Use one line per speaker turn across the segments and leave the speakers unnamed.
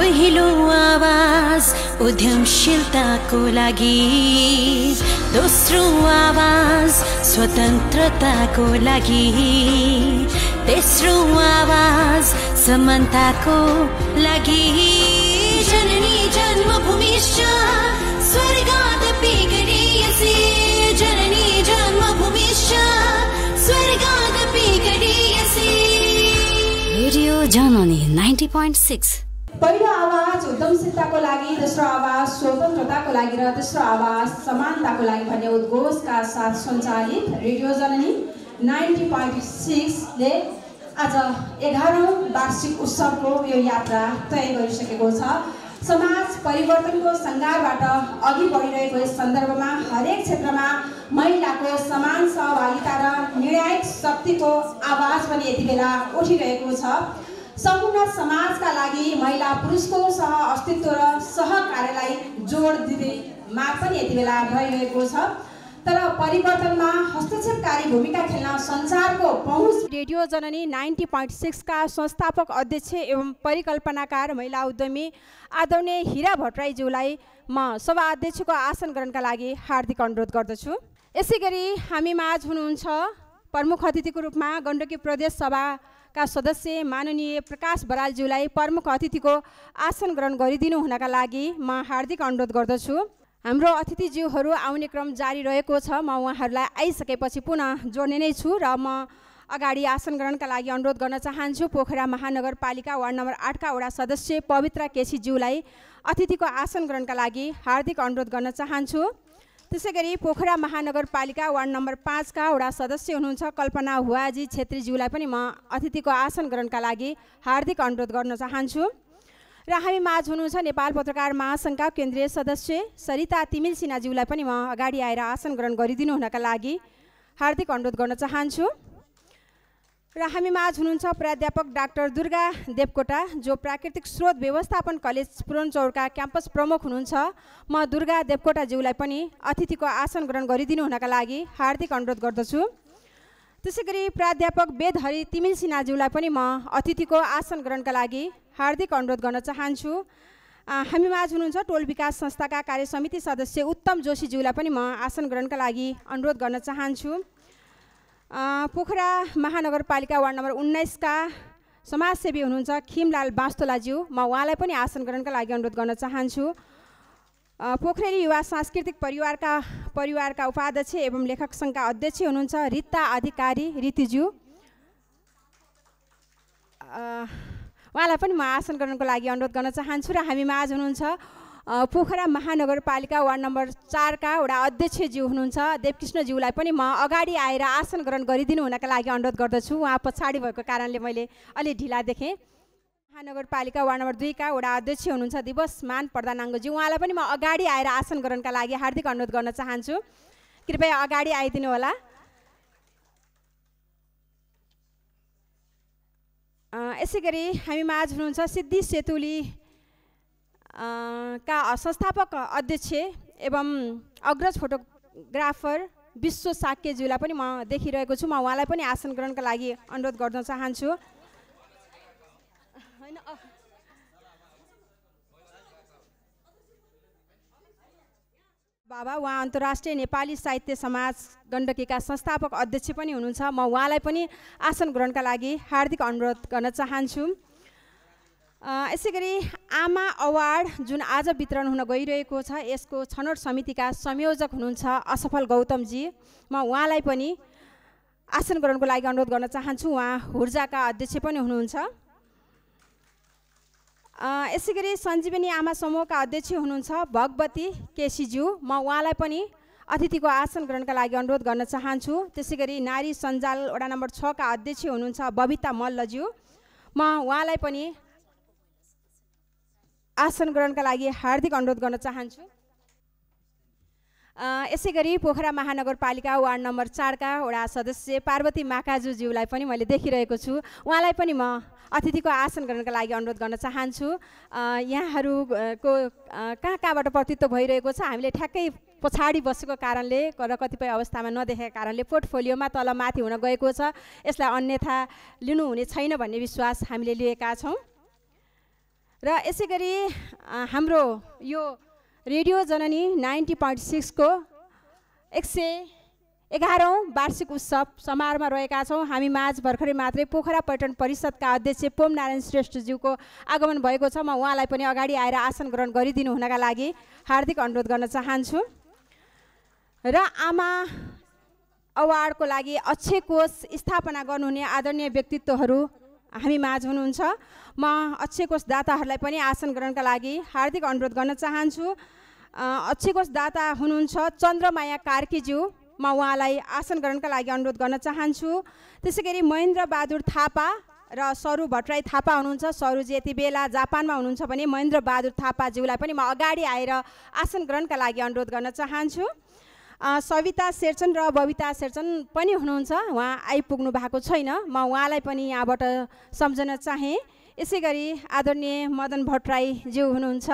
पहिलो आवाज उद्यमशीलताको लागि दोस्रो आवाज स्वतन्त्रताको लागि तेस्रो आवाज समानताको लागि जननी जन्मभूमिश्च जननी जन्मभूमिश्च स्वर्गादपि गणीयसे रेडियो जननी 90.6
पहिलो आवाज उद्यमशीलताको लागि दोस्रो आवाज स्वतन्त्रताको लागि र तेस्रो आवाज समानताको लागि भन्ने उद्घोषका साथ सञ्चालित रेडियो जननी नाइन्टी पोइन्ट सिक्सले आज एघारौँ वार्षिक उत्सवको यो यात्रा तय गरिसकेको छ समाज परिवर्तनको सङ्घारबाट अघि बढिरहेको यस सन्दर्भमा हरेक क्षेत्रमा महिलाको समान सहभागिता र निर्णायक शक्तिको आवाज पनि यति बेला उठिरहेको छ सम्पूर्ण समाजका लागि महिला पुरुषको सह अस्तित्व र सहकार्यलाई जोड दिने माग पनि यति बेला भइरहेको छ तर परिवर्तनमा हस्तक्षेपकारी भूमिका खेल्न संसारको पहुँच रेडियो जननी नाइन्टी पोइन्ट सिक्सका संस्थापक अध्यक्ष एवं परिकल्पनाकार महिला उद्यमी आदरणीय हिरा भट्टराईज्यूलाई म सभा अध्यक्षको आसन ग्रहणका लागि हार्दिक अनुरोध गर्दछु यसै गरी हामी माझ हुनुहुन्छ प्रमुख अतिथिको रूपमा गण्डकी प्रदेश सभा का सदस्य माननीय प्रकाश बरालज्यूलाई प्रमुख अतिथिको आसन ग्रहण गरिदिनु हुनका लागि म हार्दिक अनुरोध गर्दछु हाम्रो अतिथिज्यूहरू आउने क्रम जारी रहेको छ म उहाँहरूलाई आइसकेपछि पुनः जोड्ने नै छु र म अगाडि आसन ग्रहणका लागि अनुरोध गर्न चाहन्छु पोखरा महानगरपालिका वार्ड नम्बर आठका वडा सदस्य पवित्र केसीज्यूलाई अतिथिको आसन ग्रहणका लागि हार्दिक अनुरोध गर्न चाहन्छु त्यसै गरी पोखरा महानगरपालिका वार्ड नम्बर पाँचका वडा सदस्य हुनुहुन्छ कल्पना हुवाजी छेत्रीज्यूलाई पनि म अतिथिको आसन ग्रहणका लागि हार्दिक अनुरोध गर्न चाहन्छु र हामी माझ हुनुहुन्छ नेपाल पत्रकार महासङ्घका केन्द्रीय सदस्य सरिता तिमिल सिन्हाज्यूलाई पनि म अगाडि आएर आसन ग्रहण गरिदिनु हुनका लागि हार्दिक अनुरोध गर्न चाहन्छु र माझ हुनुहुन्छ प्राध्यापक डाक्टर दुर्गा देवकोटा जो प्राकृतिक स्रोत व्यवस्थापन कलेज पुरनचौरका क्याम्पस प्रमुख हुनुहुन्छ म दुर्गा देवकोटाज्यूलाई पनि अतिथिको आसन ग्रहण गरिदिनु हुनका लागि हार्दिक अनुरोध गर्दछु त्यसै गरी प्राध्यापक वेदहरि तिमिल सिन्हाज्यूलाई पनि म अतिथिको आसन ग्रहणका लागि हार्दिक अनुरोध गर्न चाहन्छु माझ हुनुहुन्छ टोल विकास संस्थाका कार्य समिति सदस्य उत्तम जोशीज्यूलाई पनि म आसन ग्रहणका लागि अनुरोध गर्न चाहन्छु पोखरा महानगरपालिका वार्ड नम्बर उन्नाइसका समाजसेवी हुनुहुन्छ खिमलाल बाँस्तोलाज्यू म उहाँलाई पनि आसन ग्रहणका लागि अनुरोध गर्न चाहन्छु पोखरेली युवा सांस्कृतिक परिवारका परिवारका उपाध्यक्ष एवं लेखक सङ्घका अध्यक्ष हुनुहुन्छ रित्ता अधिकारी रितिज्यू उहाँलाई पनि म आसन ग्रहणको लागि अनुरोध गर्न चाहन्छु र हामीमा आज हुनुहुन्छ पोखरा महानगरपालिका वार्ड नम्बर चारका एउटा अध्यक्षज्यू हुनुहुन्छ देवकृष्णज्यूलाई पनि म अगाडि आएर आसन ग्रहण गरिदिनु हुनका लागि अनुरोध गर्दछु उहाँ पछाडि भएको कारणले मैले अलि ढिला देखेँ महानगरपालिका वार्ड नम्बर दुईका वडा अध्यक्ष हुनुहुन्छ दिवस मान प्रधानाङ्गज्यू उहाँलाई पनि म अगाडि आएर आसन ग्रहणका लागि हार्दिक अनुरोध गर्न चाहन्छु कृपया अगाडि आइदिनु होला यसै गरी हामीमा आज हुनुहुन्छ सिद्धि सेतुली का संस्थापक अध्यक्ष एवं अग्रज फोटोग्राफर विश्व साक्यज्यूलाई पनि म देखिरहेको छु म उहाँलाई पनि आसन ग्रहणका लागि अनुरोध गर्न चाहन्छु होइन बाबा उहाँ अन्तर्राष्ट्रिय नेपाली साहित्य समाज गण्डकीका संस्थापक अध्यक्ष पनि हुनुहुन्छ म उहाँलाई पनि आसन ग्रहणका लागि हार्दिक अनुरोध गर्न चाहन्छु यसै गरी आमा अवार्ड जुन आज वितरण हुन गइरहेको छ यसको छनौट समितिका संयोजक हुनुहुन्छ असफल गौतमजी म उहाँलाई पनि आसन ग्रहणको लागि अनुरोध गर्न चाहन्छु उहाँ हुर्जाका अध्यक्ष पनि हुनुहुन्छ यसै गरी सञ्जीवनी आमा समूहका अध्यक्ष हुनुहुन्छ भगवती केसीज्यू म उहाँलाई पनि अतिथिको आसन ग्रहणका लागि अनुरोध गर्न चाहन्छु त्यसै गरी नारी सञ्जाल वडा नम्बर छका अध्यक्ष हुनुहुन्छ बबिता मल्लज्यू म उहाँलाई पनि आसन ग्रहणका लागि हार्दिक अनुरोध गर्न चाहन्छु यसै गरी पोखरा महानगरपालिका वार्ड नम्बर चारका वडा सदस्य पार्वती माकाजुज्यूलाई पनि मैले देखिरहेको छु उहाँलाई पनि म अतिथिको आसन ग्रहणका लागि अनुरोध गर्न चाहन्छु यहाँहरूको कहाँ कहाँबाट प्रतित्व भइरहेको छ हामीले ठ्याक्कै पछाडि बसेको कारणले र कतिपय अवस्थामा नदेखेका कारणले पोर्टफोलियोमा तल माथि हुन गएको छ यसलाई अन्यथा लिनुहुने छैन भन्ने विश्वास हामीले लिएका छौँ र यसै गरी हाम्रो यो रेडियो जननी नाइन्टी पोइन्ट सिक्सको एक सय एघारौँ वार्षिक उत्सव समारोहमा रहेका छौँ हामी माझ भर्खरै मात्रै पोखरा पर्यटन परिषदका अध्यक्ष पोम नारायण श्रेष्ठज्यूको आगमन भएको छ म उहाँलाई पनि अगाडि आएर आसन ग्रहण गरिदिनु हुनका लागि हार्दिक अनुरोध गर्न चाहन्छु र आमा अवार्डको लागि अक्षय कोष स्थापना गर्नुहुने आदरणीय व्यक्तित्वहरू हामी माझ हुनुहुन्छ म अक्षय कोष दाताहरूलाई पनि आसन ग्रहणका लागि हार्दिक अनुरोध गर्न चाहन्छु अक्षय कोष दाता हुनुहुन्छ चन्द्रमाया कार्कीज्यू म उहाँलाई आसन ग्रहणका लागि अनुरोध गर्न चाहन्छु त्यसै गरी महेन्द्र बहादुर थापा र सरु भट्टराई थापा हुनुहुन्छ सरुजी यति बेला जापानमा हुनुहुन्छ भने महेन्द्र बहादुर थापाज्यूलाई पनि म अगाडि आएर आसन ग्रहणका लागि अनुरोध गर्न चाहन्छु सविता शेर्चन र बबिता शेर्चन पनि हुनुहुन्छ उहाँ आइपुग्नु भएको छैन म उहाँलाई पनि यहाँबाट सम्झन चाहेँ यसै गरी आदरणीय मदन भट्टराईज्यू हुनुहुन्छ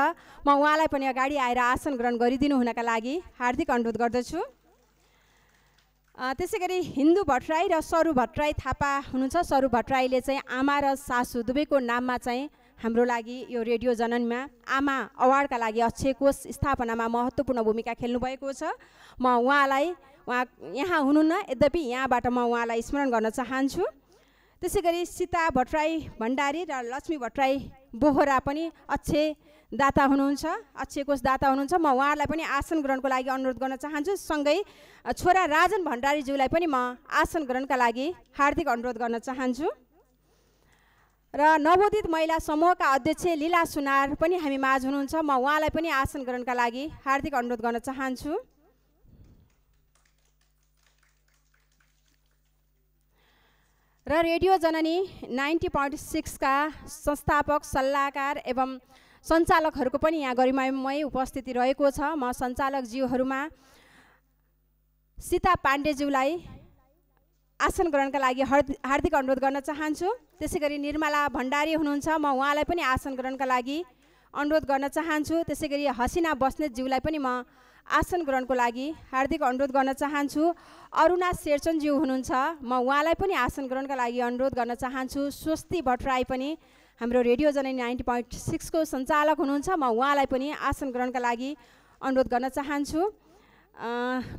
म उहाँलाई पनि अगाडि आएर आसन ग्रहण गरिदिनु हुनका लागि हार्दिक अनुरोध गर्दछु त्यसै गरी हिन्दू भट्टराई र सरु भट्टराई थापा हुनुहुन्छ सरु भट्टराईले चाहिँ आमा र सासु दुवैको नाममा चाहिँ हाम्रो लागि यो रेडियो जननमा आमा अवार्डका लागि अक्षय कोष स्थापनामा महत्त्वपूर्ण भूमिका खेल्नुभएको छ म उहाँलाई उहाँ यहाँ हुनुहुन्न यद्यपि यहाँबाट म उहाँलाई स्मरण गर्न चाहन्छु त्यसै गरी सीता भट्टराई भण्डारी र लक्ष्मी भट्टराई बोहरा पनि अक्षय दाता हुनुहुन्छ अक्षय कोष दाता हुनुहुन्छ म उहाँहरूलाई पनि आसन ग्रहणको लागि अनुरोध गर्न चाहन्छु सँगै छोरा राजन भण्डारीज्यूलाई पनि म आसन ग्रहणका लागि हार्दिक अनुरोध गर्न चाहन्छु र नवोदित महिला समूहका अध्यक्ष लीला सुनार पनि हामी माझ हुनुहुन्छ म उहाँलाई पनि आसन ग्रहणका लागि हार्दिक अनुरोध गर्न चाहन्छु र रेडियो जननी नाइन्टी पोइन्ट सिक्सका संस्थापक सल्लाहकार एवं सञ्चालकहरूको पनि यहाँ गरिमामय उपस्थिति रहेको छ म सञ्चालकज्यूहरूमा सीता पाण्डेज्यूलाई आसन ग्रहणका लागि हार्दिक अनुरोध गर्न चाहन्छु त्यसै गरी निर्मला भण्डारी हुनुहुन्छ म उहाँलाई पनि आसन ग्रहणका लागि अनुरोध गर्न चाहन्छु त्यसै गरी हसिना बस्नेतज्यूलाई पनि म आसन ग्रहणको लागि हार्दिक अनुरोध गर्न चाहन्छु अरुणा शेरचनज्यू हुनुहुन्छ म उहाँलाई पनि आसन ग्रहणका लागि अनुरोध गर्न चाहन्छु स्वस्ति भट्टराई पनि हाम्रो रेडियो जनै नाइन्टी पोइन्ट सिक्सको सञ्चालक हुनुहुन्छ म उहाँलाई पनि आसन ग्रहणका लागि अनुरोध गर्न चाहन्छु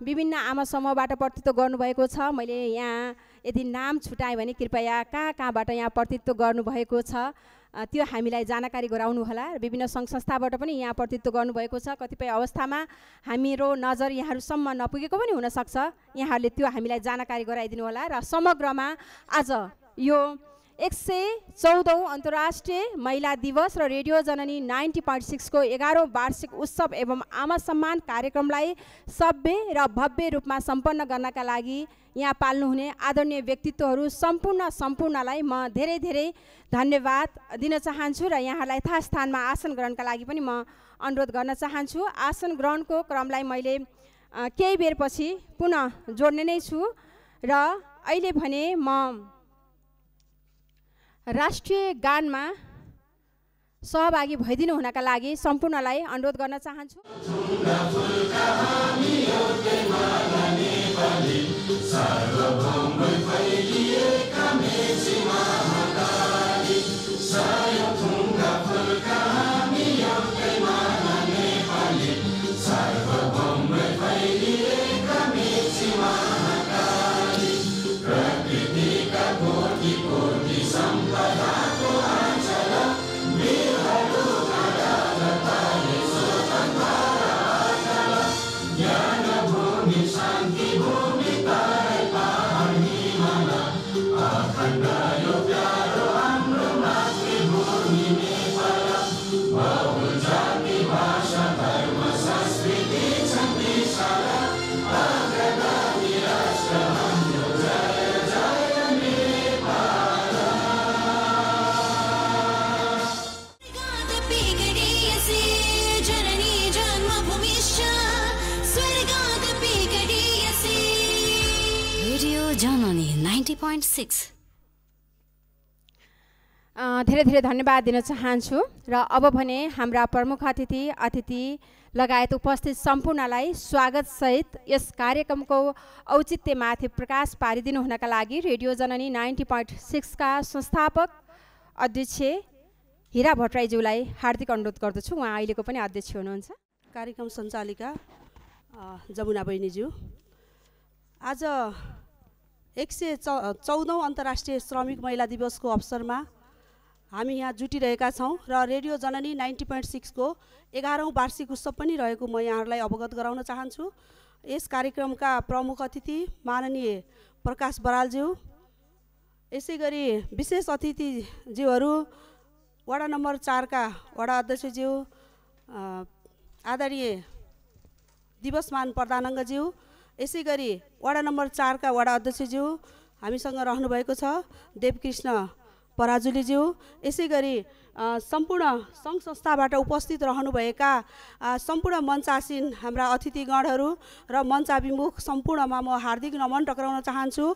विभिन्न आमा समूहबाट प्रतित्व गर्नुभएको छ मैले यहाँ यदि नाम छुट्याएँ भने कृपया कहाँ कहाँबाट यहाँ प्रतित्व गर्नुभएको छ त्यो हामीलाई जानकारी गराउनुहोला र विभिन्न सङ्घ संस्थाबाट पनि यहाँ प्रतित्व गर्नुभएको छ कतिपय अवस्थामा हामीहरू नजर यहाँहरूसम्म नपुगेको पनि हुनसक्छ यहाँहरूले त्यो हामीलाई जानकारी गराइदिनु होला र समग्रमा आज यो एक सय चौधौँ अन्तर्राष्ट्रिय महिला दिवस र रेडियो जननी नाइन्टी पोइन्ट सिक्सको एघारौँ वार्षिक उत्सव एवं आमा सम्मान कार्यक्रमलाई सभ्य र भव्य रूपमा सम्पन्न गर्नका लागि यहाँ पाल्नुहुने आदरणीय व्यक्तित्वहरू सम्पूर्ण सम्पूर्णलाई म धेरै धेरै धन्यवाद दिन चाहन्छु र यहाँलाई स्थानमा आसन ग्रहणका लागि पनि म अनुरोध गर्न चाहन्छु आसन ग्रहणको क्रमलाई मैले केही बेरपछि पुनः जोड्ने नै छु र अहिले भने म राष्ट्रिय गानमा सहभागी भइदिनु हुनका लागि सम्पूर्णलाई अनुरोध गर्न चाहन्छु ट्वेन्टी पोइन्ट धेरै धेरै धन्यवाद दिन चाहन्छु र अब भने हाम्रा प्रमुख अतिथि अतिथि लगायत उपस्थित सम्पूर्णलाई स्वागतसहित यस कार्यक्रमको औचित्यमाथि प्रकाश पारिदिनु हुनका लागि रेडियो जननी नाइन्टी पोइन्ट सिक्सका संस्थापक अध्यक्ष हिरा भट्टराईज्यूलाई
हार्दिक अनुरोध गर्दछु उहाँ अहिलेको पनि अध्यक्ष हुनुहुन्छ कार्यक्रम सञ्चालिका जमुना बहिनीज्यू आज एक सय चौ चौधौँ अन्तर्राष्ट्रिय श्रमिक महिला दिवसको अवसरमा हामी यहाँ जुटिरहेका छौँ र रेडियो जननी नाइन्टी पोइन्ट सिक्सको एघारौँ वार्षिक उत्सव पनि रहेको म यहाँहरूलाई अवगत गराउन चाहन्छु यस कार्यक्रमका प्रमुख अतिथि माननीय प्रकाश बरालज्यू यसै गरी विशेष अतिथिज्यूहरू वडा नम्बर चारका वडा अध्यक्षज्यू आदरणीय दिवसमान प्रधानङ्गज्यू यसै गरी वडा नम्बर चारका वडा अध्यक्षज्यू हामीसँग रहनुभएको छ देवकृष्ण पराजुलीज्यू यसै गरी सम्पूर्ण सङ्घ संस्थाबाट उपस्थित रहनुभएका सम्पूर्ण मञ्चासीन हाम्रा अतिथिगणहरू र मञ्चाभिमुख सम्पूर्णमा म हार्दिक नमन टक्राउन चाहन्छु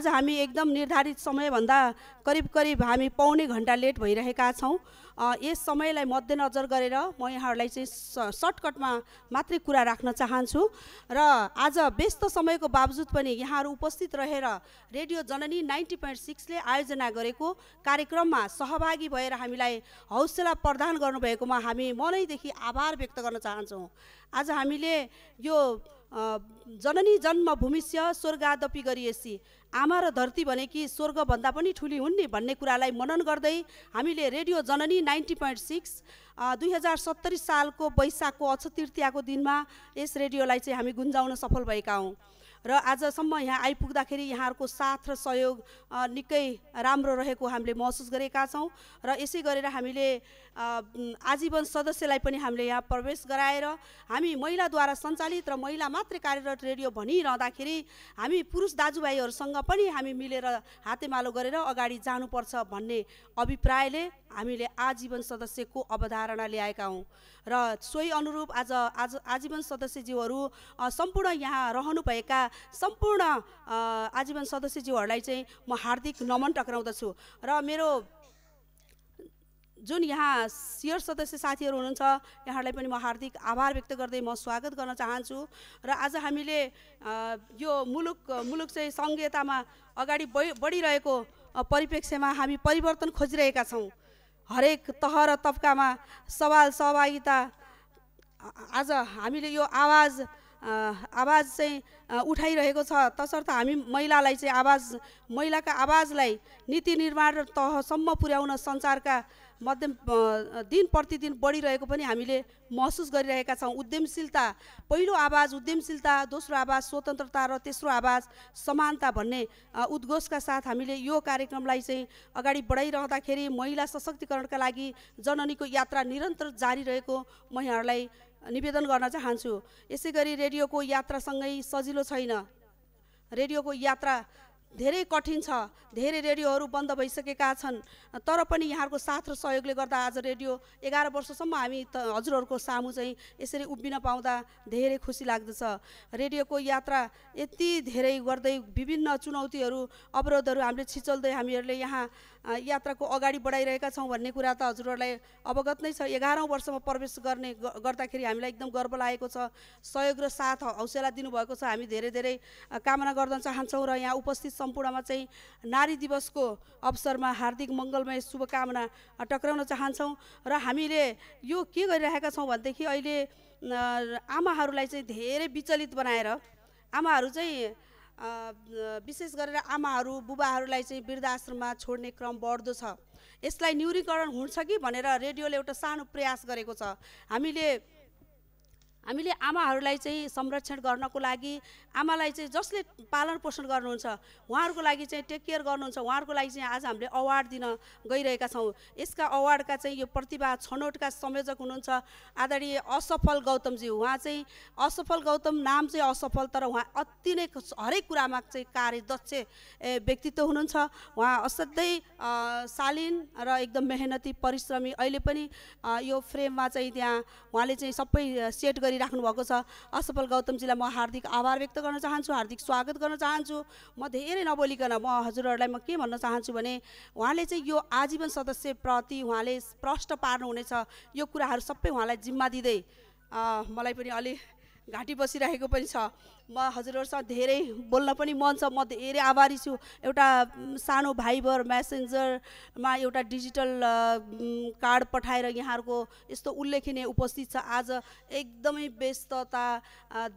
आज हामी एकदम निर्धारित समयभन्दा करिब करिब हामी पाउने घन्टा लेट भइरहेका छौँ यस समयलाई मध्यनजर गरेर म यहाँहरूलाई चाहिँ सर्टकटमा मात्रै कुरा राख्न चाहन्छु र आज व्यस्त समयको बावजुद पनि यहाँहरू उपस्थित रहेर रेडियो जननी नाइन्टी पोइन्ट सिक्सले आयोजना गरेको कार्यक्रममा सहभागी भएर हामीलाई हौसला प्रदान गर्नुभएकोमा हामी मनैदेखि आभार व्यक्त गर्न चाहन्छौँ आज हामीले यो जननी जन्मभूमिष्य स्वर्गादपि गरिएसी आमा र धरती भने कि स्वर्गभन्दा पनि ठुली हुन् नि भन्ने कुरालाई मनन गर्दै हामीले radio Janani ninety point six दुई हजार सत्तरी सालको वैशाखको अक्ष तृतीयाको दिनमा यस रेडियोलाई चाहिँ हामी गुन्जाउन सफल भएका हौँ र आजसम्म यहाँ आइपुग्दाखेरि यहाँहरूको साथ र सहयोग निकै राम्रो रहेको हामीले महसुस गरेका छौँ र यसै गरेर हामीले आजीवन सदस्यलाई पनि हामीले यहाँ प्रवेश गराएर हामी महिलाद्वारा सञ्चालित र महिला मात्रै कार्यरत रेडियो भनिरहँदाखेरि हामी पुरुष दाजुभाइहरूसँग पनि हामी मिलेर हातेमालो गरेर अगाडि जानुपर्छ भन्ने अभिप्रायले हामीले आजीवन सदस्यको अवधारणा ल्याएका हौँ र सोही अनुरूप आज आज आजीवन सदस्यज्यूहरू सम्पूर्ण यहाँ रहनुभएका सम्पूर्ण आजीवन सदस्यज्यूहरूलाई चाहिँ म हार्दिक नमन टक्राउँदछु र मेरो जुन यहाँ सियर सदस्य साथीहरू हुनुहुन्छ यहाँहरूलाई पनि म हार्दिक आभार व्यक्त गर्दै म स्वागत गर्न चाहन्छु र आज हामीले यो मुलुक मुलुक चाहिँ सङ्घीयतामा अगाडि बढिरहेको परिप्रेक्ष्यमा हामी परिवर्तन खोजिरहेका छौँ हरेक तह र तब्कामा सवाल सहभागिता आज हामीले यो आवाज आवाज चाहिँ उठाइरहेको छ तसर्थ हामी महिलालाई चाहिँ आवाज महिलाका आवाजलाई नीति निर्माण तहसम्म पुर्याउन संसारका मध्यम दिन प्रतिदिन बढिरहेको पनि हामीले महसुस गरिरहेका छौँ उद्यमशीलता पहिलो आवाज उद्यमशीलता दोस्रो आवाज स्वतन्त्रता र तेस्रो आवाज समानता भन्ने उद्घोषका साथ हामीले यो कार्यक्रमलाई चाहिँ अगाडि बढाइरहँदाखेरि महिला सशक्तिकरणका लागि जननीको यात्रा निरन्तर जारी रहेको म यहाँहरूलाई निवेदन गर्न चाहन्छु यसै गरी रेडियोको यात्रासँगै सजिलो छैन रेडियोको यात्रा धेरै कठिन छ धेरै रेडियोहरू बन्द भइसकेका छन् तर पनि यहाँहरूको साथ र सहयोगले गर्दा आज रेडियो एघार वर्षसम्म हामी त हजुरहरूको सामु चाहिँ यसरी उभिन पाउँदा धेरै खुसी लाग्दछ रेडियोको यात्रा यति धेरै गर्दै विभिन्न चुनौतीहरू अवरोधहरू हामीले छिचल्दै हामीहरूले यहाँ यात्राको अगाडि बढाइरहेका छौँ भन्ने कुरा त हजुरहरूलाई अवगत नै छ एघारौँ वर्षमा प्रवेश गर्ने गर्दाखेरि हामीलाई एकदम गर्व लागेको छ सहयोग र साथ हौसला दिनुभएको छ हामी धेरै धेरै कामना गर्न चाहन्छौँ र यहाँ उपस्थित सम्पूर्णमा चाहिँ नारी दिवसको अवसरमा हार्दिक मङ्गलमय शुभकामना टक्राउन चाहन्छौँ र हामीले यो के गरिरहेका छौँ भनेदेखि अहिले आमाहरूलाई चाहिँ धेरै विचलित बनाएर आमाहरू चाहिँ विशेष गरेर आमाहरू बुबाहरूलाई चाहिँ वृद्धाश्रममा छोड्ने क्रम बढ्दो छ यसलाई न्यूनीकरण हुन्छ कि भनेर रेडियोले एउटा सानो प्रयास गरेको छ हामीले हामीले आमाहरूलाई चाहिँ संरक्षण गर्नको लागि आमालाई चाहिँ जसले पालन पोषण गर्नुहुन्छ उहाँहरूको लागि चाहिँ टेक केयर गर्नुहुन्छ उहाँहरूको लागि चाहिँ आज हामीले अवार्ड दिन गइरहेका छौँ यसका अवार्डका चाहिँ यो प्रतिभा छनौटका संयोजक हुनुहुन्छ आदरणीय असफल गौतमजी उहाँ चाहिँ असफल गौतम नाम चाहिँ असफल तर उहाँ अति नै हरेक कुरामा चाहिँ कार्यदक्ष व्यक्तित्व हुनुहुन्छ उहाँ असाध्यै शालीन र एकदम मेहनती परिश्रमी अहिले पनि यो फ्रेममा चाहिँ त्यहाँ उहाँले चाहिँ सबै सेट गरिराख्नु भएको छ असफल गौतमजीलाई म हार्दिक आभार व्यक्त गर्न चाहन्छु हार्दिक स्वागत गर्न चाहन्छु म धेरै नबोलिकन म हजुरहरूलाई म के भन्न चाहन्छु भने उहाँले चाहिँ यो आजीवन सदस्यप्रति उहाँले प्रष्ट पार्नुहुनेछ यो कुराहरू सबै उहाँलाई जिम्मा दिँदै मलाई पनि अलि घाँटी बसिराखेको पनि छ म हजुरहरूसँग धेरै बोल्न पनि मन छ म धेरै आभारी छु एउटा सानो भाइबर म्यासेन्जरमा एउटा डिजिटल कार्ड पठाएर यहाँहरूको यस्तो उल्लेखनीय उपस्थित छ आज एकदमै व्यस्तता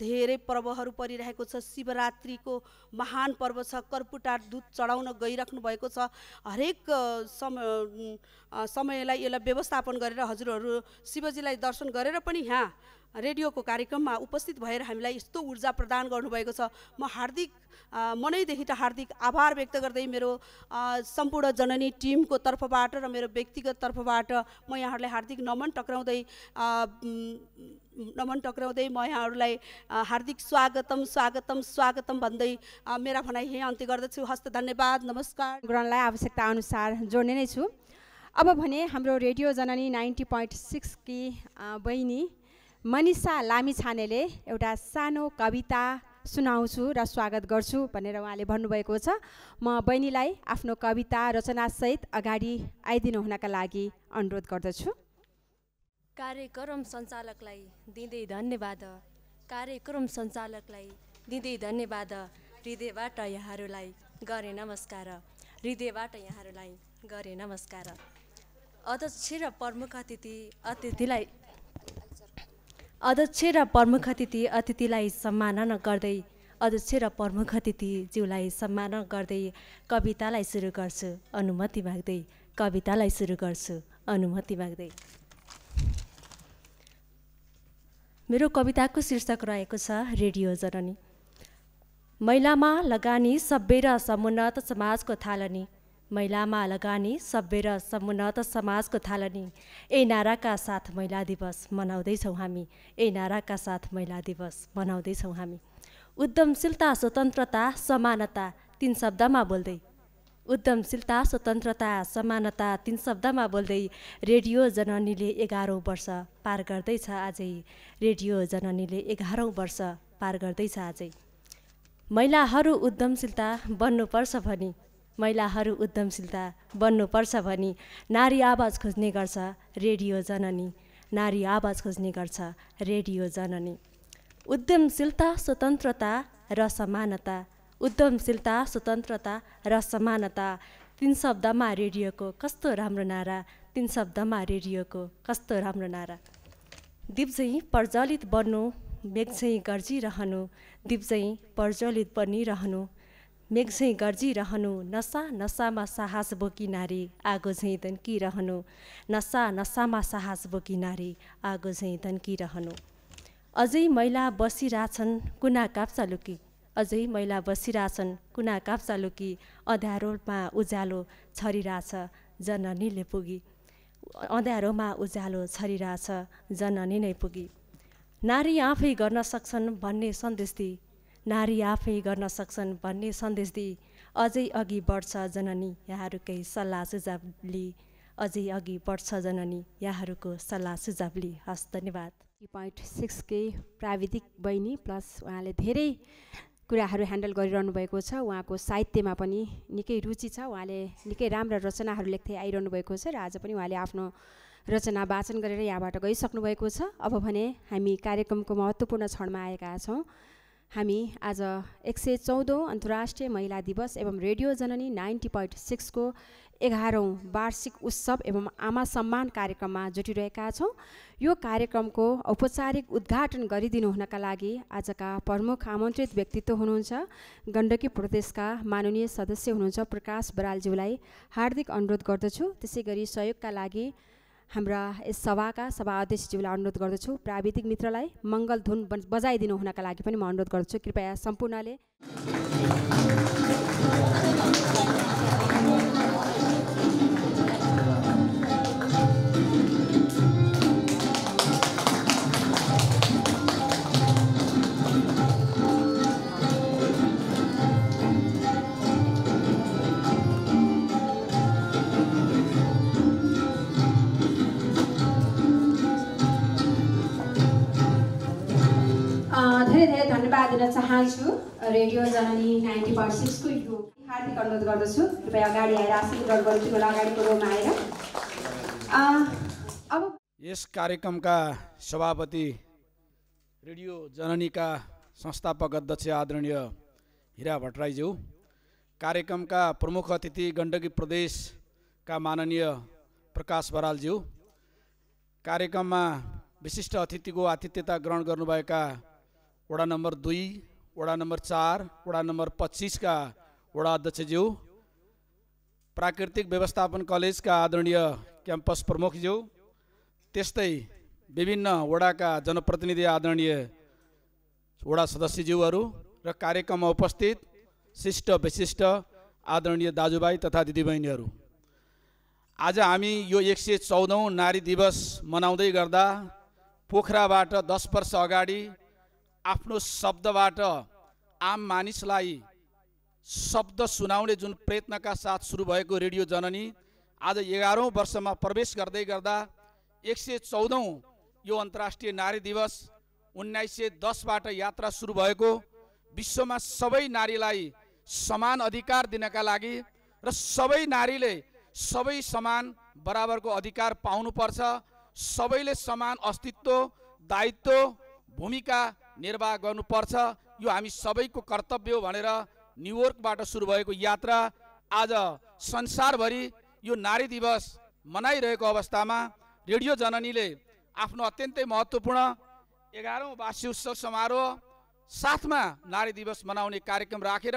धेरै पर्वहरू परिरहेको छ शिवरात्रिको महान पर्व छ कर्पुटार दुध चढाउन गइराख्नु भएको छ हरेक सम समयलाई यसलाई व्यवस्थापन गरेर हजुरहरू शिवजीलाई दर्शन गरेर पनि यहाँ रेडियोको कार्यक्रममा उपस्थित भएर हामीलाई यस्तो ऊर्जा प्रदान गर्नुभएको छ म हार्दिक मनैदेखि त हार्दिक आभार व्यक्त गर्दै मेरो सम्पूर्ण जननी टिमको तर्फबाट र मेरो व्यक्तिगत तर्फबाट म यहाँहरूलाई हार्दिक नमन टक्राउँदै नमन टक्राउँदै म यहाँहरूलाई हार्दिक स्वागतम स्वागतम स्वागतम भन्दै मेरा भनाइ यहीँ अन्त्य गर्दछु हस्त धन्यवाद नमस्कार ग्रहणलाई आवश्यकता अनुसार जोड्ने नै छु अब भने हाम्रो radio Janani ninety point
six बहिनी मनिषा लामिछानेले एउटा सानो कविता सुनाउँछु र स्वागत गर्छु भनेर उहाँले भन्नुभएको छ म बहिनीलाई आफ्नो कविता रचनासहित अगाडि आइदिनु हुनका लागि अनुरोध गर्दछु
कार्यक्रम सञ्चालकलाई दिँदै धन्यवाद कार्यक्रम सञ्चालकलाई दिँदै धन्यवाद हृदयबाट यहाँहरूलाई गरे नमस्कार हृदयबाट यहाँहरूलाई गरे नमस्कार अध्यक्ष र प्रमुख अतिथि अतिथिलाई अध्यक्ष र प्रमुख अतिथि अतिथिलाई सम्मानन गर्दै अध्यक्ष र प्रमुख अतिथि अतिथिज्यूलाई सम्मान गर्दै कवितालाई सुरु गर्छु अनुमति माग्दै कवितालाई सुरु गर्छु अनुमति माग्दै मेरो कविताको शीर्षक रहेको छ रेडियो जननी महिलामा लगानी सभ्य र समुन्नत समाजको थालनी महिलामा लगानी सभ्य र समुन्नत समाजको थालनी ए नाराका साथ महिला दिवस मनाउँदैछौँ हामी ए नाराका साथ महिला दिवस मनाउँदैछौँ हामी उद्यमशीलता स्वतन्त्रता समानता तिन शब्दमा बोल्दै उद्यमशीलता स्वतन्त्रता समानता तिन शब्दमा बोल्दै रेडियो जननीले एघारौँ वर्ष पार गर्दैछ आजै रेडियो जननीले एघारौँ वर्ष पार गर्दैछ आजै महिलाहरू उद्यमशीलता बन्नुपर्छ भनी महिलाहरू उद्यमशीलता बन्नुपर्छ भनी नारी आवाज खोज्ने गर्छ रेडियो जननी नारी आवाज खोज्ने गर्छ रेडियो जननी उद्यमशीलता स्वतन्त्रता र समानता उद्यमशीलता स्वतन्त्रता र समानता तिन शब्दमा रेडियोको कस्तो राम्रो नारा तिन शब्दमा रेडियोको कस्तो राम्रो नारा दिपझै प्रज्वलित बन्नु मेघझै गर्जिरहनु दिपझै प्रज्वलित बनिरहनु गर्जी गर्जिरहनु नसा नसामा साहस बोकी नारी आगो झैँ तन्किरहनु नसा नसामा साहस बोकी नारी आगो झैँ तन्किरहनु अझै मैला बसिरहेछन् कुना काप्चा लुकी अझै मैला बसिरहेछन् कुना काप्चा लुकी अँध्यारोमा उज्यालो छरिरहेछ जननीले पुगी अँध्यारोमा उज्यालो छरिरहेछ जननी नै पुगी नारी आफै गर्न सक्छन् भन्ने सन्देश दिई नारी आफै गर्न सक्छन् भन्ने सन्देश दिई अझै अघि बढ्छ जननी यहाँहरूकै सल्लाह सुझाव लिई अझै अघि बढ्छ जननी यहाँहरूको सल्लाह सुझाव लिई हस् धन्यवाद थ्री पोइन्ट सिक्सकै प्राविधिक बहिनी प्लस उहाँले
धेरै कुराहरू ह्यान्डल गरिरहनु भएको छ उहाँको साहित्यमा पनि निकै रुचि छ उहाँले निकै राम्रा रचनाहरू लेख्दै आइरहनु भएको छ र आज पनि उहाँले आफ्नो रचना वाचन गरेर यहाँबाट गइसक्नु भएको छ अब भने हामी कार्यक्रमको महत्त्वपूर्ण क्षणमा आएका छौँ हामी आज एक सय चौधौँ अन्तर्राष्ट्रिय महिला दिवस एवं रेडियो जननी नाइन्टी पोइन्ट सिक्सको एघारौँ वार्षिक उत्सव एवं आमा सम्मान कार्यक्रममा जुटिरहेका छौँ यो कार्यक्रमको औपचारिक उद्घाटन गरिदिनु हुनका लागि आजका प्रमुख आमन्त्रित व्यक्तित्व हुनुहुन्छ गण्डकी प्रदेशका माननीय सदस्य हुनुहुन्छ प्रकाश बरालज्यूलाई हार्दिक अनुरोध गर्दछु त्यसै गरी सहयोगका लागि हाम्रा यस सभाका सभा अध्यक्षज्यूलाई अनुरोध गर्दछु प्राविधिक मित्रलाई मङ्गल धुन बजाइदिनु हुनका लागि पनि म अनुरोध गर्दछु कृपया सम्पूर्णले बाँध्न चाहन्छु रेडियो जननी नाइन्टी पोइन्ट सिक्सको यो हार्दिक अनुरोध गर्दछु कृपया अगाडि आएर आशीर्वाद गरिदिनु अगाडिको रोमा
आएर अब
यस कार्यक्रमका सभापति रेडियो जननीका संस्थापक अध्यक्ष आदरणीय हिरा भट्टराईज्यू कार्यक्रमका प्रमुख अतिथि गण्डकी प्रदेशका माननीय प्रकाश बरालज्यू कार्यक्रममा विशिष्ट अतिथिको आतिथ्यता ग्रहण गर्नुभएका वडा नम्बर दुई वडा नम्बर चार वडा नम्बर पच्चिसका वडा अध्यक्षज्यू प्राकृतिक व्यवस्थापन कलेजका आदरणीय क्याम्पस प्रमुखज्यू त्यस्तै विभिन्न वडाका जनप्रतिनिधि आदरणीय वडा सदस्यज्यूहरू र कार्यक्रममा उपस्थित शिष्ट विशिष्ट आदरणीय दाजुभाइ तथा दिदीबहिनीहरू आज हामी यो एक सय चौधौँ नारी दिवस मनाउँदै गर्दा पोखराबाट दस वर्ष अगाडि आफ्नो शब्दबाट आम मानिसलाई शब्द सुनाउने जुन प्रयत्नका साथ सुरु भएको रेडियो जननी आज एघारौँ वर्षमा प्रवेश गर्दै गर्दा एक सय चौधौँ यो अन्तर्राष्ट्रिय नारी दिवस उन्नाइस सय दसबाट यात्रा सुरु भएको विश्वमा सबै नारीलाई समान अधिकार दिनका लागि र सबै नारीले सबै समान बराबरको अधिकार पाउनुपर्छ सबैले समान अस्तित्व दायित्व भूमिका निर्वाह गर्नुपर्छ यो हामी सबैको कर्तव्य हो भनेर न्युयोर्कबाट सुरु भएको यात्रा आज संसारभरि यो नारी दिवस मनाइरहेको अवस्थामा रेडियो जननीले आफ्नो अत्यन्तै महत्त्वपूर्ण एघारौँ उत्सव समारोह साथमा नारी दिवस मनाउने कार्यक्रम राखेर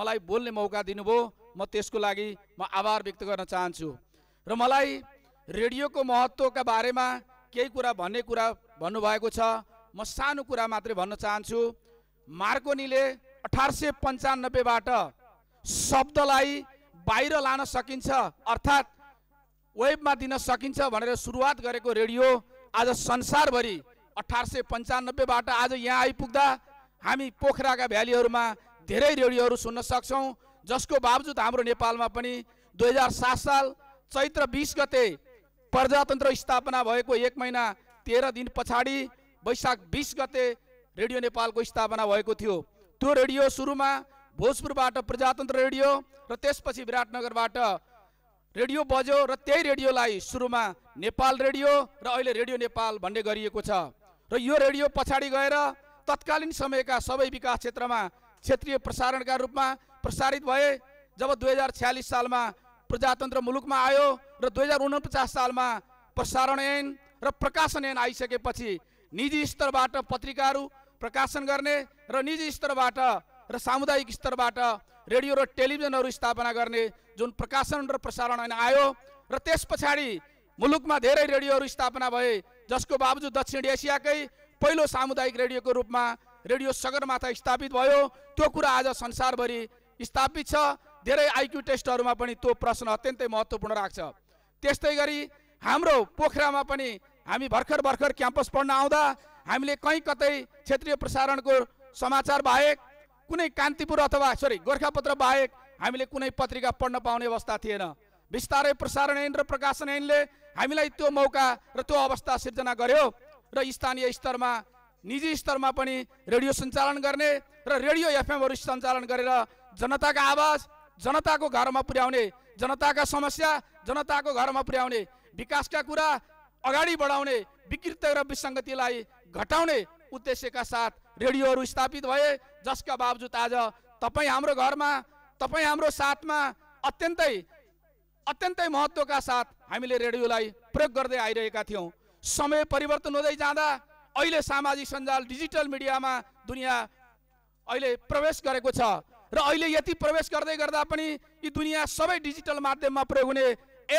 मलाई बोल्ने मौका दिनुभयो म त्यसको लागि म आभार व्यक्त गर्न चाहन्छु र मलाई रेडियोको महत्त्वका बारेमा केही कुरा भन्ने कुरा भन्नुभएको छ म सानो कुरा मात्रै भन्न चाहन्छु मार्कोनीले अठार सय पन्चानब्बेबाट शब्दलाई बाहिर लान सकिन्छ अर्थात् वेबमा दिन सकिन्छ भनेर सुरुवात गरेको रेडियो आज संसारभरि अठार सय पन्चानब्बेबाट आज यहाँ आइपुग्दा हामी पोखराका भ्यालीहरूमा धेरै रेडियोहरू सुन्न सक्छौँ जसको बावजुद हाम्रो नेपालमा पनि दुई हजार सात साल चैत्र बिस गते प्रजातन्त्र स्थापना भएको एक महिना तेह्र दिन पछाडि वैशाख बिस गते रेडियो नेपालको स्थापना भएको थियो त्यो रेडियो सुरुमा भोजपुरबाट प्रजातन्त्र रेडियो र त्यसपछि विराटनगरबाट रेडियो बज्यो र त्यही रेडियोलाई सुरुमा नेपाल रेडियो र अहिले रेडियो नेपाल भन्ने गरिएको छ र यो रेडियो पछाडि गएर तत्कालीन समयका सबै विकास क्षेत्रमा क्षेत्रीय प्रसारणका रूपमा प्रसारित भए जब दुई हजार छ्यालिस सालमा प्रजातन्त्र मुलुकमा आयो र दुई हजार उनपचास सालमा प्रसारण ऐन र प्रकाशन ऐन आइसकेपछि निजी स्तरबाट पत्रिकाहरू प्रकाशन गर्ने र निजी स्तरबाट र सामुदायिक स्तरबाट रेडियो र टेलिभिजनहरू स्थापना गर्ने जुन प्रकाशन र प्रसारण ऐन आयो र त्यस पछाडि मुलुकमा धेरै रेडियोहरू स्थापना भए जसको बावजुद दक्षिण एसियाकै पहिलो सामुदायिक रेडियोको रूपमा रेडियो सगरमाथा स्थापित भयो त्यो कुरा आज संसारभरि स्थापित छ धेरै आइक्यू टेस्टहरूमा पनि त्यो प्रश्न अत्यन्तै महत्त्वपूर्ण राख्छ त्यस्तै गरी हाम्रो पोखरामा पनि हामी भर्खर भर्खर क्याम्पस पढ्न आउँदा हामीले कहीँ कतै क्षेत्रीय प्रसारणको समाचार बाहेक कुनै कान्तिपुर अथवा सरी गोर्खापत्र बाहेक हामीले कुनै पत्रिका पढ्न पाउने अवस्था थिएन बिस्तारै प्रसारण ऐन र प्रकाशन ऐनले हामीलाई त्यो मौका र त्यो अवस्था सिर्जना गर्यो र स्थानीय स्तरमा निजी स्तरमा पनि रेडियो सञ्चालन गर्ने र रेडियो एफएमहरू सञ्चालन गरेर जनताका आवाज जनताको घरमा पुर्याउने जनताका समस्या जनताको घरमा पुर्याउने विकासका कुरा अगाडि बढाउने विकृत र विसङ्गतिलाई घटाउने उद्देश्यका साथ रेडियोहरू स्थापित भए जसका बावजुद आज तपाईँ हाम्रो घरमा तपाईँ हाम्रो साथमा अत्यन्तै अत्यन्तै महत्त्वका साथ हामीले रेडियोलाई प्रयोग गर्दै आइरहेका थियौँ समय परिवर्तन हुँदै जाँदा अहिले सामाजिक सञ्जाल डिजिटल मिडियामा दुनियाँ अहिले प्रवेश गरेको छ र अहिले यति प्रवेश गर्दै गर्दा पनि यी दुनियाँ सबै डिजिटल माध्यममा प्रयोग हुने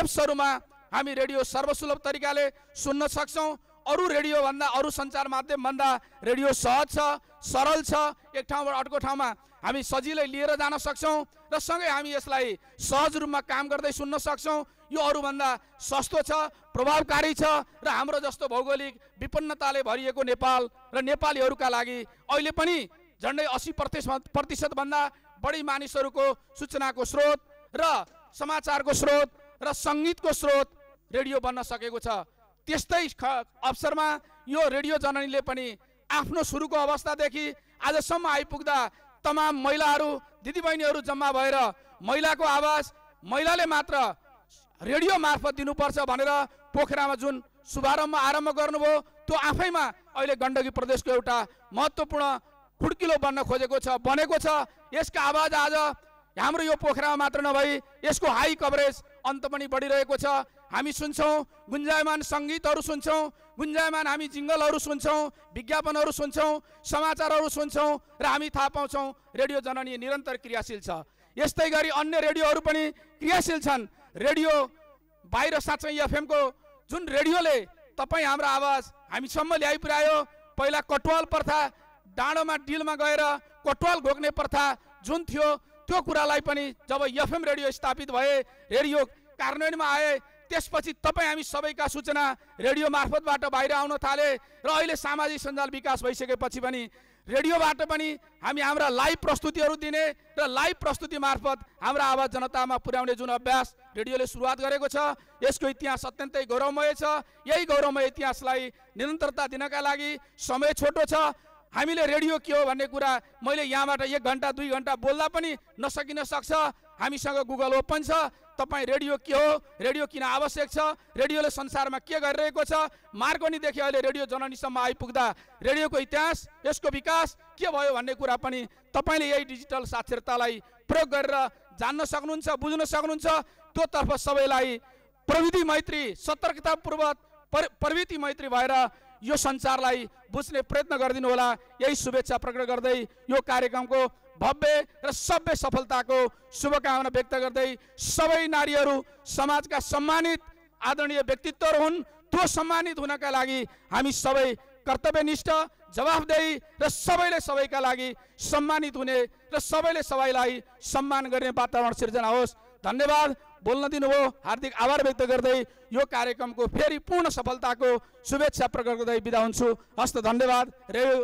एप्सहरूमा हामी रेडियो सर्वसुलभ तरिकाले सुन्न सक्छौँ अरू रेडियोभन्दा अरू सञ्चार माध्यमभन्दा रेडियो सहज छ सरल छ एक ठाउँबाट अर्को ठाउँमा हामी सजिलै लिएर जान सक्छौँ र सँगै हामी यसलाई सहज रूपमा काम गर्दै सुन्न सक्छौँ यो अरूभन्दा सस्तो छ प्रभावकारी छ र हाम्रो जस्तो भौगोलिक विपन्नताले भरिएको नेपाल र नेपालीहरूका लागि अहिले पनि झन्डै असी प्रतिशत प्रतिशतभन्दा बढी मानिसहरूको सूचनाको स्रोत र समाचारको स्रोत र सङ्गीतको स्रोत रेडियो बन्न सकेको छ त्यस्तै अवसरमा यो रेडियो जननीले पनि आफ्नो सुरुको अवस्थादेखि आजसम्म आइपुग्दा तमाम महिलाहरू दिदीबहिनीहरू जम्मा भएर महिलाको आवाज महिलाले मात्र रेडियो मार्फत दिनुपर्छ भनेर पोखरामा जुन शुभारम्भ आरम्भ गर्नुभयो त्यो आफैमा अहिले गण्डकी प्रदेशको एउटा महत्त्वपूर्ण खुड्किलो बन्न खोजेको छ बनेको छ यसको आवाज आज हाम्रो यो पोखरामा मात्र नभई यसको हाई कभरेज अन्त पनि बढिरहेको छ हामी सुन्छौँ गुन्जायमान सङ्गीतहरू सुन्छौँ गुन्जायमान हामी जिङ्गलहरू सुन्छौँ विज्ञापनहरू सुन्छौँ समाचारहरू सुन्छौँ र हामी थाहा पाउँछौँ रेडियो जननी निरन्तर क्रियाशील छ यस्तै गरी अन्य रेडियोहरू पनि क्रियाशील छन् रेडियो बाहिर साँच्चै एफएमको जुन रेडियोले तपाईँ हाम्रो आवाज हामीसम्म ल्याइ पुर्यायो पहिला कटवाल प्रथा डाँडोमा डिलमा गएर कटवाल घोक्ने प्रथा जुन थियो त्यो कुरालाई पनि जब एफएम रेडियो स्थापित भए रेडियो कार्यान्वयनमा आए त्यसपछि तपाईँ हामी सबैका सूचना रेडियो मार्फतबाट बाहिर आउन थाले र अहिले सामाजिक सञ्जाल विकास भइसकेपछि पनि रेडियोबाट पनि हामी हाम्रा लाइभ प्रस्तुतिहरू दिने र लाइभ प्रस्तुति मार्फत हाम्रो आवाज जनतामा पुर्याउने जुन अभ्यास रेडियोले सुरुवात गरेको छ यसको इतिहास अत्यन्तै गौरवमय छ यही गौरवमय इतिहासलाई निरन्तरता दिनका लागि समय छोटो छ हामीले रेडियो के हो भन्ने कुरा मैले यहाँबाट एक घन्टा दुई घन्टा बोल्दा पनि नसकिन सक्छ हामीसँग गुगल ओपन छ तपाईँ रेडियो के हो रेडियो किन आवश्यक छ रेडियोले संसारमा के गरिरहेको छ मार्गनीदेखि अहिले रेडियो जननीसम्म आइपुग्दा रेडियोको इतिहास यसको विकास के भयो भन्ने कुरा पनि तपाईँले यही डिजिटल साक्षरतालाई प्रयोग गरेर जान्न सक्नुहुन्छ बुझ्न सक्नुहुन्छ त्योतर्फ सबैलाई प्रविधि मैत्री सतर्कतापूर्वक प्रविधि मैत्री भएर यो संसारलाई बुझ्ने प्रयत्न गरिदिनु होला यही शुभेच्छा प्रकट गर्दै यो कार्यक्रमको भव्य र सभ्य सफलताको शुभकामना व्यक्त गर्दै सबै नारीहरू समाजका सम्मानित आदरणीय व्यक्तित्वहरू हुन् त्यो सम्मानित हुनका लागि हामी सबै कर्तव्यनिष्ठ जवाफदेही र सबैले सबैका लागि सम्मानित हुने र सबैले सबैलाई सम्मान गर्ने वातावरण सिर्जना होस् धन्यवाद बोल्न दिनुभयो हार्दिक आभार व्यक्त गर्दै यो कार्यक्रमको फेरि पूर्ण सफलताको शुभेच्छा प्रकट गर्दै बिदा हुन्छु हस्त धन्यवाद रेडियो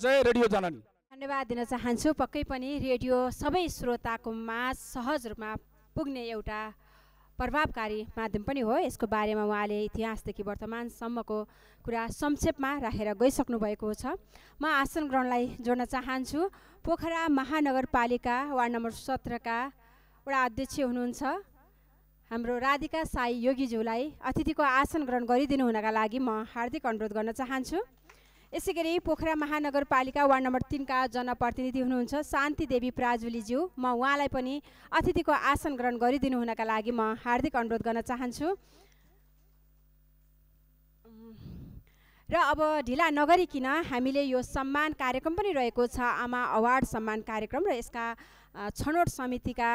जय रेडियो जननी
धन्यवाद दिन चाहन्छु पक्कै पनि रेडियो सबै श्रोताको माझ सहज रूपमा पुग्ने एउटा प्रभावकारी माध्यम पनि हो यसको बारेमा उहाँले इतिहासदेखि वर्तमानसम्मको कुरा संक्षेपमा राखेर गइसक्नु भएको छ म आसन ग्रहणलाई जोड्न चाहन्छु पोखरा महानगरपालिका वार्ड नम्बर सत्रका वडा अध्यक्ष हुनुहुन्छ हाम्रो राधिका साई योगीज्यूलाई अतिथिको आसन ग्रहण गरिदिनु हुनका लागि म हार्दिक अनुरोध गर्न चाहन्छु यसै गरी पोखरा महानगरपालिका वार्ड नम्बर तिनका जनप्रतिनिधि हुनुहुन्छ शान्ति देवी प्राजुलीज्यू म उहाँलाई पनि अतिथिको आसन ग्रहण गरिदिनु हुनका लागि म हार्दिक अनुरोध गर्न चाहन्छु र अब ढिला नगरिकन हामीले यो सम्मान कार्यक्रम पनि रहेको छ आमा अवार्ड सम्मान कार्यक्रम र यसका छनौट समितिका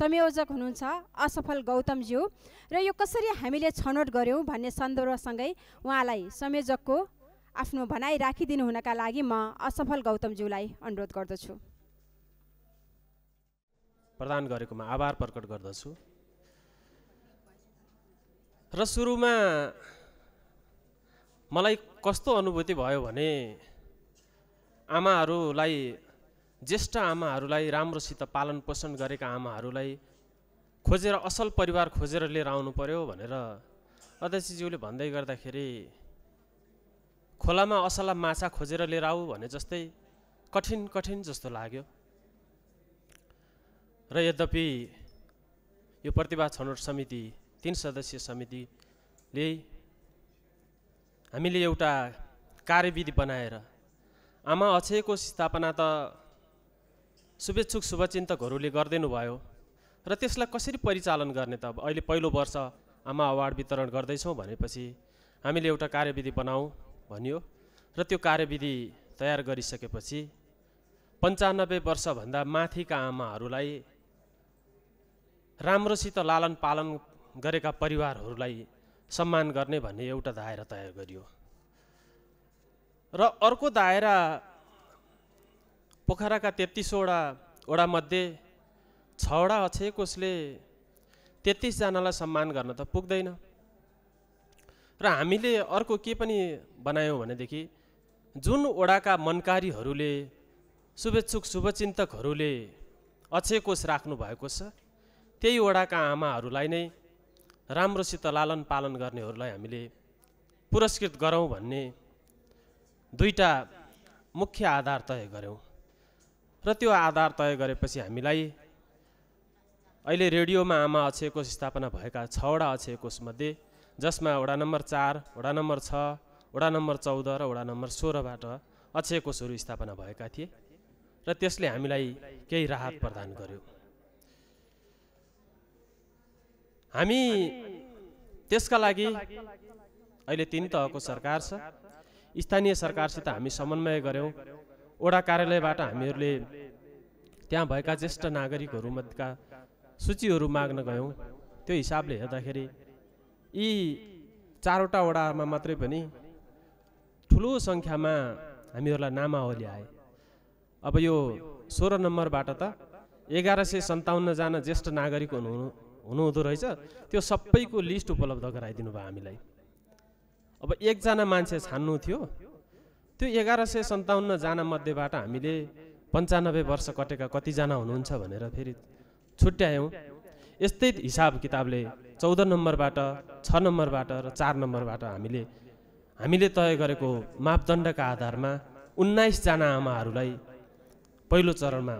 संयोजक हुनुहुन्छ असफल गौतमज्यू र यो कसरी हामीले छनौट गऱ्यौँ भन्ने सन्दर्भसँगै उहाँलाई संयोजकको आफ्नो भनाइ राखिदिनु हुनका लागि म असफल गौतमज्यूलाई अनुरोध
गर्दछु प्रदान गरेकोमा आभार प्रकट गर्दछु र सुरुमा मलाई कस्तो अनुभूति भयो भने आमाहरूलाई ज्येष्ठ आमाहरूलाई राम्रोसित पालन पोषण गरेका आमाहरूलाई खोजेर असल परिवार खोजेर लिएर आउनु पर्यो भनेर अध्यक्षज्यूले भन्दै गर्दाखेरि खोलामा असला माछा खोजेर लिएर आऊ भने जस्तै कठिन कठिन जस्तो लाग्यो र यद्यपि यो प्रतिभा छनौट समिति तिन सदस्यीय समितिले हामीले एउटा कार्यविधि बनाएर आमा अक्षयको स्थापना त शुभेच्छुक शुभचिन्तकहरूले गरिदिनु भयो र त्यसलाई कसरी परिचालन गर्ने त अब अहिले पहिलो वर्ष आमा अवार्ड वितरण गर्दैछौँ भनेपछि हामीले एउटा कार्यविधि बनाऊ भनियो र त्यो कार्यविधि तयार गरिसकेपछि पन्चानब्बे वर्षभन्दा माथिका आमाहरूलाई राम्रोसित लालन पालन गरेका परिवारहरूलाई सम्मान गर्ने भन्ने एउटा दायरा तयार गरियो र अर्को दायरा पोखराका तेत्तिसवटा वडामध्ये छवटा अक्षय कोषले तेत्तिसजनालाई सम्मान गर्न त पुग्दैन र हामीले अर्को के पनि बनायौँ भनेदेखि जुन ओडाका मनकारीहरूले शुभेच्छुक शुभचिन्तकहरूले कोष राख्नु भएको छ त्यही ओडाका आमाहरूलाई नै राम्रोसित लालन पालन गर्नेहरूलाई हामीले पुरस्कृत गरौँ भन्ने दुईवटा मुख्य आधार तय गऱ्यौँ र त्यो आधार तय गरेपछि हामीलाई अहिले रेडियोमा आमा कोष स्थापना भएका छवटा कोषमध्ये जसमा वडा नम्बर चार वडा नम्बर छ वडा नम्बर चौध र वडा नम्बर सोह्रबाट अक्षय कोषहरू स्थापना भएका थिए र त्यसले हामीलाई केही राहत प्रदान गर्यो हामी त्यसका लागि अहिले तिन तहको सरकार छ स्थानीय सरकारसित हामी समन्वय गऱ्यौँ वडा कार्यालयबाट हामीहरूले त्यहाँ भएका ज्येष्ठ नागरिकहरूमध्येका सूचीहरू माग्न गयौँ त्यो हिसाबले हेर्दाखेरि यी चारवटा वडामा मात्रै पनि ठुलो सङ्ख्यामा हामीहरूलाई नामावली आए अब यो सोह्र नम्बरबाट त एघार सय सन्ताउन्नजना ज्येष्ठ नागरिक हुनु हुनुहुँदो रहेछ त्यो सबैको लिस्ट उपलब्ध गराइदिनु भयो हामीलाई अब एकजना मान्छे छान्नु थियो त्यो एघार सय सन्ताउन्नजना मध्येबाट हामीले पन्चानब्बे वर्ष कटेका कतिजना हुनुहुन्छ भनेर फेरि छुट्यायौँ यस्तै हिसाब किताबले चौध नम्बरबाट छ नम्बरबाट र चार नम्बरबाट हामीले हामीले तय गरेको मापदण्डका आधारमा उन्नाइसजना आमाहरूलाई पहिलो चरणमा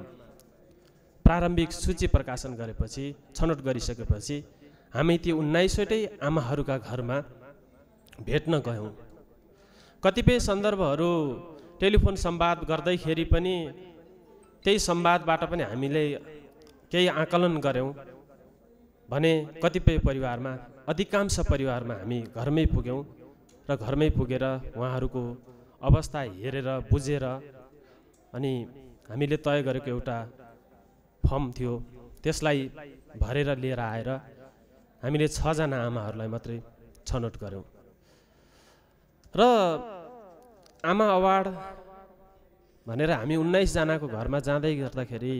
प्रारम्भिक सूची प्रकाशन गरेपछि छनौट गरिसकेपछि हामी ती उन्नाइसवटै आमाहरूका घरमा भेट्न गयौँ कतिपय सन्दर्भहरू टेलिफोन सम्वाद गर्दैखेरि पनि त्यही सम्वादबाट पनि हामीले केही आकलन गऱ्यौँ भने कतिपय परिवारमा अधिकांश परिवारमा हामी घरमै पुग्यौँ र घरमै पुगेर उहाँहरूको अवस्था हेरेर बुझेर अनि हामीले तय गरेको एउटा फर्म थियो त्यसलाई भरेर लिएर आएर हामीले छजना आमाहरूलाई मात्रै छनौट गऱ्यौँ र आमा अवार्ड भनेर हामी उन्नाइसजनाको घरमा जाँदै गर्दाखेरि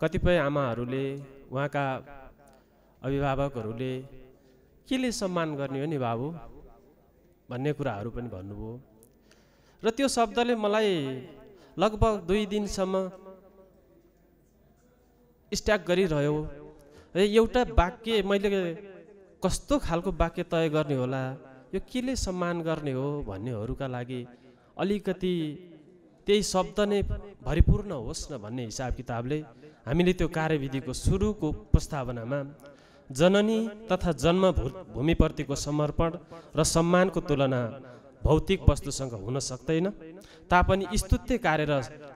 कतिपय आमाहरूले उहाँका अभिभावकहरूले केले सम्मान गर्ने हो नि बाबु भन्ने कुराहरू पनि भन्नुभयो र त्यो शब्दले मलाई लगभग दुई दिनसम्म स्ट्याक गरिरह्यो र एउटा वाक्य मैले कस्तो खालको वाक्य तय गर्ने होला यो केले सम्मान गर्ने हो भन्नेहरूका लागि अलिकति त्यही शब्द नै भरिपूर्ण होस् न भन्ने हिसाब किताबले हामीले त्यो कार्यविधिको सुरुको प्रस्तावनामा जननी तथा जन्म भूमिप्रतिको समर्पण र सम्मानको तुलना भौतिक वस्तुसँग हुन सक्दैन तापनि स्तुत्य कार्य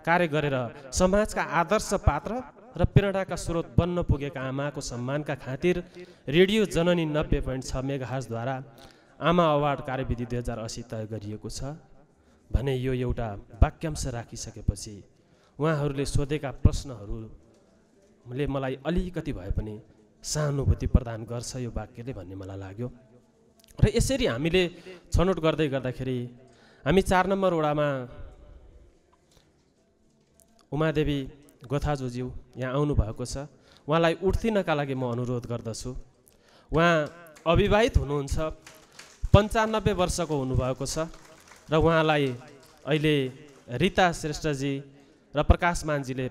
कार्य गरेर समाजका आदर्श पात्र र प्रेरणाका स्रोत बन्न पुगेका आमाको सम्मानका खातिर रेडियो जननी नब्बे पोइन्ट छ मेघाजद्वारा आमा अवार्ड कार्यविधि दुई हजार असी तय गरिएको छ भने यो एउटा वाक्यांश राखिसकेपछि उहाँहरूले सोधेका प्रश्नहरूले मलाई अलिकति भए पनि सहानुभूति प्रदान गर्छ यो वाक्यले भन्ने मलाई लाग्यो र यसरी हामीले छनौट गर्दै गर्दाखेरि हामी चार नम्बर वडामा उमादेवी गोथाजोज्यू यहाँ आउनुभएको छ उहाँलाई उठ्दिनका लागि म अनुरोध गर्दछु उहाँ अविवाहित हुनुहुन्छ पन्चानब्बे वर्षको हुनुभएको छ र उहाँलाई अहिले रिता श्रेष्ठजी र प्रकाश मानजीले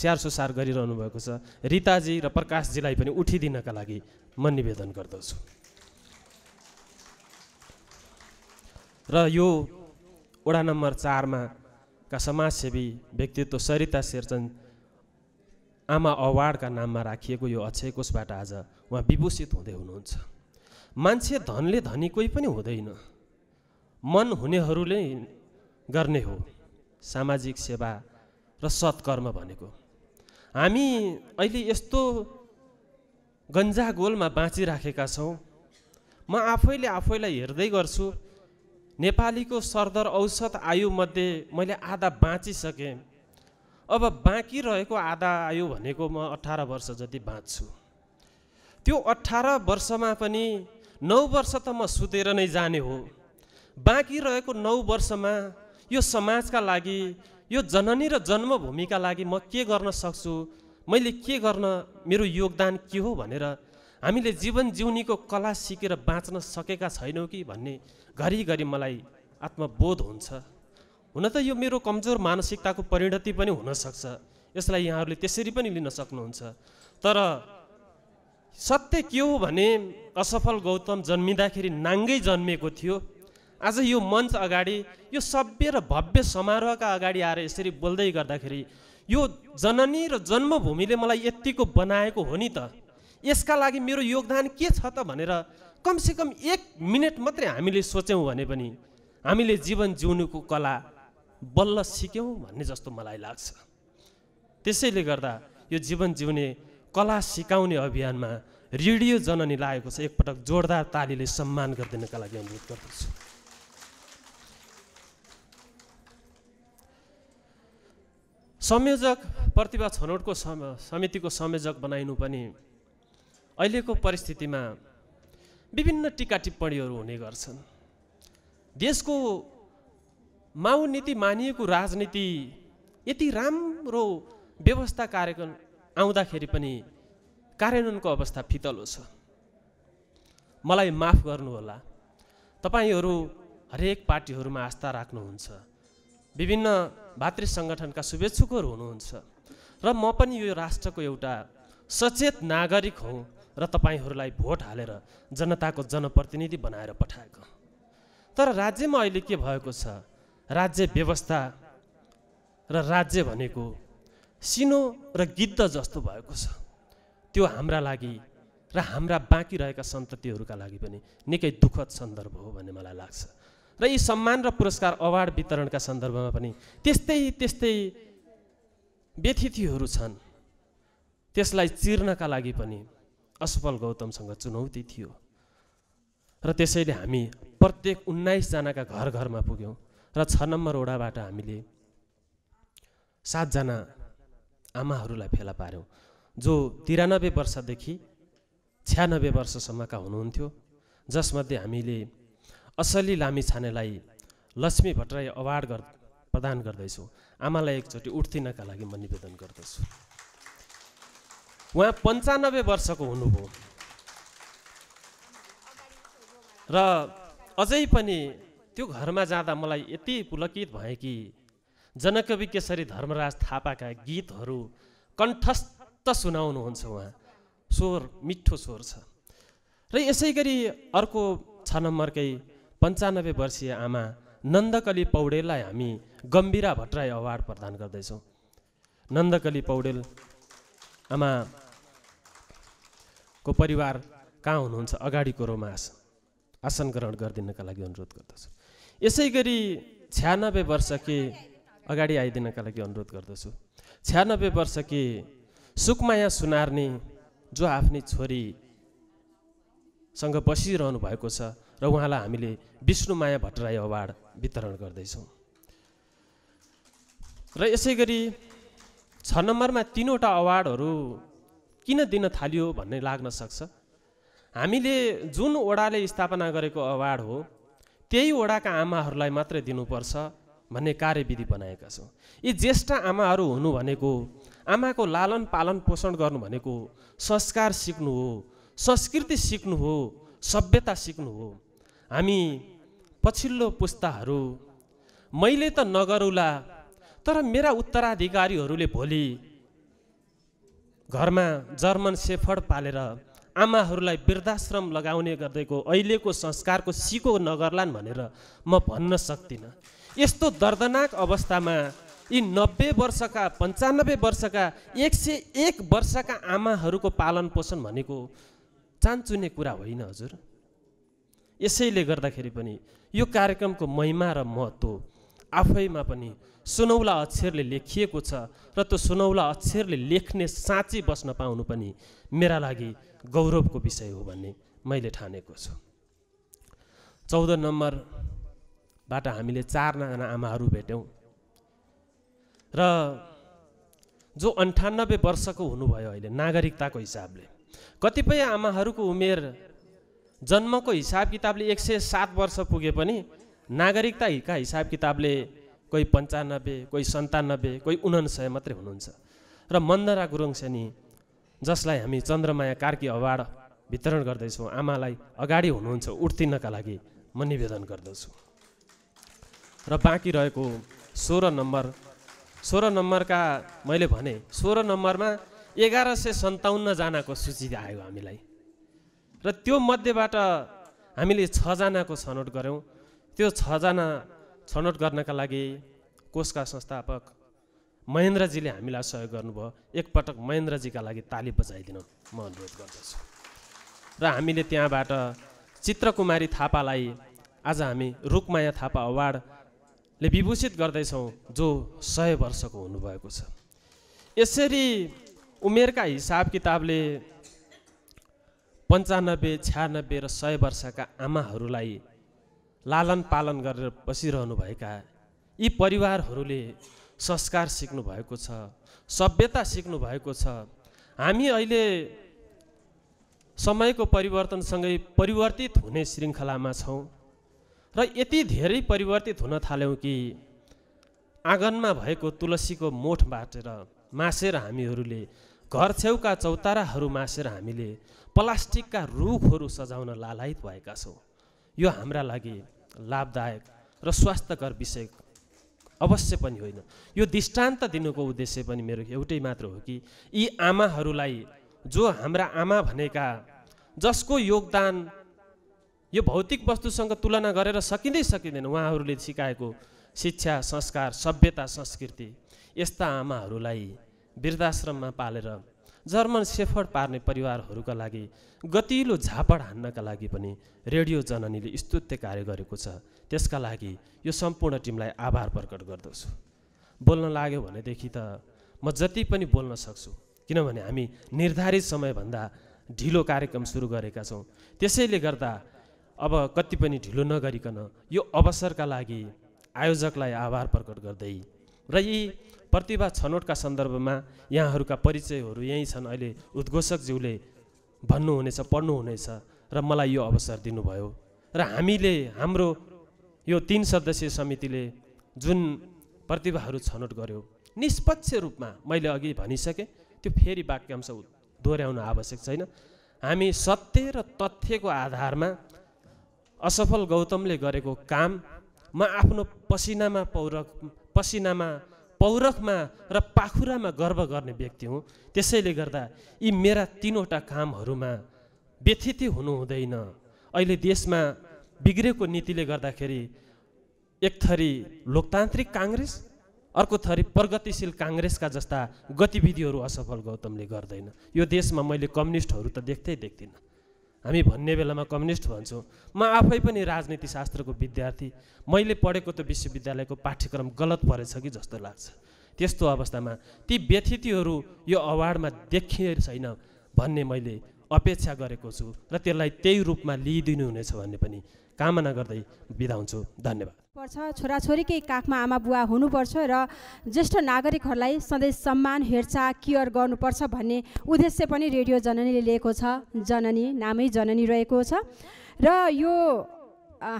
स्याहार सुसार गरिरहनु भएको छ रिताजी र प्रकाशजीलाई पनि उठिदिनका लागि म निवेदन गर्दछु र यो वडा नम्बर चारमा का समाजसेवी व्यक्तित्व सरिता शेरचन आमा अवार्डका नाममा राखिएको यो अक्षय कोषबाट आज उहाँ विभूषित हुँदै हुनुहुन्छ मान्छे धनले धनी कोही पनि हुँदैन मन हुनेहरूले गर्ने हो सामाजिक सेवा र सत्कर्म भनेको हामी अहिले यस्तो गन्जागोलमा बाँचिराखेका छौँ म आफैले आफैलाई हेर्दै गर्छु नेपालीको सरदर औसत आयुमध्ये मैले आधा बाँचिसकेँ अब बाँकी रहेको आधा आयु भनेको म अठार वर्ष जति बाँच्छु त्यो अठार वर्षमा पनि नौ वर्ष त म सुतेर नै जाने हो बाँकी रहेको नौ वर्षमा यो समाजका लागि यो जननी र जन्मभूमिका लागि म के गर्न सक्छु मैले के गर्न मेरो योगदान के हो भनेर हामीले जीवन जिउनीको कला सिकेर बाँच्न सकेका छैनौँ कि भन्ने घरिघरि मलाई आत्मबोध हुन्छ हुन त यो मेरो कमजोर मानसिकताको परिणति पनि हुनसक्छ यसलाई यहाँहरूले त्यसरी पनि लिन सक्नुहुन्छ तर सत्य के हो भने असफल गौतम जन्मिँदाखेरि नाङ्गै जन्मिएको थियो आज यो मञ्च अगाडि यो सभ्य र भव्य समारोहका अगाडि आएर यसरी बोल्दै गर्दाखेरि यो जननी र जन्मभूमिले मलाई यत्तिको बनाएको हो नि त यसका लागि मेरो योगदान के छ त भनेर कमसेकम एक मिनट मात्रै हामीले सोच्यौँ भने पनि हामीले जीवन जिउनुको कला बल्ल सिक्यौँ भन्ने जस्तो मलाई लाग्छ त्यसैले गर्दा यो जीवन जिउने कला सिकाउने अभियानमा रेडियो जननी लागेको छ एकपटक जोरदार तालीले सम्मान गरिदिनका लागि अनुरोध गर्दछु संयोजक प्रतिभा छनौटको समितिको संयोजक बनाइनु पनि अहिलेको परिस्थितिमा विभिन्न टिका टिप्पणीहरू हुने गर्छन् देशको माओ नीति मानिएको राजनीति यति राम्रो व्यवस्था कार्यक्रम आउँदाखेरि पनि कार्यान्वयनको अवस्था फितलो छ मलाई माफ गर्नुहोला तपाईँहरू हरेक पार्टीहरूमा आस्था राख्नुहुन्छ विभिन्न भातृ सङ्गठनका शुभेच्छुकहरू हुनुहुन्छ र म पनि यो राष्ट्रको एउटा सचेत नागरिक हुँ र तपाईँहरूलाई भोट हालेर जनताको जनप्रतिनिधि बनाएर पठाएको तर राज्यमा अहिले के भएको छ राज्य व्यवस्था र राज्य भनेको सिनो र गिद्ध जस्तो भएको छ त्यो हाम्रा लागि र हाम्रा बाँकी रहेका सन्ततिहरूका लागि पनि निकै दुःखद सन्दर्भ हो भन्ने मलाई लाग्छ र यी सम्मान र पुरस्कार अवार्ड वितरणका सन्दर्भमा पनि त्यस्तै त्यस्तै व्यथितिहरू छन् त्यसलाई चिर्नका लागि पनि असफल गौतमसँग चुनौती थियो र त्यसैले हामी प्रत्येक उन्नाइसजनाका घर घरमा पुग्यौँ र छ नम्बर ओडाबाट हामीले सातजना आमाहरूलाई फेला पार्यौँ जो तिरानब्बे वर्षदेखि छ्यानब्बे वर्षसम्मका हुनुहुन्थ्यो जसमध्ये हामीले असली लामी छानेलाई लक्ष्मी भट्टराई अवार्ड गर् प्रदान गर्दैछु आमालाई एकचोटि उठ्थिनका लागि म निवेदन गर्दछु उहाँ पन्चानब्बे वर्षको हुनुभयो र अझै पनि त्यो घरमा जाँदा मलाई यति पुलकित भए कि जनकवि केसरी धर्मराज थापाका गीतहरू कण्ठस्थ सुनाउनुहुन्छ उहाँ स्वर मिठो स्वर छ र यसै गरी अर्को छ नम्बरकै पन्चानब्बे वर्षीय आमा नन्दकली पौडेललाई हामी गम्भीरा भट्टराई अवार्ड प्रदान गर्दैछौँ नन्दकली पौडेल आमाको परिवार कहाँ हुनुहुन्छ अगाडिको रोमा आसन आसन ग्रहण गरिदिनका लागि अनुरोध गर्दछु यसै गरी छ्यानब्बे वर्ष के अगाडि आइदिनका लागि अनुरोध गर्दछु छ्यानब्बे वर्ष के सुकमाया सुनार्ने जो आफ्नै छोरीसँग बसिरहनु भएको छ र उहाँलाई हामीले विष्णुमाया भट्टराई अवार्ड वितरण गर्दैछौँ र यसै गरी छ नम्बरमा तिनवटा अवार्डहरू किन दिन थालियो भन्ने लाग्न सक्छ हामीले जुन ओडाले स्थापना गरेको अवार्ड हो त्यही वडाका आमाहरूलाई मात्रै दिनुपर्छ भन्ने कार्यविधि बनाएका छौँ यी ज्येष्ठ आमाहरू हुनु भनेको आमाको लालन पालन पोषण गर्नु भनेको संस्कार सिक्नु हो संस्कृति सिक्नु हो सभ्यता सिक्नु हो हामी पछिल्लो पुस्ताहरू मैले त नगरौँला तर मेरा उत्तराधिकारीहरूले भोलि घरमा जर्मन सेफड पालेर आमाहरूलाई वृद्धाश्रम लगाउने गर्दैको अहिलेको संस्कारको सिको नगर्लान् भनेर म भन्न सक्दिनँ यस्तो दर्दनाक अवस्थामा यी नब्बे वर्षका पन्चानब्बे वर्षका एक सय एक वर्षका आमाहरूको पालन पोषण भनेको चान्चुने कुरा होइन हजुर यसैले गर्दाखेरि पनि यो कार्यक्रमको महिमा र महत्त्व आफैमा पनि सुनौला अक्षरले लेखिएको छ र त्यो सुनौला अक्षरले लेख्ने साँची बस्न पाउनु पनि मेरा लागि गौरवको विषय हो भन्ने मैले ठानेको छु चौध नम्बरबाट हामीले चारजना आमाहरू भेट्यौँ र जो अन्ठानब्बे वर्षको हुनुभयो अहिले नागरिकताको हिसाबले कतिपय आमाहरूको उमेर जन्मको हिसाब किताबले एक सय सात वर्ष पुगे पनि नागरिकताका हिसाब किताबले कोही पन्चानब्बे कोही सन्तानब्बे कोही उनान्सय मात्रै हुनुहुन्छ र मन्दरा गुरुङ सेनी जसलाई हामी चन्द्रमाया कार्की अवार्ड वितरण गर्दैछौँ आमालाई अगाडि हुनुहुन्छ उठ्तिनका लागि म निवेदन गर्दछु र बाँकी रहेको सोह्र नम्बर सोह्र नम्बरका मैले भने सोह्र नम्बरमा एघार सय सन्ताउन्नजनाको सूची आयो हामीलाई र त्यो मध्येबाट हामीले छजनाको छनौट गऱ्यौँ त्यो छजना छनौट गर्नका लागि कोषका संस्थापक महेन्द्रजीले हामीलाई सहयोग गर्नुभयो एकपटक महेन्द्रजीका लागि ताली बजाइदिन म अनुरोध गर्दछु र हामीले त्यहाँबाट चित्रकुमारी थापालाई आज हामी रुखमाया थापा अवार्डले विभूषित गर्दैछौँ जो सय वर्षको हुनुभएको छ यसरी उमेरका हिसाब किताबले पन्चानब्बे छ्यानब्बे र सय वर्षका आमाहरूलाई लालन पालन गरेर बसिरहनुभएका यी परिवारहरूले संस्कार सिक्नुभएको छ सभ्यता सिक्नुभएको छ हामी अहिले समयको परिवर्तनसँगै परिवर्तित हुने श्रृङ्खलामा छौँ र यति धेरै परिवर्तित हुन थाल्यौँ कि आँगनमा भएको तुलसीको मोठ बाटेर मासेर हामीहरूले घर छेउका चौताराहरू मासेर हामीले प्लास्टिकका रुखहरू सजाउन लालायत भएका छौँ यो हाम्रा लागि लाभदायक र स्वास्थ्यकर विषय अवश्य पनि होइन यो दृष्टान्त दिनुको उद्देश्य पनि मेरो एउटै मात्र हो कि यी आमाहरूलाई जो हाम्रा आमा भनेका जसको योगदान यो भौतिक वस्तुसँग तुलना गरेर सकिँदै सकिँदैन उहाँहरूले सिकाएको शिक्षा संस्कार सभ्यता संस्कृति यस्ता आमाहरूलाई वृद्धाश्रममा पालेर जर्मन सेफर्ड पार्ने परिवारहरूका लागि गतिलो झापड हान्नका लागि पनि रेडियो जननीले स्तुत्य कार्य गरेको छ त्यसका लागि यो सम्पूर्ण टिमलाई आभार प्रकट गर्दछु बोल्न लाग्यो भनेदेखि त म जति पनि बोल्न सक्छु किनभने हामी निर्धारित समयभन्दा ढिलो कार्यक्रम सुरु गरेका छौँ त्यसैले गर्दा अब कति पनि ढिलो नगरिकन यो अवसरका लागि आयोजकलाई आभार प्रकट गर्दै र यी प्रतिभा छनौटका सन्दर्भमा यहाँहरूका परिचयहरू यहीँ छन् अहिले उद्घोषकज्यूले भन्नुहुनेछ पढ्नुहुनेछ र मलाई यो अवसर दिनुभयो र हामीले हाम्रो यो तिन सदस्यीय समितिले जुन प्रतिभाहरू छनौट गर्यो निष्पक्ष रूपमा मैले अघि भनिसकेँ त्यो फेरि वाक्यांश दोहोऱ्याउन आवश्यक छैन हामी सत्य र तथ्यको आधारमा असफल गौतमले गरेको काम म आफ्नो पसिनामा पौर पसिनामा पौरखमा र पाखुरामा गर्व गर्ने व्यक्ति हुँ त्यसैले गर्दा यी मेरा तिनवटा कामहरूमा व्यथिति हुनु हुँदैन अहिले देशमा बिग्रेको नीतिले गर्दाखेरि एक थरी लोकतान्त्रिक काङ्ग्रेस अर्को थरी प्रगतिशील काङ्ग्रेसका जस्ता गतिविधिहरू असफल गौतमले गर्दैन यो देशमा मैले कम्युनिस्टहरू त देख्दै देख्दिनँ हामी भन्ने बेलामा कम्युनिस्ट भन्छौँ म आफै पनि राजनीति शास्त्रको विद्यार्थी मैले पढेको त विश्वविद्यालयको पाठ्यक्रम गलत परेछ कि जस्तो लाग्छ त्यस्तो अवस्थामा ती व्यथितहरू यो अवार्डमा देखिए छैन भन्ने मैले अपेक्षा गरेको छु र त्यसलाई त्यही रूपमा लिइदिनु हुनेछ भन्ने पनि कामना गर्दै बिदा हुन्छु धन्यवाद
पर्छ छोराछोरीकै काखमा आमा बुवा हुनुपर्छ र ज्येष्ठ नागरिकहरूलाई सधैँ सम्मान हेरचाह केयर गर्नुपर्छ भन्ने उद्देश्य पनि रेडियो जननीले लिएको छ जननी नामै जननी रहेको छ र यो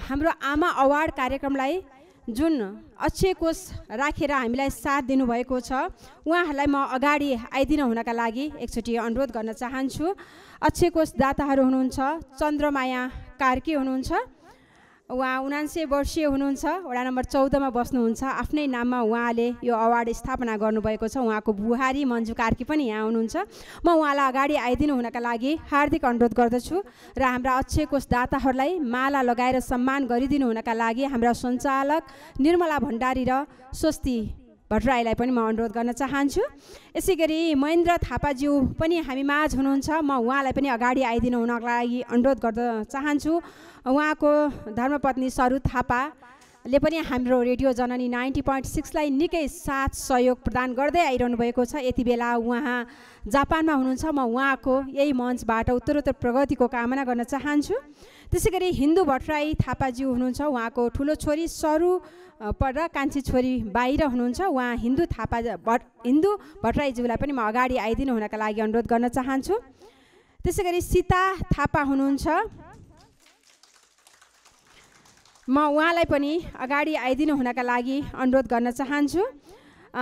हाम्रो आमा अवार्ड कार्यक्रमलाई जुन अक्षय कोष राखेर हामीलाई साथ दिनुभएको छ उहाँहरूलाई म अगाडि आइदिन हुनका लागि एकचोटि अनुरोध गर्न चाहन्छु अक्षय कोष दाताहरू हुनुहुन्छ चन्द्रमाया कार्की हुनुहुन्छ उहाँ उनान्से वर्षीय हुनुहुन्छ वडा नम्बर चौधमा बस्नुहुन्छ आफ्नै नाममा उहाँले यो अवार्ड स्थापना गर्नुभएको छ उहाँको बुहारी मन्जु कार्की पनि यहाँ हुनुहुन्छ म उहाँलाई अगाडि आइदिनु हुनका लागि हार्दिक अनुरोध गर्दछु र हाम्रा अक्षय कोष माला लगाएर सम्मान गरिदिनु हुनका लागि हाम्रा सञ्चालक निर्मला भण्डारी र स्वस्ति भट्टराईलाई पनि म अनुरोध गर्न चाहन्छु यसै गरी महेन्द्र थापाज्यू पनि हामी माझ हुनुहुन्छ म उहाँलाई पनि अगाडि आइदिनु हुनको लागि अनुरोध गर्न चाहन्छु उहाँको धर्मपत्नी सरु थापाले पनि हाम्रो रेडियो जननी नाइन्टी पोइन्ट सिक्सलाई निकै साथ सहयोग प्रदान गर्दै आइरहनु भएको छ यति बेला उहाँ जापानमा हुनुहुन्छ म उहाँको यही मञ्चबाट उत्तरोत्तर प्रगतिको कामना गर्न चाहन्छु त्यसै गरी हिन्दू भट्टराई थापाज्यू हुनुहुन्छ उहाँको ठुलो छोरी सरु पर कान्छी छोरी बाहिर हुनुहुन्छ उहाँ हिन्दू थापा भट हिन्दू भट्टराईज्यूलाई पनि म अगाडि आइदिनु हुनका लागि अनुरोध गर्न चाहन्छु त्यसै गरी सीता थापा हुनुहुन्छ म उहाँलाई पनि अगाडि आइदिनु हुनका लागि अनुरोध गर्न चाहन्छु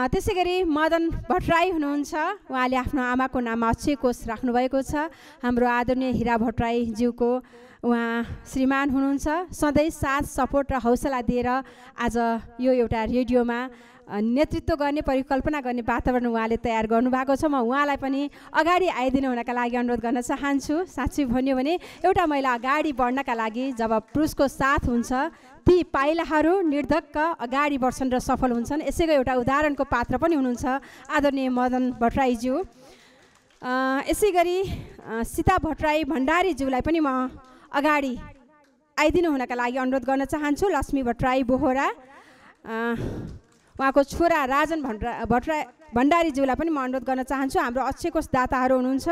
त्यसै गरी मदन भट्टराई हुनुहुन्छ उहाँले आफ्नो आमाको नाममा अक्षय कोष राख्नुभएको छ हाम्रो आदरणीय हिरा भट्टराईज्यूको उहाँ श्रीमान हुनुहुन्छ सधैँ साथ सपोर्ट र हौसला दिएर आज यो एउटा रेडियोमा नेतृत्व गर्ने परिकल्पना गर्ने वातावरण उहाँले तयार गर्नुभएको छ म उहाँलाई पनि अगाडि आइदिनु हुनका लागि अनुरोध गर्न चाहन्छु साँच्ची भन्यो भने एउटा महिला अगाडि बढ्नका लागि जब पुरुषको साथ हुन्छ ती पाइलाहरू निर्धक्क अगाडि बढ्छन् र सफल हुन्छन् यसैको एउटा उदाहरणको पात्र पनि हुनुहुन्छ आदरणीय मदन भट्टराईज्यू यसै गरी सीता भट्टराई भण्डारीज्यूलाई पनि म अगाडि आइदिनु हुनका लागि अनुरोध गर्न चाहन्छु लक्ष्मी भट्टराई बोहरा उहाँको छोरा राजन भण्डा भट्टरा भण्डारीज्यूलाई पनि म अनुरोध गर्न चाहन्छु हाम्रो अक्षय कोष दाताहरू हुनुहुन्छ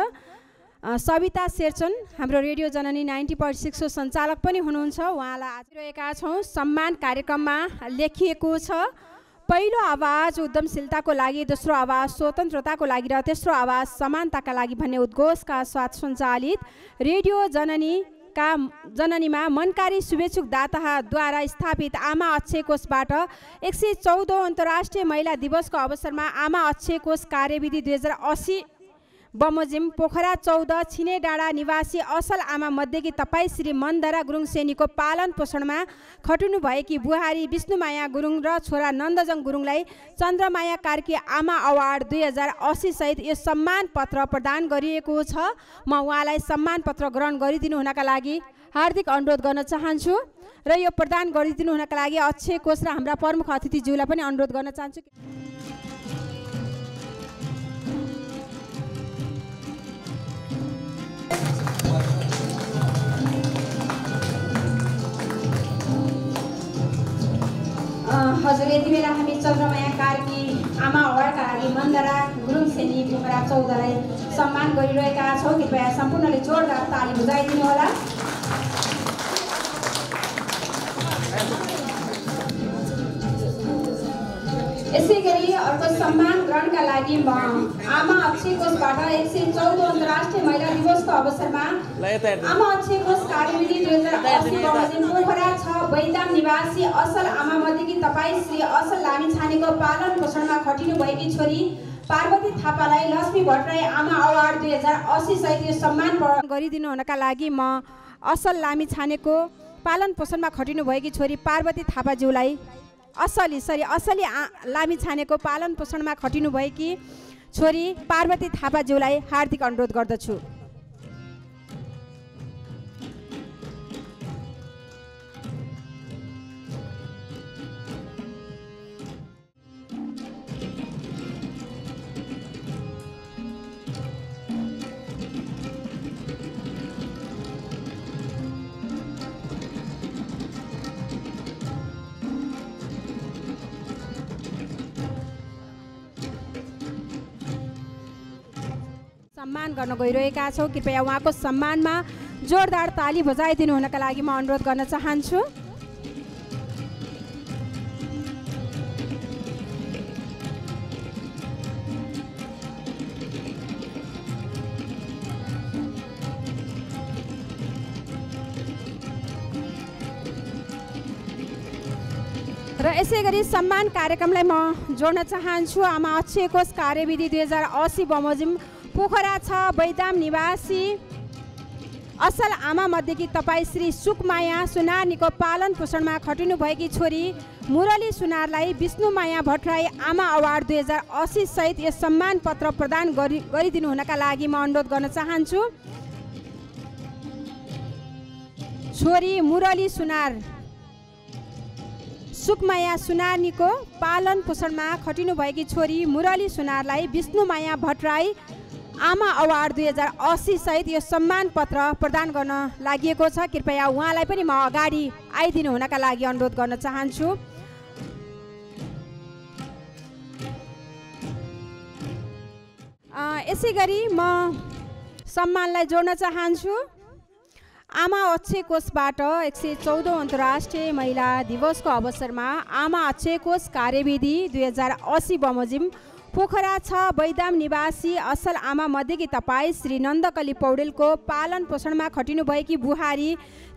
सविता शेर्चन हाम्रो रेडियो जननी नाइन्टी पोइन्ट सिक्सको सञ्चालक पनि हुनुहुन्छ उहाँलाई आज छौँ सम्मान कार्यक्रममा लेखिएको छ पहिलो आवाज उद्यमशीलताको लागि दोस्रो आवाज स्वतन्त्रताको लागि र तेस्रो आवाज समानताका लागि भन्ने उद्घोषका साथ सञ्चालित रेडियो जननी का जननीमा मनकारी शुभेच्छुक द्वारा स्थापित आमा अक्षय कोषबाट एक सय चौधौँ अन्तर्राष्ट्रिय महिला दिवसको अवसरमा आमा अक्षय कोष कार्यविधि दुई हजार असी बमोजिम पोखरा चौध छिने डाँडा निवासी असल आमा मध्येकी तपाईँ श्री मन्दरा गुरुङ सेनीको पालन पोषणमा भएकी बुहारी विष्णुमाया गुरुङ र छोरा नन्दजङ गुरुङलाई चन्द्रमाया कार्की आमा अवार्ड दुई हजार असी सहित यो सम्मान पत्र प्रदान गरिएको छ म उहाँलाई सम्मान पत्र ग्रहण गरिदिनु हुनका लागि हार्दिक अनुरोध गर्न चाहन्छु र यो प्रदान गरिदिनु हुनका लागि अक्षय कोष र हाम्रा प्रमुख अतिथिज्यूलाई पनि अनुरोध गर्न चाहन्छु हजुर यति बेला हामी चन्द्रमाया कार्की आमा अवार्डका लागि मन्दरा गुरुङ सेनी भुमरा चौधलाई सम्मान गरिरहेका छौँ कृपया सम्पूर्णले जोडदार ताली होला यसै गरी अर्को सम्मान ग्रहणका लागि म आमा अक्षय कोषबाट एक सय चौध अन्तर्राष्ट्रिय महिला दिवसको अवसरमा आमा अक्षय कोष कार्यविधि दुई हजार बमोजिम पोखरा छ बैताम निवासी असल आमा मध्यकी तपाईँ श्री असल छानेको पालन पोषणमा खटिनु भएकी छोरी पार्वती थापालाई लक्ष्मी भट्टराई आमा अवार्ड दुई हजार असी सहित यो सम्मान हुनका लागि म असल छानेको पालन पोषणमा खटिनु भएकी छोरी पार्वती थापाज्यूलाई असली सरी असली आ लामी छानेको पालन पोषणमा खटिनुभएकी छोरी पार्वती थापाज्यूलाई हार्दिक अनुरोध गर्दछु सम्मान गर्न गइरहेका छौँ कृपया उहाँको सम्मानमा जोरदार ताली बजाइदिनु हुनका लागि म अनुरोध गर्न चाहन्छु र यसै गरी सम्मान कार्यक्रमलाई म जोड्न चाहन्छु आमा अक्षय कोष कार्यविधि दुई हजार असी बमोजिम पोखरा छ बैदाम निवासी असल आमा मध्येकी तपाईँ श्री सुकमाया सुनारनीको पालन पोषणमा भएकी छोरी मुरली सुनारलाई विष्णुमाया भट्टराई आमा अवार्ड दुई हजार असी सहित यस सम्मान पत्र प्रदान गरि गरिदिनु हुनका लागि म अनुरोध गर्न चाहन्छु छोरी मुरली सुनार सुकमाया सुनारनीको पालन पोषणमा खटिनु भएकी छोरी मुरली सुनारलाई विष्णुमाया भट्टराई आमा अवार्ड दुई हजार असी सहित यो सम्मान पत्र प्रदान गर्न लागि छ कृपया उहाँलाई पनि म अगाडि आइदिनु हुनका लागि अनुरोध गर्न चाहन्छु यसै गरी म सम्मानलाई जोड्न चाहन्छु आमा अक्षय कोषबाट एक सय चौधौँ अन्तर्राष्ट्रिय महिला दिवसको अवसरमा आमा अक्षय कोष कार्यविधि दुई हजार असी बमोजिम पोखरा छ बैदाम निवासी असल आमा मध्येकी तपाईँ श्री नन्दकली पौडेलको पालन पोषणमा खटिनुभएकी बुहारी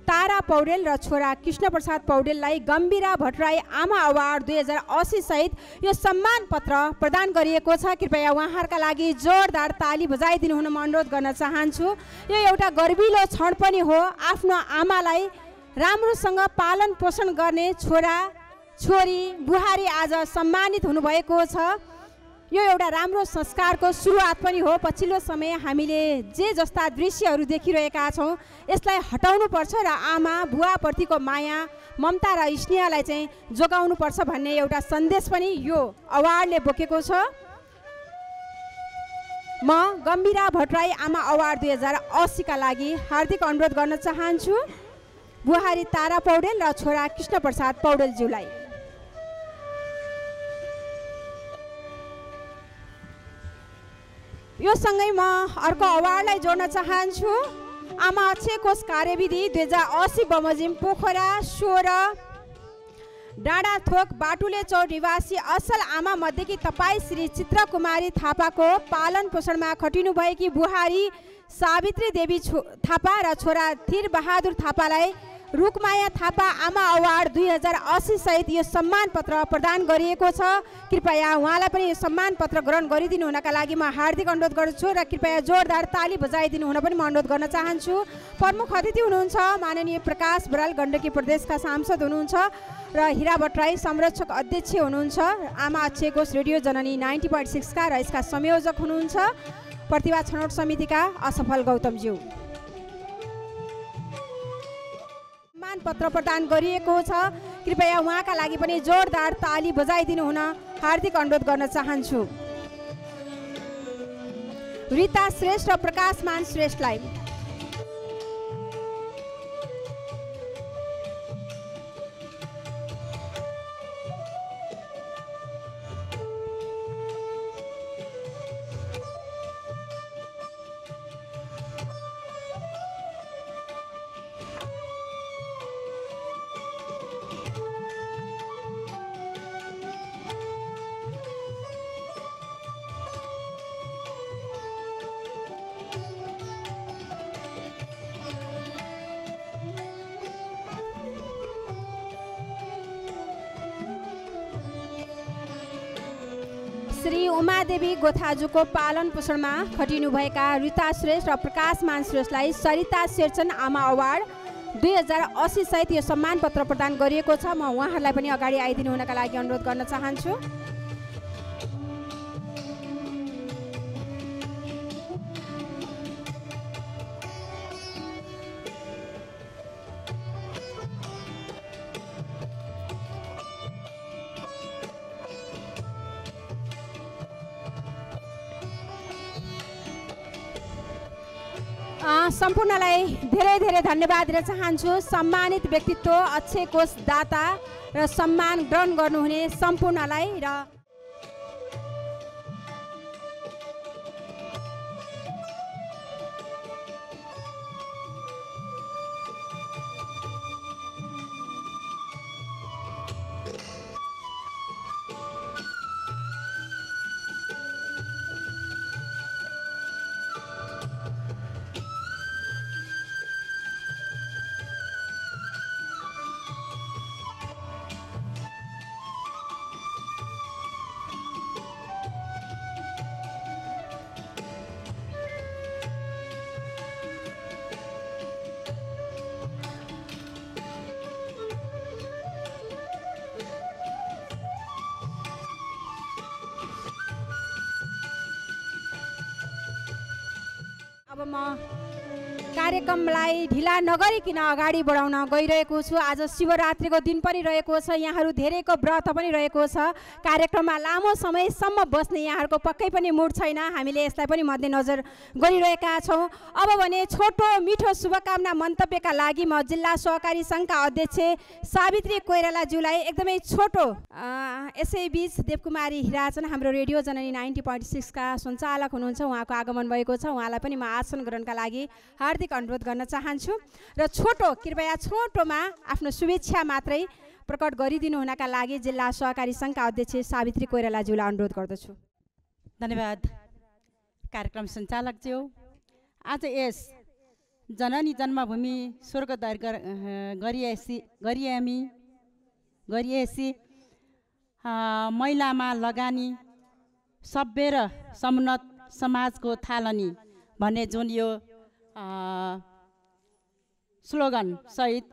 तारा पौडेल र छोरा कृष्णप्रसाद पौडेललाई गम्भीरा भट्टराई आमा अवार्ड दुई हजार असी सहित यो सम्मान पत्र प्रदान गरिएको छ कृपया उहाँहरूका लागि जोरदार ताली बजाइदिनु हुन म अनुरोध गर्न चाहन्छु यो एउटा गर्विलो क्षण पनि हो आफ्नो आमालाई राम्रोसँग पालन पोषण गर्ने छोरा छोरी बुहारी आज सम्मानित हुनुभएको छ यो एउटा राम्रो संस्कारको सुरुवात पनि हो पछिल्लो समय हामीले जे जस्ता दृश्यहरू देखिरहेका छौँ यसलाई हटाउनुपर्छ र आमा बुवाप्रतिको माया ममता र स्नेहलाई चाहिँ जोगाउनुपर्छ भन्ने एउटा सन्देश पनि यो अवार्डले बोकेको छ म गम्भीरा भट्टराई आमा अवार्ड दुई हजार असीका लागि हार्दिक अनुरोध गर्न चाहन्छु बुहारी तारा पौडेल र छोरा कृष्ण प्रसाद पौडेलज्यूलाई यो सँगै म अर्को अवार्डलाई जोड्न चाहन्छु आमा अक्षय कोष कार्यविधि दुई हजार असी बमोजिम पोखरा सोह्र थोक बाटुले चौर निवासी असल आमा मध्येकी तपाईँ श्री चित्रकुमारी थापाको पालन पोषणमा भएकी बुहारी सावित्री देवी थापा र छोरा थिर बहादुर थापालाई रुखमाया थापा आमा अवार्ड दुई हजार असी सहित यो सम्मान पत्र प्रदान गरिएको छ कृपया उहाँलाई पनि यो सम्मान पत्र ग्रहण गरिदिनु हुनका लागि म हार्दिक अनुरोध गर्छु र कृपया जोरदार ताली बजाइदिनु हुन पनि म अनुरोध गर्न चाहन्छु प्रमुख अतिथि हुनुहुन्छ माननीय प्रकाश बराल गण्डकी प्रदेशका सांसद हुनुहुन्छ र हिरा भट्टराई संरक्षक अध्यक्ष हुनुहुन्छ आमा अक्षयकोष रेडियो जननी नाइन्टी पोइन्ट सिक्सका र यसका संयोजक हुनुहुन्छ प्रतिभा छनौट समितिका असफल गौतमज्यू सम्मान पत्र प्रदान गरिएको छ कृपया उहाँका लागि पनि जोरदार ताली बजाइदिनु हुन हार्दिक अनुरोध गर्न चाहन्छु रिता श्रेष्ठ र प्रकाशमान श्रेष्ठलाई देवी गोथाजुको पालन पोषणमा खटिनुभएका रिता श्रेष्ठ र मान श्रेष्ठलाई सरिता शेर्चन आमा अवार्ड दुई हजार असी सहित यो सम्मान पत्र प्रदान गरिएको छ म उहाँहरूलाई पनि अगाडि आइदिनु हुनका लागि अनुरोध गर्न चाहन्छु सम्पूर्णलाई धेरै धेरै धन्यवाद दिन चाहन्छु सम्मानित व्यक्तित्व अक्षय कोष दाता र सम्मान ग्रहण गर्नुहुने सम्पूर्णलाई र कार्यक्रमलाई ढिला नगरिकन अगाडि बढाउन गइरहेको छु आज शिवरात्रिको दिन पनि रहेको छ यहाँहरू धेरैको व्रत पनि रहेको छ कार्यक्रममा लामो समयसम्म बस्ने यहाँहरूको पक्कै पनि मुड छैन हामीले यसलाई पनि मध्यनजर गरिरहेका छौँ अब भने छोटो मिठो शुभकामना मन्तव्यका लागि म जिल्ला सहकारी सङ्घका अध्यक्ष सावित्री कोइरालाज्यूलाई एकदमै छोटो यसैबिच देवकुमारी हिराचन हाम्रो रेडियो जननी नाइन्टी पोइन्ट सिक्सका सञ्चालक हुनुहुन्छ उहाँको आगमन भएको छ उहाँलाई पनि म आसन ग्रहणका लागि हार्दिक अनुरोध गर्न चाहन्छु चाहन्छु र छोटो कृपया छोटोमा आफ्नो शुभेच्छा मात्रै प्रकट गरिदिनु हुनका लागि जिल्ला सहकारी सङ्घका अध्यक्ष सावित्री कोइरालाज्यूलाई अनुरोध गर्दछु धन्यवाद
कार्यक्रम सञ्चालकज्यू आज यस जननी जन्मभूमि स्वर्गदार गरिएसी गरिएमी गरिएसी महिलामा लगानी सभ्य र समुन्नत समाजको थालनी भन्ने जुन यो स्लोगन स्लोगनसहित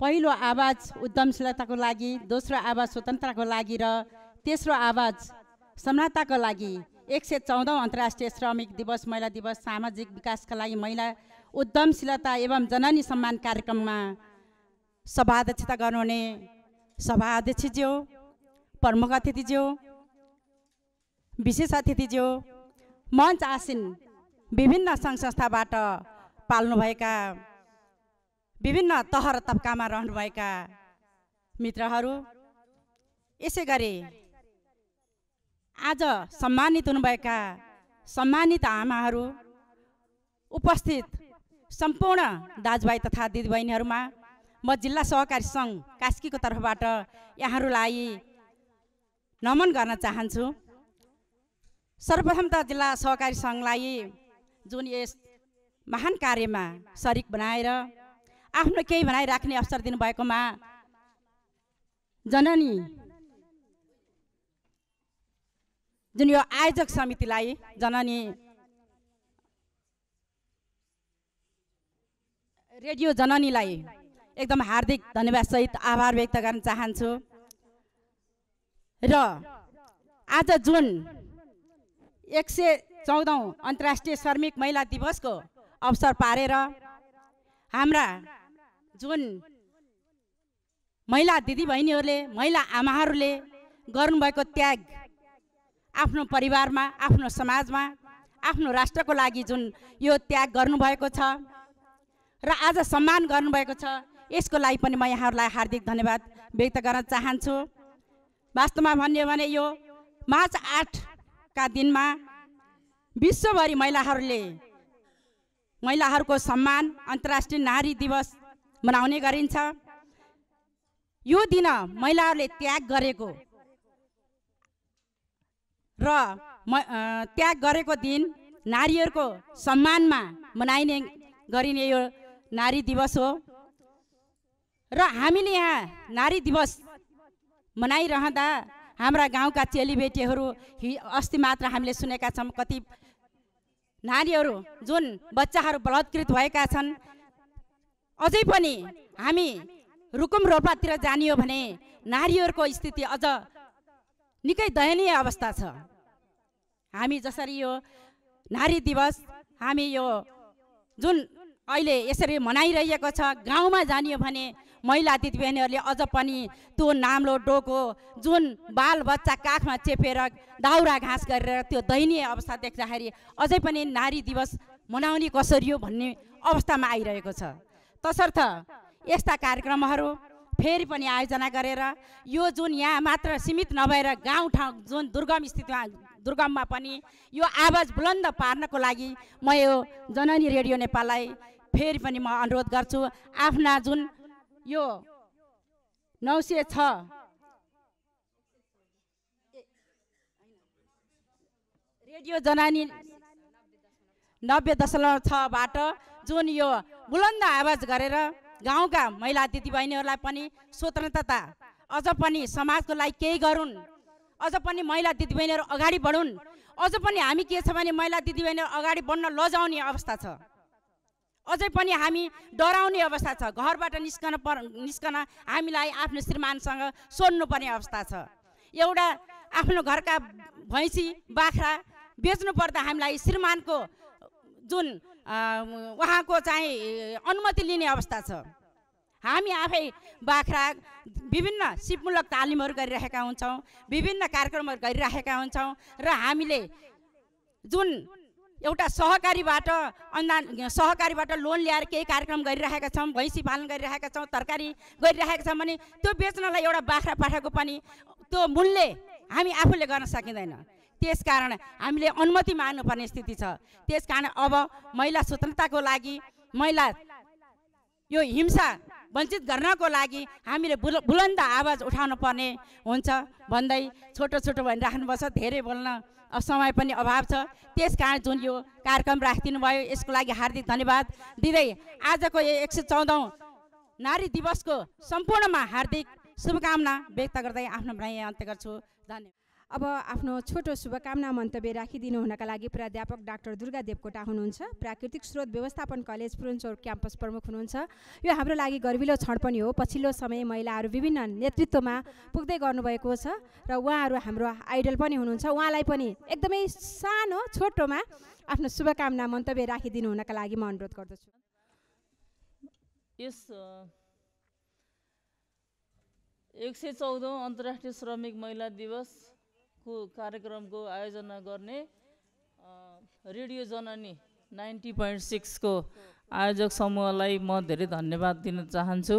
पहिलो आवाज उद्यमशीलताको लागि दोस्रो आवाज स्वतन्त्रताको लागि र तेस्रो आवाज समानताको लागि एक सय चौधौँ अन्तर्राष्ट्रिय श्रमिक दिवस महिला दिवस सामाजिक विकासका लागि महिला उद्यमशीलता एवं जननी सम्मान कार्यक्रममा सभाध्यक्षता गर्नुहुने सभा अध्यक्षज्यू प्रमुख अतिथिज्यू विशेष अतिथिज्यू मञ्च आसिन विभिन्न सङ्घ संस्थाबाट पाल्नुभएका विभिन्न तह र तब्कामा रहनुभएका मित्रहरू यसै गरी आज सम्मानित हुनुभएका सम्मानित आमाहरू उपस्थित सम्पूर्ण दाजुभाइ तथा दिदीबहिनीहरूमा म जिल्ला सहकारी सङ्घ कास्कीको तर्फबाट यहाँहरूलाई नमन गर्न चाहन्छु सर्वप्रथम त जिल्ला सहकारी सङ्घलाई जुन यस महान कार्यमा सरिक बनाएर आफ्नो केही भनाइ राख्ने अवसर दिनुभएकोमा जननी जुन यो आयोजक समितिलाई जननी रेडियो जननीलाई एकदम हार्दिक धन्यवादसहित आभार व्यक्त गर्न चाहन्छु र आज जुन एक सय चौधौँ अन्तर्राष्ट्रिय श्रमिक महिला दिवसको अवसर पारेर हाम्रा जुन महिला दिदीबहिनीहरूले महिला आमाहरूले गर्नुभएको त्याग आफ्नो परिवारमा आफ्नो समाजमा आफ्नो राष्ट्रको लागि जुन यो त्याग गर्नुभएको छ र आज सम्मान गर्नुभएको छ यसको लागि पनि म यहाँहरूलाई हार्दिक धन्यवाद व्यक्त गर्न चाहन्छु वास्तवमा भन्यो भने यो मार्च आठका दिनमा विश्वभरि महिलाहरूले महिलाहरूको सम्मान अन्तर्राष्ट्रिय नारी दिवस मनाउने गरिन्छ यो दिन महिलाहरूले त्याग गरेको र त्याग गरेको दिन नारीहरूको सम्मानमा मनाइने गरिने यो नारी दिवस हो र हामीले यहाँ नारी दिवस मनाइरहँदा हाम्रा गाउँका चेलीबेटीहरू हि अस्ति मात्र हामीले सुनेका छौँ कति नारीहरू जुन बच्चाहरू बलात्कृत भएका छन् अझै पनि हामी रुकुम जाने जानियो भने नारीहरूको स्थिति अझ निकै दयनीय अवस्था छ हामी जसरी यो नारी दिवस हामी यो जुन अहिले यसरी मनाइरहेको छ गाउँमा जानियो भने महिला दिदीबहिनीहरूले अझ पनि त्यो नाम्लो डोको जुन बाल बच्चा काखमा चेपेर दाउरा घाँस गरेर त्यो दयनीय अवस्था देख्दाखेरि अझै पनि नारी दिवस मनाउने कसरी हो भन्ने अवस्थामा आइरहेको छ तसर्थ यस्ता कार्यक्रमहरू फेरि पनि आयोजना गरेर यो जुन यहाँ मात्र सीमित नभएर ठाउँ जुन दुर्गम स्थितिमा दुर्गममा पनि यो आवाज बुलन्द पार्नको लागि म यो जननी रेडियो नेपाललाई फेरि पनि म अनुरोध गर्छु आफ्ना जुन यो नौ सय छ रेडियो जनानी नब्बे दशमलव छबाट जुन यो बुलन्द आवाज गरेर गाउँका महिला दिदीबहिनीहरूलाई पनि स्वतन्त्रता अझ पनि समाजको लागि केही गरून् अझ पनि महिला दिदीबहिनीहरू अगाडि बढुन् अझ पनि हामी के छ भने महिला दिदीबहिनीहरू अगाडि बढ्न लजाउने अवस्था छ अझै पनि हामी डराउने अवस्था छ घरबाट निस्कन पर निस्कन हामीलाई आफ्नो श्रीमानसँग सोध्नुपर्ने अवस्था छ एउटा आफ्नो घरका भैँसी बाख्रा बेच्नु पर्दा हामीलाई श्रीमानको जुन उहाँको चाहिँ अनुमति लिने अवस्था छ हामी आफै बाख्रा विभिन्न सिपमूलक तालिमहरू गरिरहेका हुन्छौँ विभिन्न कार्यक्रमहरू गरिराखेका हुन्छौँ र हामीले जुन एउटा सहकारीबाट अनुदान सहकारीबाट लोन ल्याएर केही कार्यक्रम गरिरहेका छौँ भैँसी पालन गरिरहेका छौँ तरकारी गरिरहेका छौँ भने त्यो बेच्नलाई एउटा बाख्रा पाठाको पनि त्यो मूल्य हामी आफूले गर्न सकिँदैन त्यस कारण हामीले अनुमति माग्नुपर्ने स्थिति छ त्यस कारण अब महिला स्वतन्त्रताको लागि महिला यो हिंसा वञ्चित गर्नको लागि हामीले बुल बुलन्द आवाज उठाउनु पर्ने हुन्छ भन्दै छोटो छोटो भनिराख्नुपर्छ धेरै बोल्न समय पनि अभाव छ त्यस कारण जुन यो कार्यक्रम राखिदिनु भयो यसको लागि हार्दिक धन्यवाद दिँदै आजको यो एक सय चौधौँ नारी दिवसको सम्पूर्णमा हार्दिक शुभकामना व्यक्त गर्दै आफ्नो भनाइ अन्त्य गर्छु धन्यवाद अब आफ्नो छोटो शुभकामना मन्तव्य
राखिदिनु हुनका लागि प्राध्यापक डाक्टर दुर्गा देवकोटा हुनुहुन्छ प्राकृतिक स्रोत व्यवस्थापन कलेज पुरन्चोर क्याम्पस प्रमुख हुनुहुन्छ यो हाम्रो लागि गर्विलो क्षण पनि हो पछिल्लो समय महिलाहरू विभिन्न नेतृत्वमा पुग्दै गर्नुभएको छ र उहाँहरू हाम्रो आइडल पनि हुनुहुन्छ उहाँलाई पनि एकदमै सानो छोटोमा आफ्नो शुभकामना मन्तव्य राखिदिनु हुनका लागि म अनुरोध गर्दछु
यस एक सय चौधौँ अन्तर्राष्ट्रिय श्रमिक महिला दिवस को कार्यक्रमको आयोजना गर्ने रेडियो जननी नाइन्टी पोइन्ट सिक्सको आयोजक समूहलाई म धेरै धन्यवाद दिन चाहन्छु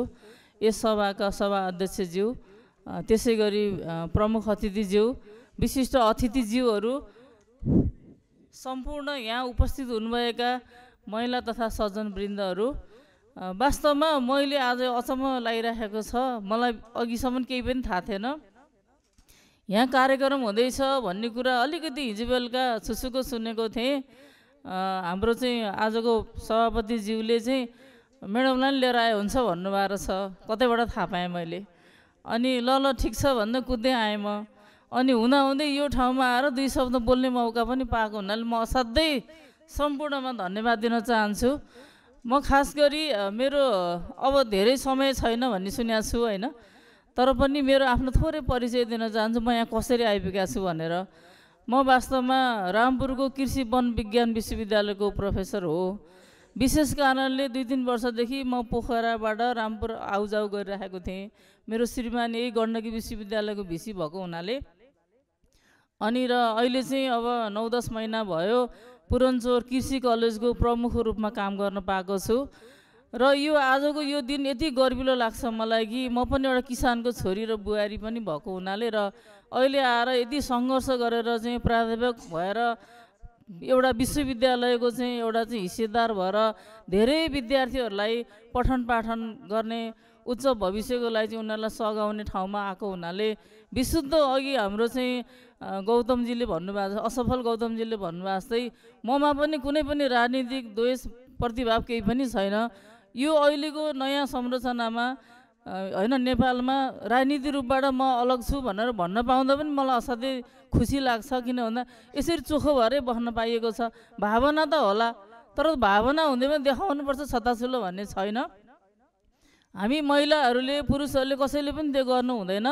यस सभाका सभा अध्यक्षज्यू त्यसै गरी प्रमुख अतिथिज्यू विशिष्ट अतिथिज्यूहरू सम्पूर्ण यहाँ उपस्थित हुनुभएका महिला तथा सज्जनवृन्दहरू वास्तवमा मैले आज अचम्म लागिराखेको छ मलाई अघिसम्म केही पनि थाहा थिएन यहाँ कार्यक्रम हुँदैछ भन्ने कुरा अलिकति हिजो बेलुका सुसुको सुनेको थिएँ हाम्रो चाहिँ आजको सभापतिज्यूले चाहिँ म्याडमलाई पनि लिएर आए हुन्छ भन्नुभएको छ कतैबाट थाहा पाएँ मैले अनि ल ल ठिक छ भन्दै कुद्दै आएँ म अनि हुँदाहुँदै यो ठाउँमा आएर दुई शब्द बोल्ने मौका पनि पाएको हुनाले म असाध्यै सम्पूर्णमा धन्यवाद दिन चाहन्छु म खास गरी मेरो अब धेरै समय छैन भन्ने सुनेको छु होइन तर पनि मेरो आफ्नो थोरै परिचय दिन चाहन्छु म यहाँ कसरी आइपुगेको छु भनेर म वास्तवमा रामपुरको कृषि वन विज्ञान विश्वविद्यालयको प्रोफेसर हो विशेष कारणले दुई तिन वर्षदेखि म पोखराबाट रामपुर आउजाउ गरिरहेको थिएँ मेरो श्रीमान यही गण्डकी विश्वविद्यालयको भिसी भएको हुनाले अनि र अहिले चाहिँ अब नौ दस महिना भयो पुरनचोर कृषि कलेजको प्रमुख रूपमा काम गर्न पाएको छु र यो आजको यो दिन यति गर्विलो लाग्छ मलाई कि म पनि एउटा किसानको छोरी र बुहारी पनि भएको हुनाले र अहिले आएर यति सङ्घर्ष गरेर चाहिँ प्राध्यापक भएर एउटा विश्वविद्यालयको चाहिँ एउटा चाहिँ हिस्सेदार भएर धेरै विद्यार्थीहरूलाई पठन पाठन गर्ने उच्च भविष्यको लागि चाहिँ उनीहरूलाई सघाउने ठाउँमा आएको हुनाले विशुद्ध अघि हाम्रो चाहिँ गौतमजीले भन्नुभएको छ असफल गौतमजीले भन्नुभएको जस्तै ममा पनि कुनै पनि राजनीतिक द्वेष प्रतिभाव केही पनि छैन यो अहिलेको नयाँ संरचनामा होइन नेपालमा राजनीति रूपबाट म अलग छु भनेर भन्न पाउँदा पनि मलाई असाध्यै खुसी लाग्छ किन भन्दा यसरी चोखो भएरै बस्न पाइएको छ भावना त होला तर भावना हुँदै पनि देखाउनुपर्छ छताछुलो भन्ने छैन हामी महिलाहरूले पुरुषहरूले कसैले पनि त्यो गर्नु हुँदैन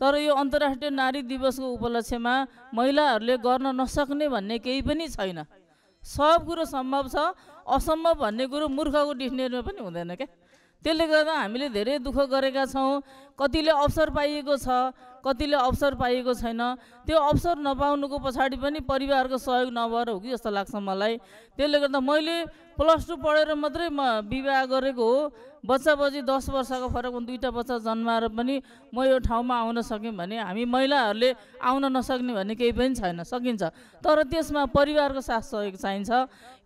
तर यो अन्तर्राष्ट्रिय नारी दिवसको उपलक्ष्यमा महिलाहरूले गर्न नसक्ने भन्ने केही पनि छैन सब कुरो सम्भव छ असम्भव भन्ने कुरो मूर्खको डिक्सनेरीमा पनि हुँदैन क्या त्यसले गर्दा हामीले धेरै दुःख गरेका छौँ कतिले अवसर पाइएको छ कतिले अवसर पाएको छैन त्यो अवसर नपाउनुको पछाडि पनि परिवारको सहयोग नभएर हो कि जस्तो लाग्छ मलाई त्यसले गर्दा मैले प्लस टू पढेर मात्रै म विवाह गरेको हो बच्चा बच्ची दस वर्षको फरकमा दुईवटा बच्चा जन्माएर पनि म यो ठाउँमा आउन सक्यौँ भने हामी महिलाहरूले आउन नसक्ने भन्ने केही पनि छैन सकिन्छ तर त्यसमा परिवारको साथ सहयोग चाहिन्छ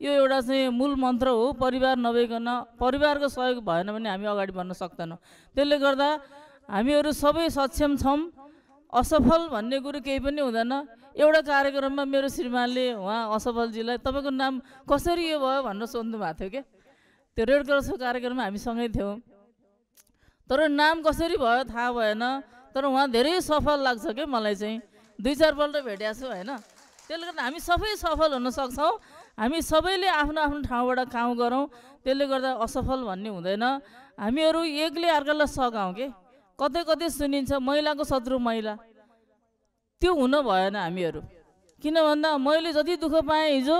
यो एउटा चाहिँ मूल मन्त्र हो परिवार नभइकन परिवारको सहयोग भएन भने हामी अगाडि बढ्न सक्दैनौँ त्यसले गर्दा हामीहरू सबै सक्षम छौँ असफल भन्ने कुरो केही पनि हुँदैन एउटा कार्यक्रममा मेरो श्रीमानले उहाँ असफलजीलाई तपाईँको नाम कसरी यो भयो भनेर सोध्नु भएको थियो क्या त्यो रेड क्रसको कार्यक्रममा हामी सँगै थियौँ तर नाम कसरी भयो थाहा भएन तर उहाँ धेरै सफल लाग्छ क्या मलाई चाहिँ दुई चारपल्ट भेटेको छु होइन त्यसले गर्दा हामी सबै सफल हुन सक्छौँ हामी सबैले आफ्नो आफ्नो ठाउँबाट काम गरौँ त्यसले गर्दा असफल भन्ने हुँदैन हामीहरू एकले अर्कालाई सघाउँ के कतै कतै सुनिन्छ महिलाको शत्रु महिला त्यो हुन भएन हामीहरू किन भन्दा मैले जति दुःख पाएँ हिजो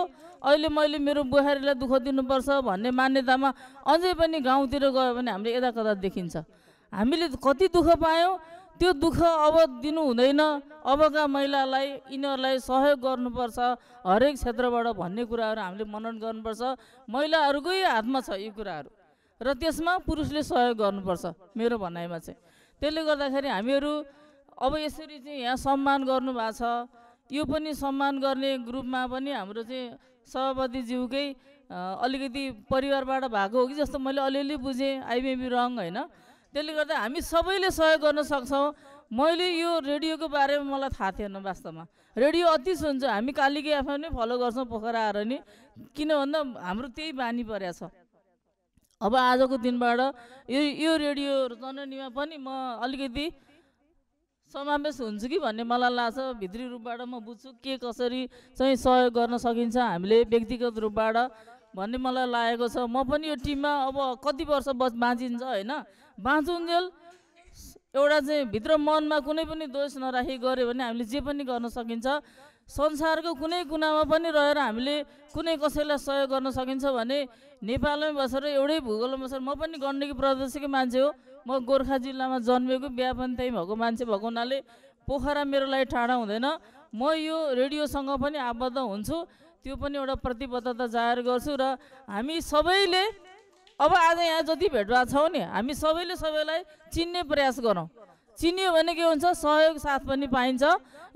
अहिले मैले मेरो बुहारीलाई दुःख दिनुपर्छ भन्ने मान्यतामा अझै पनि गाउँतिर गयो भने हामीले यता कता देखिन्छ हामीले कति दुःख पायौँ त्यो दुःख अब दिनु हुँदैन अबका महिलालाई यिनीहरूलाई सहयोग गर्नुपर्छ हरेक क्षेत्रबाट भन्ने कुराहरू हामीले मनन गर्नुपर्छ महिलाहरूकै हातमा छ यी कुराहरू र त्यसमा पुरुषले सहयोग गर्नुपर्छ मेरो भनाइमा चाहिँ त्यसले गर्दाखेरि हामीहरू अब यसरी चाहिँ यहाँ सम्मान गर्नुभएको छ यो पनि सम्मान गर्ने ग्रुपमा पनि हाम्रो चाहिँ सभापतिज्यूकै अलिकति परिवारबाट भएको हो कि जस्तो मैले अलिअलि बुझेँ आइबेबी रङ होइन त्यसले गर्दा हामी सबैले सहयोग गर्न सक्छौँ मैले यो रेडियोको बारेमा मलाई थाहा थिएन वास्तवमा रेडियो अति सुन्छ हामी कालिके एफएम नै फलो गर्छौँ पोखरा आएर नि किन भन्दा हाम्रो त्यही बानी परेको छ अब आजको दिनबाट यो यो रेडियो जननीमा पनि म अलिकति समावेश हुन्छु कि भन्ने मलाई लाग्छ भित्री रूपबाट म बुझ्छु के कसरी चाहिँ सहयोग गर्न सकिन्छ हामीले व्यक्तिगत रूपबाट भन्ने मलाई लागेको छ म पनि यो टिममा अब कति वर्ष बच बाँचिन्छ होइन बाँचुन्जेल एउटा चाहिँ भित्र मनमा कुनै पनि दोष नराखी गऱ्यो भने हामीले जे पनि गर्न सकिन्छ संसारको कुनै कुनामा पनि रहेर हामीले कुनै कसैलाई सहयोग गर्न सकिन्छ भने नेपालमै बसेर एउटै भूगोलमा बसेर म पनि गण्डकी प्रदेशकै मान्छे हो म गोर्खा जिल्लामा जन्मेको बिहा पनि त्यही भएको मान्छे भएको हुनाले पोखरा मेरो लागि टाढा हुँदैन म यो रेडियोसँग पनि आबद्ध हुन्छु त्यो पनि एउटा प्रतिबद्धता जाहेर गर्छु र हामी सबैले अब आज यहाँ जति भेटभाड छौँ नि हामी सबैले सबैलाई चिन्ने प्रयास गरौँ चिनियो भने के हुन्छ सहयोग साथ पनि पाइन्छ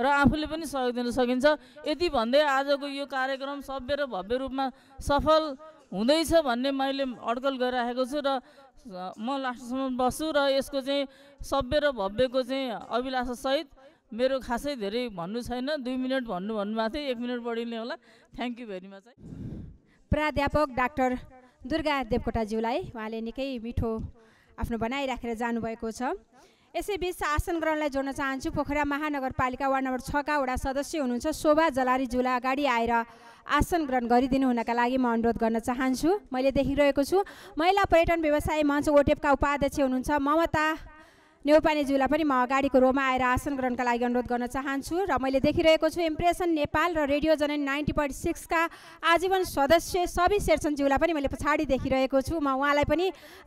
र आफूले पनि सहयोग दिन सकिन्छ यति भन्दै आजको यो कार्यक्रम सभ्य र भव्य रूपमा सफल हुँदैछ भन्ने मैले अड्कल गरिराखेको छु र म लास्टसम्म बस्छु र यसको चाहिँ सभ्य र भव्यको चाहिँ अभिलाषासहित मेरो खासै धेरै भन्नु छैन दुई मिनट भन्नु भन्नुभएको थियो एक मिनट बढी नै होला थ्याङ्क यू भेरी मच
प्राध्यापक डाक्टर दुर्गा देवकोटाज्यूलाई उहाँले निकै मिठो आफ्नो बनाइराखेर जानुभएको छ यसैबीच आसन ग्रहणलाई जोड्न चाहन्छु पोखरा महानगरपालिका वार्ड नम्बर छका वडा सदस्य हुनुहुन्छ शोभा जलारीज्यूलाई अगाडि आएर आसन ग्रहण गरिदिनु हुनका लागि म अनुरोध गर्न चाहन्छु मैले देखिरहेको छु महिला पर्यटन व्यवसाय मञ्च ओटेपका उपाध्यक्ष हुनुहुन्छ ममता नेउपानेज्यूलाई पनि म अगाडिको रोमा आएर आसन ग्रहणका लागि अनुरोध गर्न चाहन्छु र मैले देखिरहेको छु इम्प्रेसन नेपाल र रेडियो जन नाइन्टी पोइन्ट सिक्सका आजीवन सदस्य सवि शेरसनज्यूलाई पनि मैले पछाडि देखिरहेको छु म उहाँलाई पनि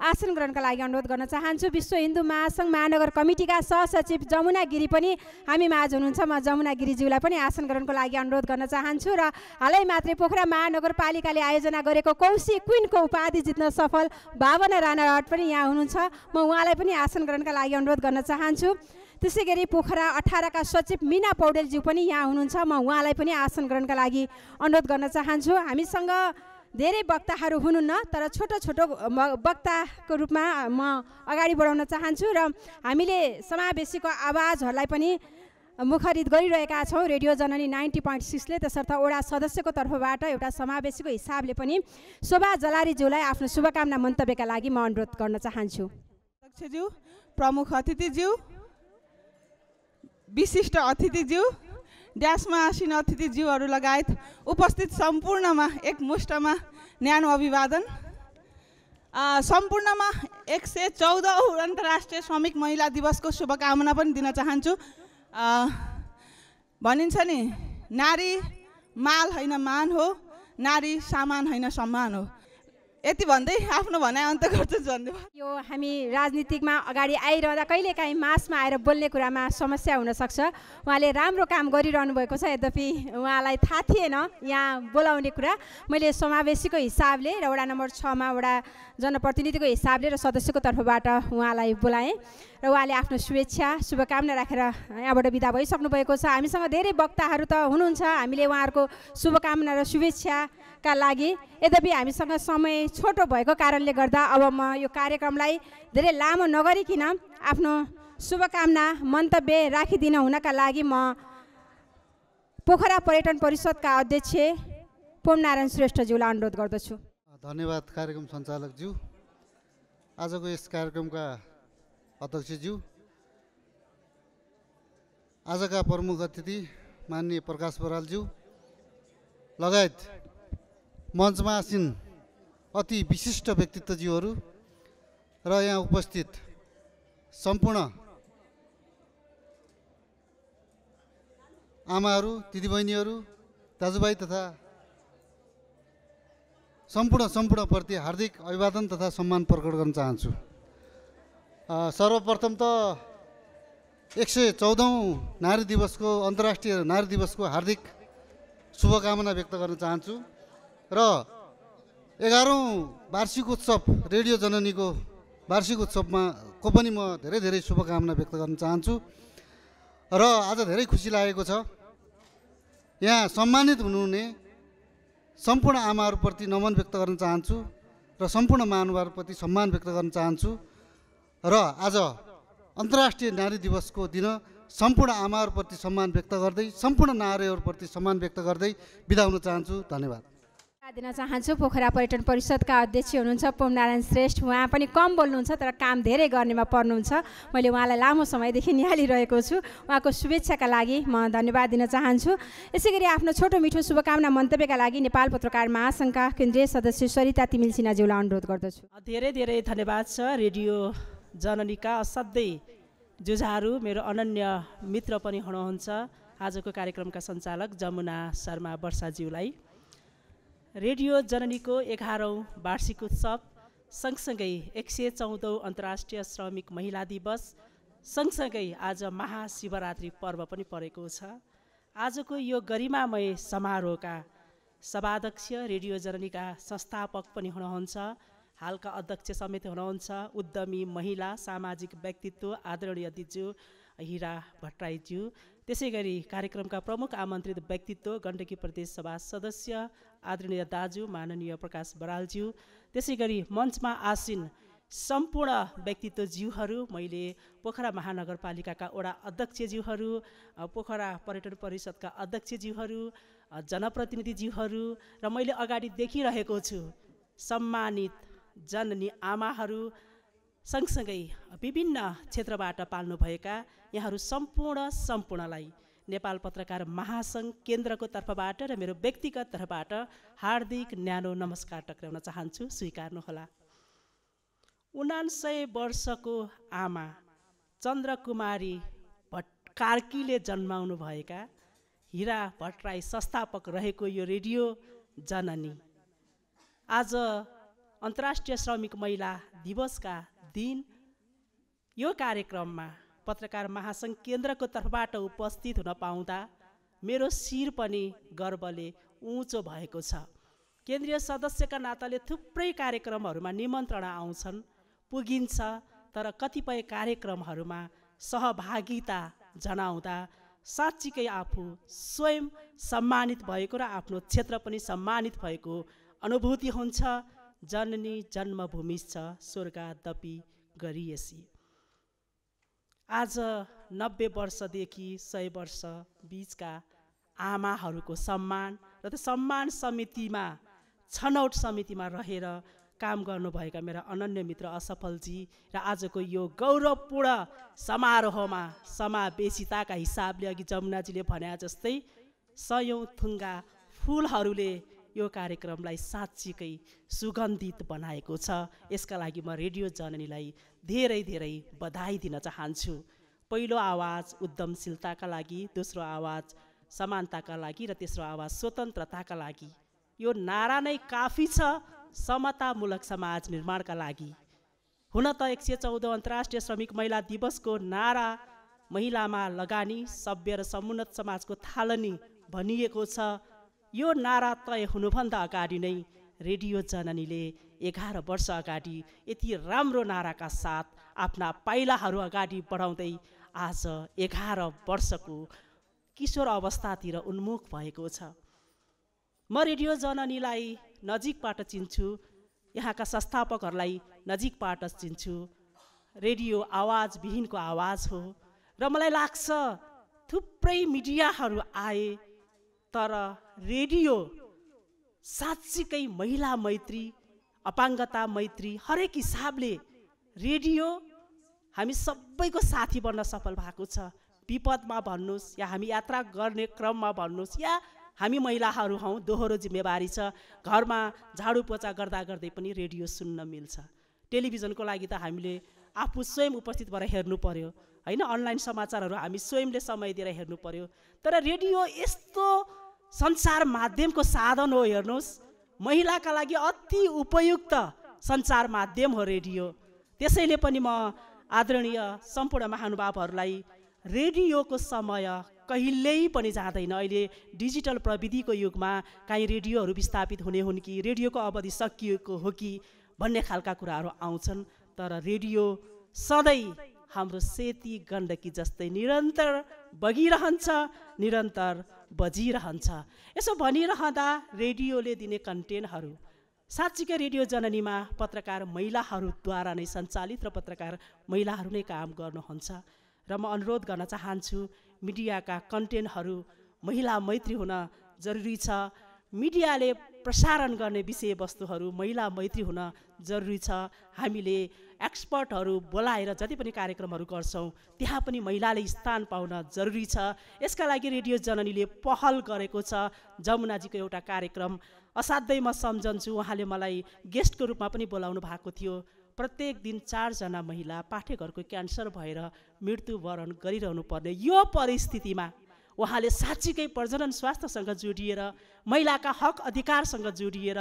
आसन ग्रहणका लागि अनुरोध गर्न चाहन्छु विश्व हिन्दू महासङ्घ महानगर कमिटीका सहसचिव जमुना गिरी पनि हामीमा आज हुनुहुन्छ म जमुना गिरीज्यूलाई पनि आसन ग्रहणको लागि अनुरोध गर्न चाहन्छु र हालै मात्रै पोखरा महानगरपालिकाले आयोजना गरेको कौशी क्विनको उपाधि जित्न सफल भावना राणाहट पनि यहाँ हुनुहुन्छ म उहाँलाई पनि आसन ग्रहणका लागि अनुरोध गर्न चाहन्छु त्यसै गरी पोखरा अठारका सचिव मिना पौडेलज्यू पनि यहाँ हुनुहुन्छ म उहाँलाई पनि आसन ग्रहणका लागि अनुरोध गर्न चाहन्छु हामीसँग धेरै वक्ताहरू हुनुहुन्न तर छोटो छोटो वक्ताको रूपमा म अगाडि बढाउन चाहन्छु र हामीले समावेशीको आवाजहरूलाई पनि मुखरित गरिरहेका छौँ रेडियो जननी नाइन्टी पोइन्ट सिक्सले त्यसर्थ ओडा सदस्यको तर्फबाट एउटा समावेशीको हिसाबले पनि शोभा जलारीज्यूलाई आफ्नो शुभकामना मन्तव्यका लागि म अनुरोध गर्न चाहन्छु अध्यक्षज्यू प्रमुख अतिथिज्यू विशिष्ट अतिथिज्यू ड्यासमा आसीन अतिथिज्यूहरू लगायत
उपस्थित सम्पूर्णमा एकमुष्टमा न्यानो अभिवादन
सम्पूर्णमा एक सय चौधौँ अन्तर्राष्ट्रिय श्रमिक महिला दिवसको शुभकामना पनि दिन चाहन्छु भनिन्छ नि नारी माल
होइन
मान हो नारी सामान होइन सम्मान हो यति भन्दै आफ्नो भनाइ अन्त गर्छु धन्यवाद यो हामी राजनीतिमा अगाडि आइरहँदा कहिलेकाहीँ मासमा आएर बोल्ने कुरामा समस्या हुनसक्छ उहाँले राम्रो काम गरिरहनु भएको छ यद्यपि उहाँलाई थाहा थिएन यहाँ बोलाउने कुरा मैले समावेशीको हिसाबले र वडा नम्बर छमा वडा जनप्रतिनिधिको हिसाबले र सदस्यको तर्फबाट उहाँलाई बोलाएँ र उहाँले आफ्नो शुभेच्छा शुभकामना राखेर यहाँबाट विदा भइसक्नु भएको छ हामीसँग धेरै वक्ताहरू त हुनुहुन्छ हामीले उहाँहरूको शुभकामना र शुभेच्छा का लागि यद्यपि हामीसँग समय छोटो भएको कारणले गर्दा अब म यो कार्यक्रमलाई धेरै लामो नगरिकन आफ्नो शुभकामना मन्तव्य राखिदिन हुनका लागि म पोखरा पर्यटन परिषदका अध्यक्ष पोमनारायण श्रेष्ठज्यूलाई अनुरोध गर्दछु
धन्यवाद कार्यक्रम सञ्चालकज्यू आजको यस कार्यक्रमका अध्यक्षज्यू आजका प्रमुख अतिथि माननीय प्रकाश बरालज्यू लगायत मञ्चमा आसिन अति विशिष्ट व्यक्तित्वज्यूहरू र यहाँ उपस्थित सम्पूर्ण आमाहरू दिदीबहिनीहरू दाजुभाइ तथा सम्पूर्ण सम्पूर्णप्रति हार्दिक अभिवादन तथा सम्मान प्रकट गर्न चाहन्छु सर्वप्रथम त एक सय चौधौँ नारी दिवसको अन्तर्राष्ट्रिय नारी दिवसको हार्दिक शुभकामना व्यक्त गर्न चाहन्छु र एघारौँ वार्षिक उत्सव रेडियो जननीको वार्षिक उत्सवमा को पनि म धेरै धेरै शुभकामना व्यक्त गर्न चाहन्छु र आज धेरै खुसी लागेको छ यहाँ सम्मानित हुनुहुने सम्पूर्ण आमाहरूप्रति नमन व्यक्त गर्न चाहन्छु र सम्पूर्ण महानुभावप्रति सम्मान व्यक्त गर्न चाहन्छु र आज अन्तर्राष्ट्रिय नारी दिवसको दिन सम्पूर्ण आमाहरूप्रति सम्मान व्यक्त गर्दै सम्पूर्ण नारीहरूप्रति सम्मान व्यक्त गर्दै बिदा हुन चाहन्छु धन्यवाद
दिन चाहन्छु पोखरा पर्यटन परिषदका अध्यक्ष हुनुहुन्छ पोमनारायण श्रेष्ठ उहाँ पनि कम बोल्नुहुन्छ तर काम धेरै गर्नेमा पर्नुहुन्छ मैले उहाँलाई लामो समयदेखि निहालिरहेको छु उहाँको शुभेच्छाका लागि म धन्यवाद दिन चाहन्छु यसै गरी आफ्नो छोटो मिठो शुभकामना मन्तव्यका लागि नेपाल पत्रकार महासङ्घका केन्द्रीय सदस्य सरिता तिमिल सिन्हाज्यूलाई अनुरोध गर्दछु
धेरै धेरै धन्यवाद छ रेडियो जननीका असाध्यै जुझाहरू मेरो अनन्य मित्र पनि हुनुहुन्छ आजको कार्यक्रमका सञ्चालक जमुना शर्मा वर्षाज्यूलाई रेडियो जननीको एघारौँ वार्षिक उत्सव सँगसँगै एक सय चौधौँ अन्तर्राष्ट्रिय श्रमिक महिला दिवस सँगसँगै आज महाशिवरात्रि पर्व पनि परेको छ आजको यो गरिमामय समारोहका सभाध्यक्ष रेडियो जननीका संस्थापक पनि हुनुहुन्छ हालका अध्यक्ष समेत हुनुहुन्छ उद्यमी महिला सामाजिक व्यक्तित्व आदरणीय दिज्यू हिरा भट्टराईज्यू त्यसै गरी कार्यक्रमका प्रमुख आमन्त्रित व्यक्तित्व गण्डकी प्रदेश सभा सदस्य आदरणीय दाजु माननीय प्रकाश बरालज्यू त्यसै गरी मञ्चमा आसिन सम्पूर्ण व्यक्तित्वज्यूहरू मैले पोखरा महानगरपालिकाका वडा अध्यक्षज्यूहरू पोखरा पर्यटन परिषदका अध्यक्षज्यूहरू जनप्रतिनिधिज्यूहरू र मैले अगाडि देखिरहेको छु सम्मानित जननी आमाहरू सँगसँगै विभिन्न क्षेत्रबाट पाल्नुभएका यहाँहरू सम्पूर्ण सम्पूर्णलाई नेपाल पत्रकार महासङ्घ केन्द्रको तर्फबाट र मेरो व्यक्तिगत तर्फबाट हार्दिक न्यानो नमस्कार टक्राउन चाहन्छु स्वीकार्नुहोला उनान्सय वर्षको आमा चन्द्रकुमारी भट्ट कार्कीले भएका हिरा भट्टराई संस्थापक रहेको यो रेडियो जननी आज अन्तर्राष्ट्रिय श्रमिक महिला दिवसका दिन यो कार्यक्रममा पत्रकार महासङ्घ केन्द्रको तर्फबाट उपस्थित हुन पाउँदा मेरो शिर पनि गर्वले उँचो भएको छ केन्द्रीय सदस्यका नाताले थुप्रै कार्यक्रमहरूमा निमन्त्रणा आउँछन् पुगिन्छ तर कतिपय कार्यक्रमहरूमा सहभागिता जनाउँदा साँच्चीकै आफू स्वयं सम्मानित भएको र आफ्नो क्षेत्र पनि सम्मानित भएको अनुभूति हुन्छ जननी जन्मभूमि छ दपी गरिएसी आज नब्बे वर्षदेखि सय वर्ष बिचका आमाहरूको सम्मान र त्यो सम्मान समितिमा छनौट समितिमा रहेर काम गर्नुभएका मेरा अनन्य मित्र असफलजी र आजको यो गौरवपूर्ण समारोहमा समावेशिताका हिसाबले अघि जमुनाजीले भने जस्तै सयौँ थुङ्गा फुलहरूले यो कार्यक्रमलाई साँच्चीकै सुगन्धित बनाएको छ यसका लागि म रेडियो जननीलाई धेरै धेरै बधाई दिन चाहन्छु पहिलो आवाज उद्यमशीलताका लागि दोस्रो आवाज समानताका लागि र तेस्रो आवाज स्वतन्त्रताका लागि यो नारा नै काफी छ समतामूलक समाज निर्माणका लागि हुन त एक सय चौध अन्तर्राष्ट्रिय श्रमिक महिला दिवसको नारा महिलामा लगानी सभ्य र समुन्नत समाजको थालनी भनिएको छ यो नारा तय हुनुभन्दा अगाडि नै रेडियो जननीले एघार वर्ष अगाडि यति राम्रो नाराका साथ आफ्ना पाइलाहरू अगाडि बढाउँदै आज एघार वर्षको किशोर अवस्थातिर उन्मुख भएको छ म रेडियो जननीलाई नजिकबाट चिन्छु यहाँका संस्थापकहरूलाई नजिकबाट चिन्छु रेडियो आवाज विहीनको आवाज हो र मलाई लाग्छ थुप्रै मिडियाहरू आए तर रेडियो साँच्चीकै महिला मैत्री अपाङ्गता मैत्री हरेक हिसाबले रेडियो हामी सबैको साथी बन्न सफल भएको छ विपदमा भन्नुहोस् या हामी यात्रा गर्ने क्रममा भन्नुहोस् या हामी महिलाहरू हौँ दोहोरो जिम्मेवारी छ घरमा झाडु पोचा गर्दा गर्दै पनि रेडियो सुन्न मिल्छ टेलिभिजनको लागि त हामीले आफू स्वयं उपस्थित भएर हेर्नु पऱ्यो होइन अनलाइन समाचारहरू हामी स्वयंले समय दिएर हेर्नु पऱ्यो तर रेडियो यस्तो सञ्चार माध्यमको साधन हो हेर्नुहोस् महिलाका लागि अति उपयुक्त सञ्चार माध्यम हो रेडियो त्यसैले पनि म आदरणीय सम्पूर्ण महानुभावहरूलाई रेडियोको समय कहिल्यै पनि जाँदैन अहिले डिजिटल प्रविधिको युगमा काहीँ रेडियोहरू विस्थापित हुने हुन् कि रेडियोको अवधि सकिएको हो कि भन्ने खालका कुराहरू आउँछन् तर रेडियो सधैँ हाम्रो सेती गण्डकी जस्तै निरन्तर बगिरहन्छ निरन्तर बजिरहन्छ यसो भनिरहँदा रेडियोले दिने कन्टेन्टहरू साँच्चीकै रेडियो जननीमा पत्रकार महिलाहरूद्वारा नै सञ्चालित र पत्रकार महिलाहरू नै काम गर्नुहुन्छ र म अनुरोध गर्न चाहन्छु मिडियाका कन्टेन्टहरू महिला मैत्री हुन जरुरी छ मिडियाले प्रसारण गर्ने विषयवस्तुहरू महिला मैत्री हुन जरुरी छ हामीले एक्सपर्टहरू बोलाएर जति पनि कार्यक्रमहरू गर्छौँ त्यहाँ पनि महिलाले स्थान पाउन जरुरी छ यसका लागि रेडियो जननीले पहल गरेको छ जमुनाजीको एउटा कार्यक्रम असाध्यै म सम्झन्छु उहाँले मलाई गेस्टको रूपमा पनि बोलाउनु भएको थियो प्रत्येक दिन चारजना महिला पाठेघरको क्यान्सर भएर मृत्युवरण गरिरहनु पर्ने यो परिस्थितिमा उहाँले साँच्चीकै प्रजनन स्वास्थ्यसँग जोडिएर महिलाका हक अधिकारसँग जोडिएर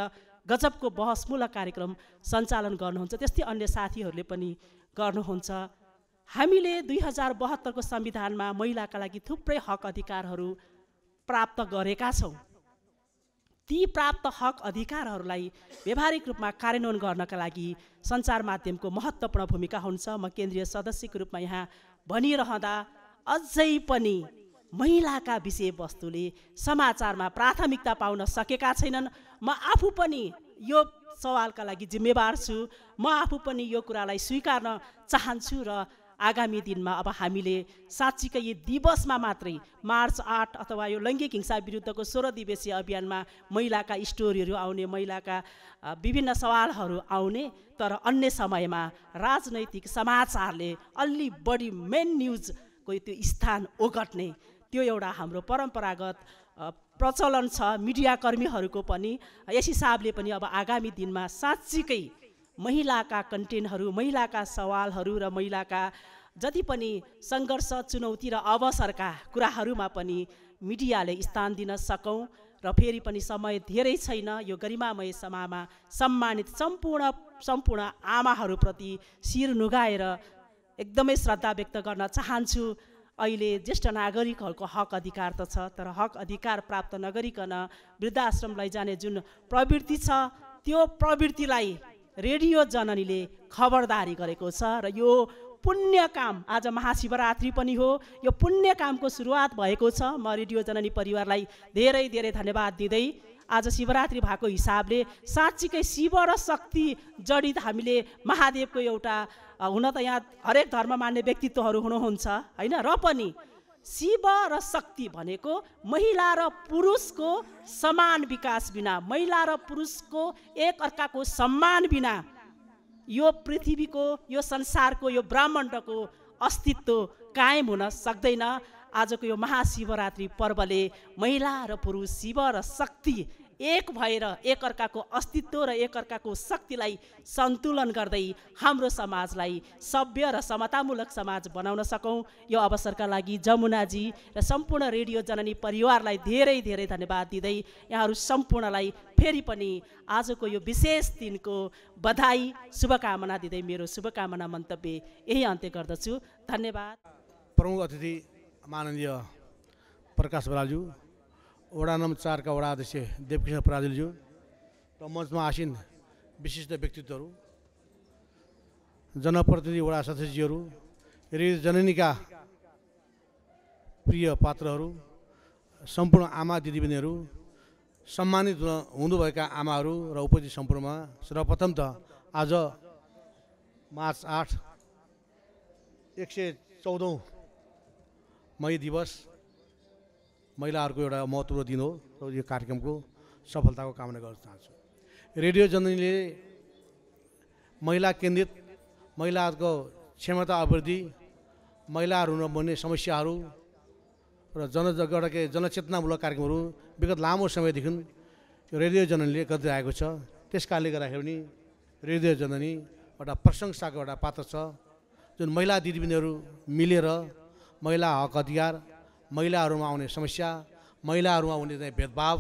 गजबको बहसमूलक कार्यक्रम सञ्चालन गर्नुहुन्छ त्यस्तै अन्य साथीहरूले पनि गर्नुहुन्छ हामीले दुई हजार बहत्तरको संविधानमा महिलाका लागि थुप्रै हक अधिकारहरू प्राप्त गरेका छौँ ती प्राप्त हक अधिकारहरूलाई व्यवहारिक रूपमा कार्यान्वयन गर्नका लागि सञ्चार माध्यमको महत्त्वपूर्ण भूमिका हुन्छ म केन्द्रीय सदस्यको रूपमा यहाँ भनिरहँदा अझै पनि महिलाका विषयवस्तुले समाचारमा प्राथमिकता पाउन सकेका छैनन् म आफू पनि यो सवालका लागि जिम्मेवार छु म आफू पनि यो कुरालाई स्वीकार्न चाहन्छु र आगामी दिनमा अब हामीले साँच्चीकै यी दिवसमा मात्रै मार्च आठ अथवा यो लैङ्गिक हिंसा विरुद्धको सोह्र दिवसीय अभियानमा महिलाका स्टोरीहरू आउने महिलाका विभिन्न सवालहरू आउने तर अन्य समयमा राजनैतिक समाचारले अलि बढी मेन न्युजको त्यो स्थान ओगट्ने त्यो एउटा हाम्रो परम्परागत प्रचलन छ मिडियाकर्मीहरूको पनि यस हिसाबले पनि अब आगामी दिनमा साँच्चीकै महिलाका कन्टेन्टहरू महिलाका सवालहरू र महिलाका जति पनि सङ्घर्ष चुनौती र अवसरका कुराहरूमा पनि मिडियाले स्थान दिन सकौँ र फेरि पनि समय धेरै छैन यो गरिमामय समामा सम्मानित सम्पूर्ण सम्पूर्ण आमाहरूप्रति शिर नुगाएर एकदमै श्रद्धा व्यक्त गर्न चाहन्छु अहिले ज्येष्ठ नागरिकहरूको हक अधिकार त छ तर हक अधिकार प्राप्त नगरिकन वृद्धाश्रम लैजाने जुन प्रवृत्ति छ त्यो प्रवृत्तिलाई रेडियो जननीले खबरदारी गरेको छ र यो पुण्य काम आज महाशिवरात्रि पनि हो यो पुण्य कामको सुरुवात भएको छ म रेडियो जननी परिवारलाई धेरै धेरै धन्यवाद दिँदै आज शिवरात्रि भएको हिसाबले साँच्चीकै शिव र शक्ति जडित हामीले महादेवको एउटा हुन त यहाँ हरेक धर्म मान्ने व्यक्तित्वहरू हुनुहुन्छ होइन र पनि शिव र शक्ति भनेको महिला र पुरुषको समान विकास बिना महिला र पुरुषको एक अर्काको सम्मान बिना यो पृथ्वीको यो संसारको यो ब्रह्माण्डको अस्तित्व कायम हुन सक्दैन आजको यो महाशिवरात्रि पर्वले महिला र पुरुष शिव र शक्ति एक भएर एकअर्काको अस्तित्व र एकअर्काको शक्तिलाई सन्तुलन गर्दै हाम्रो समाजलाई सभ्य र समतामूलक समाज बनाउन सकौँ यो अवसरका लागि जमुनाजी र सम्पूर्ण रेडियो जननी परिवारलाई धेरै धेरै धन्यवाद दिँदै यहाँहरू सम्पूर्णलाई फेरि पनि आजको यो विशेष दिनको बधाई शुभकामना दिँदै मेरो शुभकामना मन्तव्य यही अन्त्य गर्दछु धन्यवाद
प्रमुख अतिथि माननीय प्रकाश बराजु वडा नम्बर चारका वडा अध्यक्ष देवकृष्ण पराजुलज्यू र मञ्चमा आसिन विशिष्ट व्यक्तित्वहरू जनप्रतिनिधि वडा सदस्यज्यूहरू जननीका प्रिय पात्रहरू सम्पूर्ण आमा दिदीबहिनीहरू सम्मानित हुन हुनुभएका आमाहरू र उपस्थित सम्पूर्णमा सर्वप्रथम त आज मार्च आठ एक सय चौधौँ मई दिवस महिलाहरूको एउटा महत्त्व दिन हो र यो कार्यक्रमको सफलताको कामना गर्न चाहन्छु रेडियो जननीले महिला केन्द्रित महिलाहरूको क्षमता अभिवृद्धि महिलाहरूमा बन्ने समस्याहरू र जन के जनचेतनामूलक कार्यक्रमहरू विगत लामो समयदेखि रेडियो जननीले गर्दै आएको छ त्यस कारणले गर्दाखेरि पनि रेडियो जननी एउटा प्रशंसाको एउटा पात्र छ जुन महिला दिदीबहिनीहरू मिलेर महिला हक अधिकार महिलाहरूमा आउने समस्या महिलाहरूमा हुने चाहिँ भेदभाव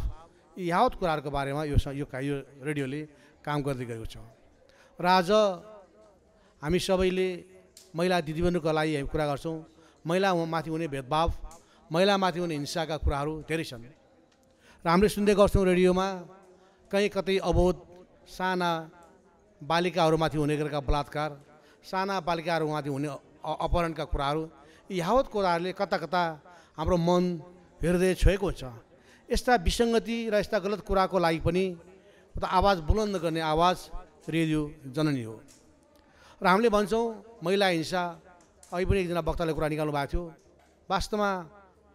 यी यावत कुराहरूको बारेमा यो यो रेडियोले काम गर्दै गएको छ र आज हामी सबैले महिला दिदीबहिनीको लागि हामी कुरा गर्छौँ महिलामाथि हुने भेदभाव महिलामाथि हुने हिंसाका कुराहरू धेरै छन् र हामीले सुन्दै गर्छौँ रेडियोमा कहीँ कतै अबोध साना बालिकाहरूमाथि हुने गरेका बलात्कार साना बालिकाहरूमाथि हुने अपहरणका कुराहरू यी यावत कुराहरूले कता कता हाम्रो मन हृदय छोएको छ यस्ता विसङ्गति र यस्ता गलत कुराको लागि पनि आवाज बुलन्द गर्ने आवाज रेडियो जननी हो र हामीले भन्छौँ महिला हिंसा अघि पनि एकजना वक्ताले कुरा निकाल्नु भएको थियो वास्तवमा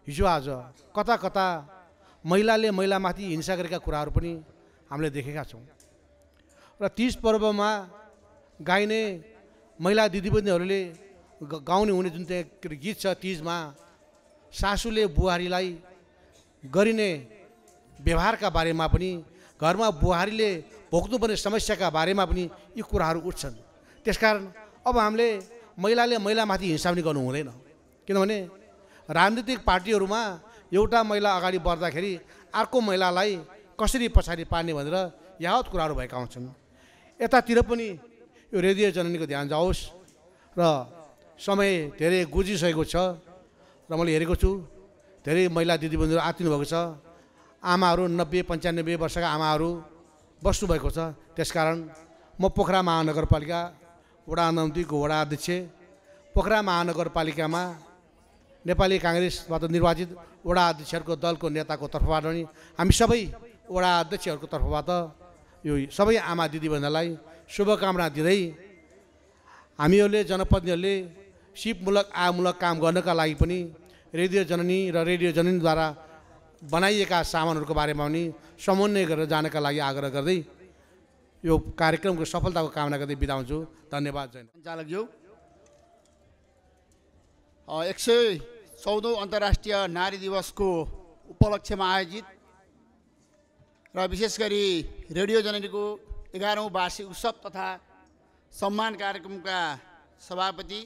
हिजो आज कता कता महिलाले महिलामाथि हिंसा गरेका कुराहरू पनि हामीले देखेका छौँ र तिज पर्वमा गाइने महिला दिदीबहिनीहरूले गाउने हुने जुन चाहिँ गीत छ तिजमा सासूले बुहारीलाई गरिने व्यवहारका बारेमा पनि घरमा बुहारीले भोग्नुपर्ने समस्याका बारेमा पनि यी कुराहरू उठ्छन् त्यसकारण अब हामीले महिलाले महिलामाथि हिंसा पनि गर्नु हुँदैन किनभने राजनीतिक पार्टीहरूमा एउटा महिला अगाडि बढ्दाखेरि अर्को महिलालाई कसरी पछाडि पार्ने भनेर यावत कुराहरू भएका हुन्छन् यतातिर पनि यो रेडियो जननीको ध्यान जाओस् र समय धेरै गुजिसकेको छ र मैले हेरेको छु धेरै महिला दिदीबहिनीहरू आतिनु भएको छ आमाहरू नब्बे पन्चानब्बे वर्षका आमाहरू बस्नुभएको छ त्यसकारण म पोखरा महानगरपालिका वडा दुईको वडा अध्यक्ष पोखरा महानगरपालिकामा नेपाली काङ्ग्रेसबाट निर्वाचित वडा अध्यक्षहरूको दलको नेताको तर्फबाट पनि हामी सबै वडा अध्यक्षहरूको तर्फबाट यो सबै आमा दिदीबहिनीहरूलाई शुभकामना दिँदै हामीहरूले जनप्रतिनिधिहरूले सिपमूलक आमूलक काम गर्नका लागि पनि रेडियो जननी र रेडियो जननीद्वारा बनाइएका सामानहरूको बारेमा पनि समन्वय गरेर जानका लागि आग्रह गर्दै यो कार्यक्रमको सफलताको कामना गर्दै बिदा हुन्छु धन्यवाद जय चालकज्यू एक सय चौधौँ
अन्तर्राष्ट्रिय नारी दिवसको उपलक्ष्यमा आयोजित र विशेष गरी रेडियो जननीको एघारौँ वार्षिक उत्सव तथा सम्मान कार्यक्रमका सभापति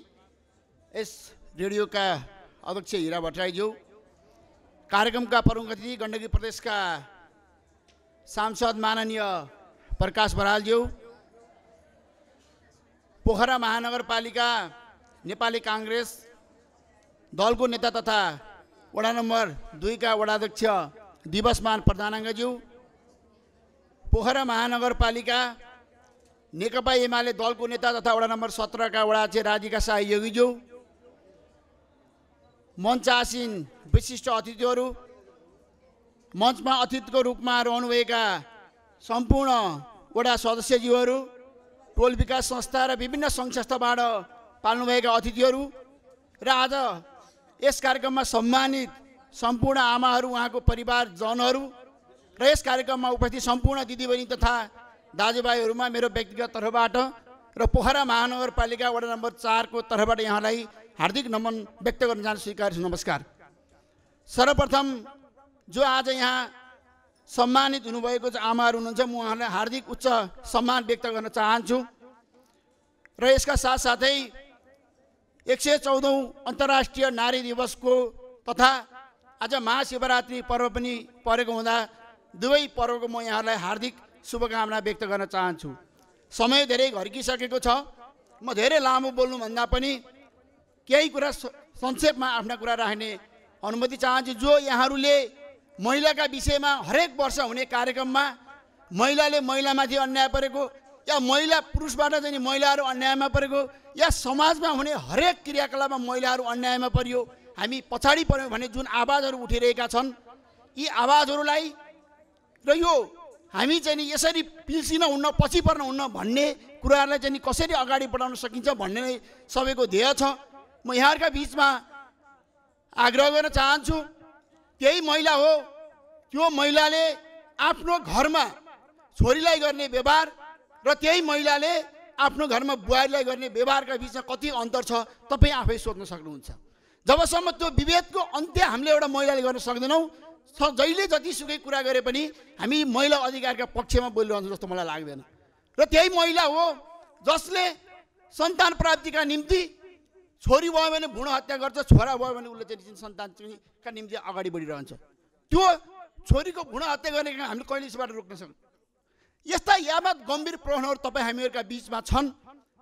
यस रेडियोका अध्यक्ष हिरा भट्टराईज्यू कार्यक्रमका प्रमुख अतिथि गण्डकी प्रदेशका सांसद माननीय प्रकाश बरालज्यू पोखरा महानगरपालिका नेपाली काङ्ग्रेस दलको नेता तथा वडा नम्बर दुईका वडाध्यक्ष दिवसमान प्रधानाङ्गज्यू पोखरा महानगरपालिका नेकपा एमाले दलको नेता तथा वडा नम्बर सत्रका वडा अध्यक्ष राधिका योगीज्यू मञ्च आसिन विशिष्ट अतिथिहरू मञ्चमा अतिथिको रूपमा रहनुभएका सम्पूर्ण वडा सदस्यज्यूहरू टोल विकास संस्था र विभिन्न सङ्घ संस्थाबाट पाल्नुभएका अतिथिहरू र आज यस कार्यक्रममा सम्मानित सम्पूर्ण आमाहरू उहाँको परिवारजनहरू र यस कार्यक्रममा उपस्थित सम्पूर्ण दिदीबहिनी तथा दाजुभाइहरूमा मेरो व्यक्तिगत तर्फबाट र पोखरा महानगरपालिका वडा नम्बर चारको तर्फबाट यहाँलाई हार्दिक नमन व्यक्त गर्न चाहन्छु स्वीकार नमस्कार सर्वप्रथम जो आज यहाँ सम्मानित हुनुभएको जो आमाहरू हुनुहुन्छ म उहाँहरूलाई हार्दिक उच्च सम्मान व्यक्त गर्न चाहन्छु र यसका साथसाथै एक सय चौधौँ अन्तर्राष्ट्रिय नारी दिवसको तथा आज महाशिवरात्रि पर्व पनि परेको हुँदा दुवै पर्वको म यहाँहरूलाई हार्दिक शुभकामना व्यक्त गर्न चाहन्छु समय धेरै घर्किसकेको छ म धेरै लामो बोल्नुभन्दा पनि केही कुरा संक्षेपमा आफ्ना कुरा राख्ने अनुमति चाहन्छु जो यहाँहरूले महिलाका विषयमा हरेक वर्ष हुने कार्यक्रममा महिलाले महिलामाथि अन्याय परेको या महिला पुरुषबाट चाहिँ महिलाहरू अन्यायमा परेको या समाजमा हुने हरेक क्रियाकलापमा महिलाहरू अन्यायमा परियो हामी पछाडि पऱ्यौँ भने जुन आवाजहरू उठिरहेका छन् यी आवाजहरूलाई र यो हामी चाहिँ नि यसरी पिल्सिन हुन्न पछि पर्न हुन्न भन्ने कुराहरूलाई चाहिँ कसरी अगाडि बढाउन सकिन्छ भन्ने सबैको ध्येय छ म यहाँहरूका बिचमा आग्रह गर्न चाहन्छु त्यही महिला हो त्यो महिलाले आफ्नो घरमा छोरीलाई गर्ने व्यवहार र त्यही महिलाले आफ्नो घरमा बुहारीलाई गर्ने व्यवहारका बिचमा कति अन्तर छ तपाईँ आफै सोध्न सक्नुहुन्छ जबसम्म त्यो विभेदको अन्त्य हामीले एउटा महिलाले गर्न सक्दैनौँ जहिले जतिसुकै कुरा गरे पनि हामी महिला अधिकारका पक्षमा बोलिरहन्छौँ जस्तो मलाई लाग्दैन र त्यही महिला हो जसले सन्तान प्राप्तिका निम्ति छोरी भयो भने भुण हत्या गर्छ छोरा भयो भने उसले चाहिँ सन्तानका निम्ति अगाडि बढिरहन्छ त्यो छोरीको भुण हत्या गर्ने काम हामीले कहिले यसबाट रोक्न सक्छौँ यस्ता यावत गम्भीर प्रश्नहरू तपाईँ हामीहरूका बिचमा छन्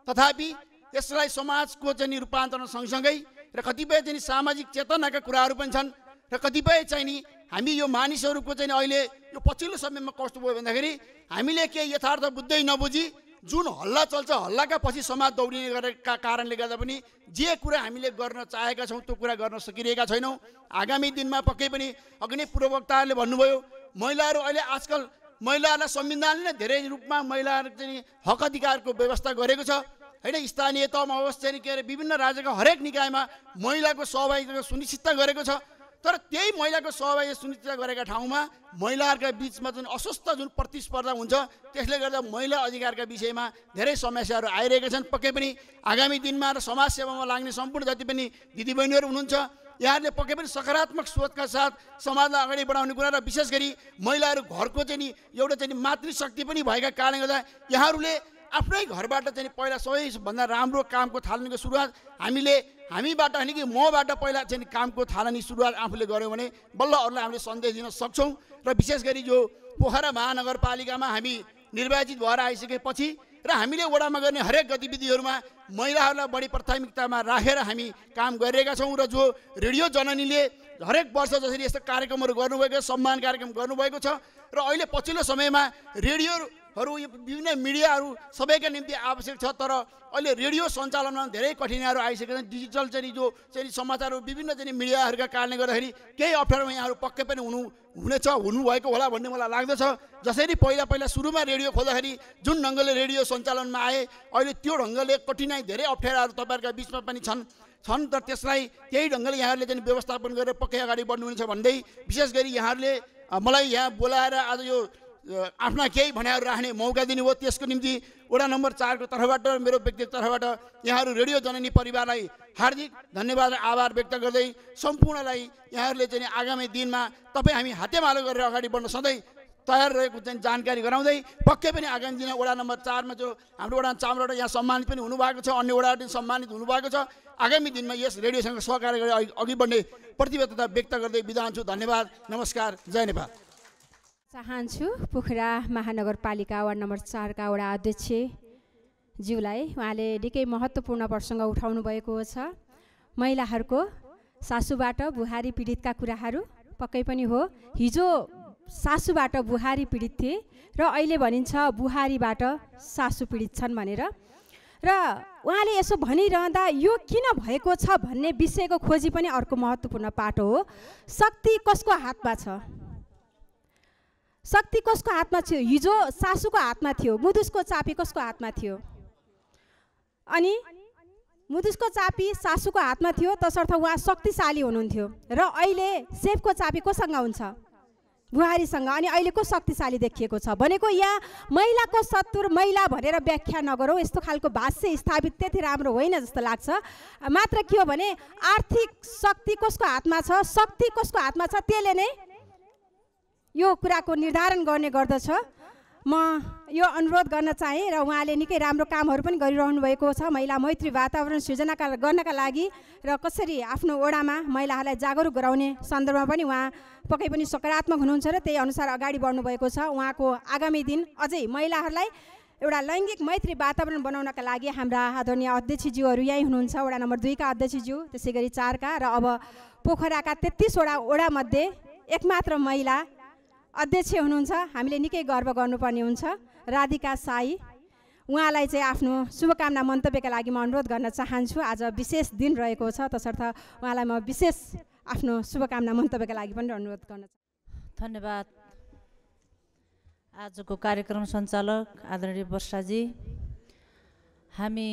तथापि यसलाई समाजको चाहिँ रूपान्तरण सँगसँगै र कतिपय चाहिँ सामाजिक चेतनाका कुराहरू पनि छन् र कतिपय चाहिँ नि हामी यो मानिसहरूको चाहिँ अहिले यो पछिल्लो समयमा कस्तो भयो भन्दाखेरि हामीले केही यथार्थ बुझ्दै नबुझी जुन हल्ला चल्छ हल्लाका पछि समाज दौडिने गरेका कारणले गर्दा पनि जे कुरा हामीले गर्न चाहेका छौँ त्यो कुरा गर्न सकिरहेका छैनौँ आगामी दिनमा पक्कै पनि अघि नै पूर्ववक्ताहरूले भन्नुभयो महिलाहरू अहिले आजकल महिलाहरूलाई संविधानले नै धेरै रूपमा महिलाहरू चाहिँ हक अधिकारको व्यवस्था गरेको छ होइन स्थानीय तहमा अवश्य अवस्था के अरे विभिन्न राज्यका हरेक निकायमा महिलाको सहभागिता सुनिश्चितता गरेको छ तर त्यही महिलाको सहभागी सुनिश्चित गरेका ठाउँमा महिलाहरूका बिचमा जुन अस्वस्थ जुन प्रतिस्पर्धा हुन्छ त्यसले गर्दा महिला अधिकारका विषयमा धेरै समस्याहरू आइरहेका छन् पक्कै पनि आगामी दिनमा र समाजसेवामा लाग्ने सम्पूर्ण जति पनि दिदीबहिनीहरू हुनुहुन्छ यहाँहरूले पक्कै पनि सकारात्मक सोचका साथ समाजलाई अगाडि बढाउने कुरा र विशेष गरी महिलाहरू घरको चाहिँ नि एउटा चाहिँ मातृशक्ति पनि भएका कारणले गर्दा यहाँहरूले आफ्नै घरबाट चाहिँ पहिला सबैभन्दा राम्रो कामको थालनीको सुरुवात हामीले हामीबाट होइन कि मबाट पहिला चाहिँ कामको थालनी सुरुवात आफूले गऱ्यौँ भने बल्ल अरूलाई हामीले सन्देश दिन सक्छौँ र विशेष गरी यो पोखरा महानगरपालिकामा हामी निर्वाचित भएर आइसकेपछि र हामीले वडामा गर्ने हरेक गतिविधिहरूमा महिलाहरूलाई बढी प्राथमिकतामा राखेर हामी काम गरिरहेका छौँ र जो रेडियो जननीले हरेक वर्ष जसरी यस्तो कार्यक्रमहरू गर्नुभएको सम्मान कार्यक्रम गर्नुभएको छ र अहिले पछिल्लो समयमा रेडियो हरू विभिन्न मिडियाहरू सबैका निम्ति आवश्यक छ तर अहिले रेडियो सञ्चालनमा धेरै कठिनाइहरू आइसकेका छन् डिजिटल चाहिँ जो चाहिँ समाचारहरू विभिन्न चाहिँ मिडियाहरूका कारणले गर्दाखेरि केही अप्ठ्यारोमा यहाँहरू पक्कै पनि हुनु हुनेछ हुनुभएको होला भन्ने मलाई लाग्दछ जसरी पहिला पहिला सुरुमा रेडियो खोल्दाखेरि जुन ढङ्गले रेडियो सञ्चालनमा आए अहिले त्यो ढङ्गले कठिनाइ धेरै अप्ठ्याराहरू तपाईँहरूका बिचमा पनि छन् छन् तर त्यसलाई त्यही ढङ्गले यहाँहरूले चाहिँ व्यवस्थापन गरेर पक्कै अगाडि बढ्नुहुनेछ भन्दै विशेष गरी यहाँहरूले मलाई यहाँ बोलाएर आज यो आफ्ना केही भनाइहरू राख्ने मौका दिनुभयो त्यसको निम्ति वडा नम्बर चारको तर्फबाट मेरो व्यक्तिगत तर्फबाट यहाँहरू रेडियो जननी परिवारलाई हार्दिक धन्यवाद र आभार व्यक्त गर्दै सम्पूर्णलाई यहाँहरूले चाहिँ आगामी दिनमा तपाईँ हामी हातेमालो गरेर अगाडि बढ्न सधैँ तयार रहेको चाहिँ जानकारी गराउँदै पक्कै पनि आगामी दिनमा वडा नम्बर चारमा जो हाम्रो वडा चामबाट यहाँ सम्मानित पनि हुनुभएको छ अन्य वडाबाट पनि सम्मानित हुनुभएको छ आगामी दिनमा यस रेडियोसँग सहकार्य गरेर अघि बढ्ने प्रतिबद्धता व्यक्त गर्दै बिदा हुन्छु धन्यवाद नमस्कार जय नेपाल
चाहन्छु पोखरा महानगरपालिका वार्ड नम्बर चारका वडा ज्यूलाई उहाँले निकै महत्त्वपूर्ण प्रसङ्ग उठाउनु भएको छ महिलाहरूको सासुबाट बुहारी पीडितका कुराहरू पक्कै पनि हो हिजो सासुबाट बुहारी पीडित थिए र अहिले भनिन्छ बुहारीबाट सासु पीडित छन् भनेर र उहाँले यसो भनिरहँदा यो किन भएको छ भन्ने विषयको खोजी पनि अर्को महत्त्वपूर्ण पाटो हो शक्ति कसको हातमा छ शक्ति कसको हातमा थियो हिजो सासूको हातमा थियो मुदुसको चापी कसको हातमा थियो अनि मुदुसको चापी सासूको हातमा थियो तसर्थ उहाँ शक्तिशाली हुनुहुन्थ्यो र अहिले सेफको चापी कोसँग हुन्छ बुहारीसँग अनि अहिले को शक्तिशाली देखिएको छ भनेको यहाँ महिलाको सत्तुर महिला भनेर व्याख्या नगरौँ यस्तो खालको भाष्य स्थापित त्यति राम्रो होइन जस्तो लाग्छ मात्र के हो भने आर्थिक शक्ति कसको हातमा छ शक्ति कसको हातमा छ त्यसले नै यो कुराको निर्धारण गर्ने गर्दछ म यो अनुरोध गर्न चाहेँ र उहाँले निकै राम्रो कामहरू पनि गरिरहनु भएको छ महिला मैत्री वातावरण सृजनाका गर्नका लागि र कसरी आफ्नो ओडामा महिलाहरूलाई जागरुक गराउने सन्दर्भमा पनि उहाँ पक्कै पनि सकारात्मक हुनुहुन्छ र त्यही अनुसार अगाडि बढ्नुभएको छ उहाँको आगामी दिन अझै महिलाहरूलाई एउटा लैङ्गिक मैत्री वातावरण बनाउनका लागि हाम्रा आदरणीय अध्यक्षज्यूहरू यहीँ हुनुहुन्छ वडा नम्बर दुईका अध्यक्षज्यू त्यसै गरी चारका र अब पोखराका तेत्तिसवटा ओडामध्ये एकमात्र महिला अध्यक्ष हुनुहुन्छ हामीले निकै गर्व गर्नुपर्ने हुन्छ राधिका साई उहाँलाई चाहिँ आफ्नो शुभकामना मन्तव्यका लागि म अनुरोध गर्न चाहन्छु आज विशेष दिन रहेको छ तसर्थ उहाँलाई म विशेष आफ्नो शुभकामना मन्तव्यका लागि पनि अनुरोध गर्न चाहन्छु धन्यवाद
आजको कार्यक्रम सञ्चालक आदरणीय वर्षाजी हामी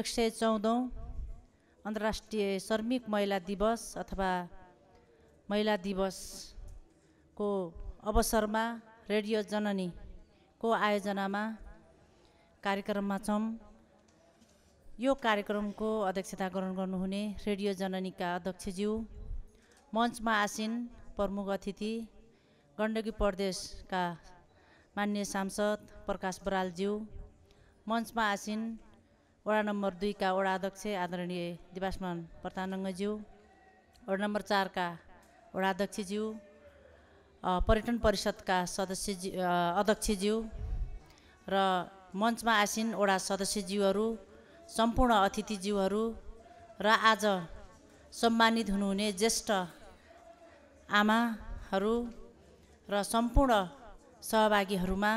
एक सय चौधौँ अन्तर्राष्ट्रिय श्रमिक महिला दिवस अथवा महिला दिवस को अवसरमा रेडियो जननीको आयोजनामा कार्यक्रममा छौँ यो कार्यक्रमको अध्यक्षता ग्रहण गर्नुहुने रेडियो जननीका अध्यक्षज्यू मञ्चमा आसिन प्रमुख अतिथि गण्डकी प्रदेशका मान्य सांसद प्रकाश बरालज्यू मञ्चमा आसिन वडा नम्बर दुईका वडा अध्यक्ष आदरणीय दिवासमान प्रतानङ्गज्यू वडा नम्बर चारका वडा अध्यक्षज्यू पर्यटन परिषदका सदस्यजी अध्यक्षज्यू र मञ्चमा आसिन ओडा सदस्यज्यूहरू सम्पूर्ण अतिथिज्यूहरू र आज सम्मानित हुनुहुने ज्येष्ठ आमाहरू र सम्पूर्ण सहभागीहरूमा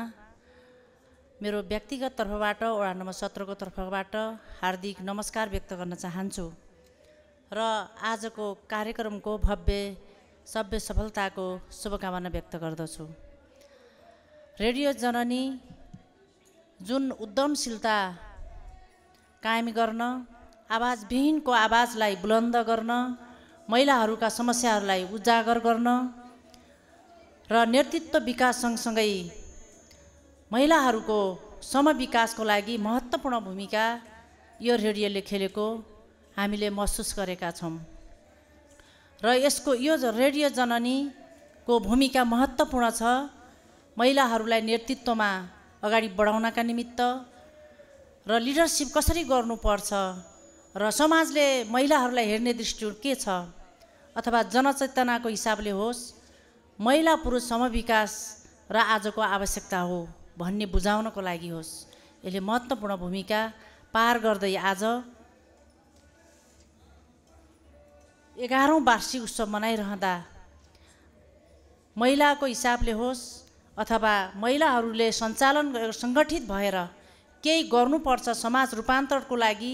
मेरो व्यक्तिगत तर्फबाट वडा नम्बर सत्रको तर्फबाट हार्दिक नमस्कार व्यक्त गर्न चाहन्छु र आजको कार्यक्रमको भव्य सभ्य सफलताको शुभकामना व्यक्त गर्दछु रेडियो जननी जुन उद्यमशीलता कायम गर्न आवाजविहीनको आवाजलाई बुलन्द गर्न महिलाहरूका समस्याहरूलाई उजागर गर्न र नेतृत्व विकास सँगसँगै महिलाहरूको समविकासको लागि महत्त्वपूर्ण भूमिका यो रेडियोले खेलेको हामीले महसुस गरेका छौँ र यसको यो रेडियो जननीको भूमिका महत्त्वपूर्ण छ महिलाहरूलाई नेतृत्वमा अगाडि बढाउनका निमित्त र लिडरसिप कसरी गर्नुपर्छ र समाजले महिलाहरूलाई हेर्ने दृष्टिकोण के छ अथवा जनचेतनाको हिसाबले होस् महिला पुरुष समविकास र आजको आवश्यकता हो भन्ने बुझाउनको लागि होस् यसले महत्त्वपूर्ण भूमिका पार गर्दै आज एघारौँ वार्षिक उत्सव मनाइरहँदा महिलाको हिसाबले होस् अथवा महिलाहरूले सञ्चालन सङ्गठित भएर केही गर्नुपर्छ समाज रूपान्तरणको लागि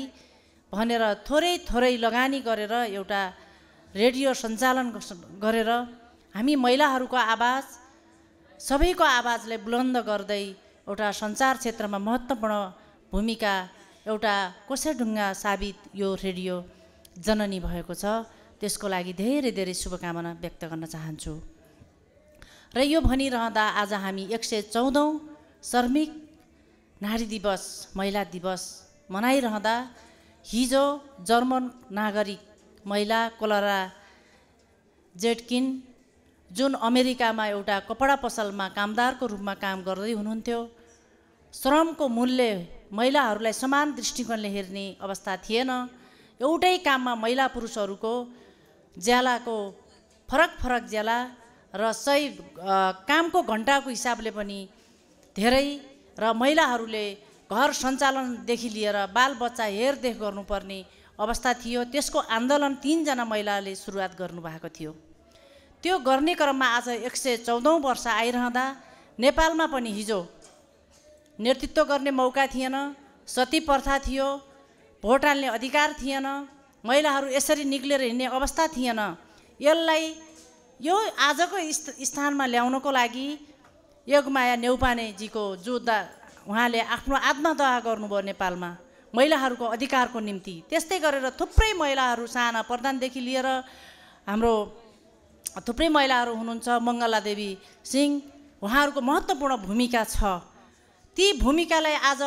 भनेर थोरै थोरै लगानी गरेर एउटा रेडियो सञ्चालन गरेर हामी महिलाहरूको आवाज सबैको आवाजलाई बुलन्द गर्दै एउटा सञ्चार क्षेत्रमा महत्त्वपूर्ण भूमिका एउटा कोसेढुङ्गा साबित यो रेडियो जननी भएको छ त्यसको लागि धेरै धेरै शुभकामना व्यक्त गर्न चाहन्छु र यो भनिरहँदा आज हामी एक सय चौधौँ श्रमिक नारी दिवस महिला दिवस मनाइरहँदा हिजो जर्मन नागरिक महिला कोलरा जेटकिन जुन अमेरिकामा एउटा कपडा पसलमा कामदारको रूपमा काम गर्दै हुनुहुन्थ्यो श्रमको मूल्य महिलाहरूलाई समान दृष्टिकोणले हेर्ने अवस्था थिएन एउटै काममा महिला पुरुषहरूको ज्यालाको फरक फरक ज्याला र सही कामको घन्टाको हिसाबले पनि धेरै र महिलाहरूले घर सञ्चालनदेखि लिएर बालबच्चा हेरदेख गर्नुपर्ने अवस्था थियो त्यसको आन्दोलन तिनजना महिलाले सुरुवात गर्नुभएको थियो त्यो गर्ने क्रममा आज एक सय चौधौँ वर्ष आइरहँदा नेपालमा पनि हिजो नेतृत्व गर्ने मौका थिएन सती प्रथा थियो भोट हाल्ने अधिकार थिएन महिलाहरू यसरी निक्लेर हिँड्ने अवस्था थिएन यसलाई यो आजको स्थानमा ल्याउनको लागि योगमाया जो दा उहाँले आफ्नो आत्मदह गर्नुभयो नेपालमा महिलाहरूको अधिकारको निम्ति त्यस्तै गरेर थुप्रै महिलाहरू साना प्रधानदेखि लिएर हाम्रो थुप्रै महिलाहरू हुनुहुन्छ देवी सिंह उहाँहरूको महत्त्वपूर्ण भूमिका छ ती भूमिकालाई आज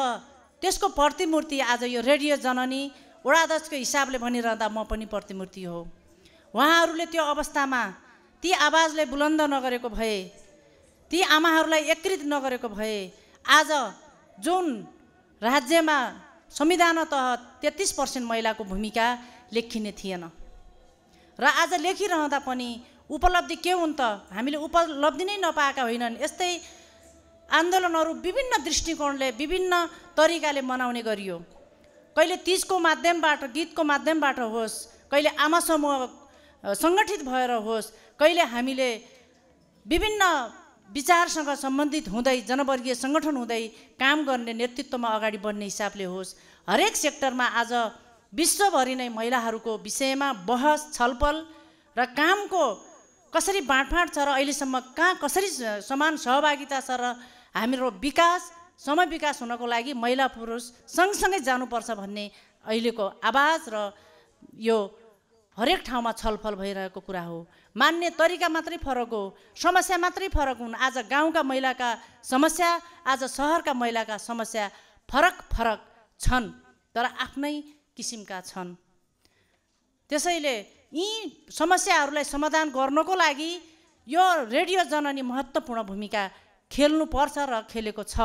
त्यसको प्रतिमूर्ति आज यो रेडियो जननी वडाध्यक्षको हिसाबले भनिरहँदा म पनि प्रतिमूर्ति हो उहाँहरूले त्यो अवस्थामा ती आवाजलाई बुलन्द नगरेको भए ती आमाहरूलाई एकीकृत नगरेको भए आज जुन राज्यमा संविधान तह तेत्तिस पर्सेन्ट महिलाको भूमिका लेखिने थिएन र आज लेखिरहँदा पनि उपलब्धि के हुन् त हामीले उपलब्धि नै नपाएका होइनन् यस्तै आन्दोलनहरू विभिन्न दृष्टिकोणले विभिन्न तरिकाले मनाउने गरियो कहिले तिजको माध्यमबाट गीतको माध्यमबाट होस् कहिले आमा समूह सङ्गठित भएर होस् कहिले हामीले विभिन्न विचारसँग सम्बन्धित हुँदै जनवर्गीय सङ्गठन हुँदै काम गर्ने नेतृत्वमा अगाडि बढ्ने हिसाबले होस् हरेक सेक्टरमा आज विश्वभरि नै महिलाहरूको विषयमा बहस छलफल र कामको कसरी बाँडफाँड छ र अहिलेसम्म कहाँ कसरी समान सहभागिता छ र हाम्रो विकास समय विकास हुनको लागि महिला पुरुष सँगसँगै जानुपर्छ भन्ने अहिलेको आवाज र यो हरेक ठाउँमा छलफल भइरहेको कुरा हो मान्ने तरिका मात्रै फरक हो समस्या मात्रै फरक हुन् आज गाउँका महिलाका समस्या आज सहरका महिलाका समस्या फरक फरक छन् तर आफ्नै किसिमका छन् त्यसैले यी समस्याहरूलाई समाधान गर्नको लागि यो रेडियो जननी महत्त्वपूर्ण भूमिका खेल्नुपर्छ र खेलेको छ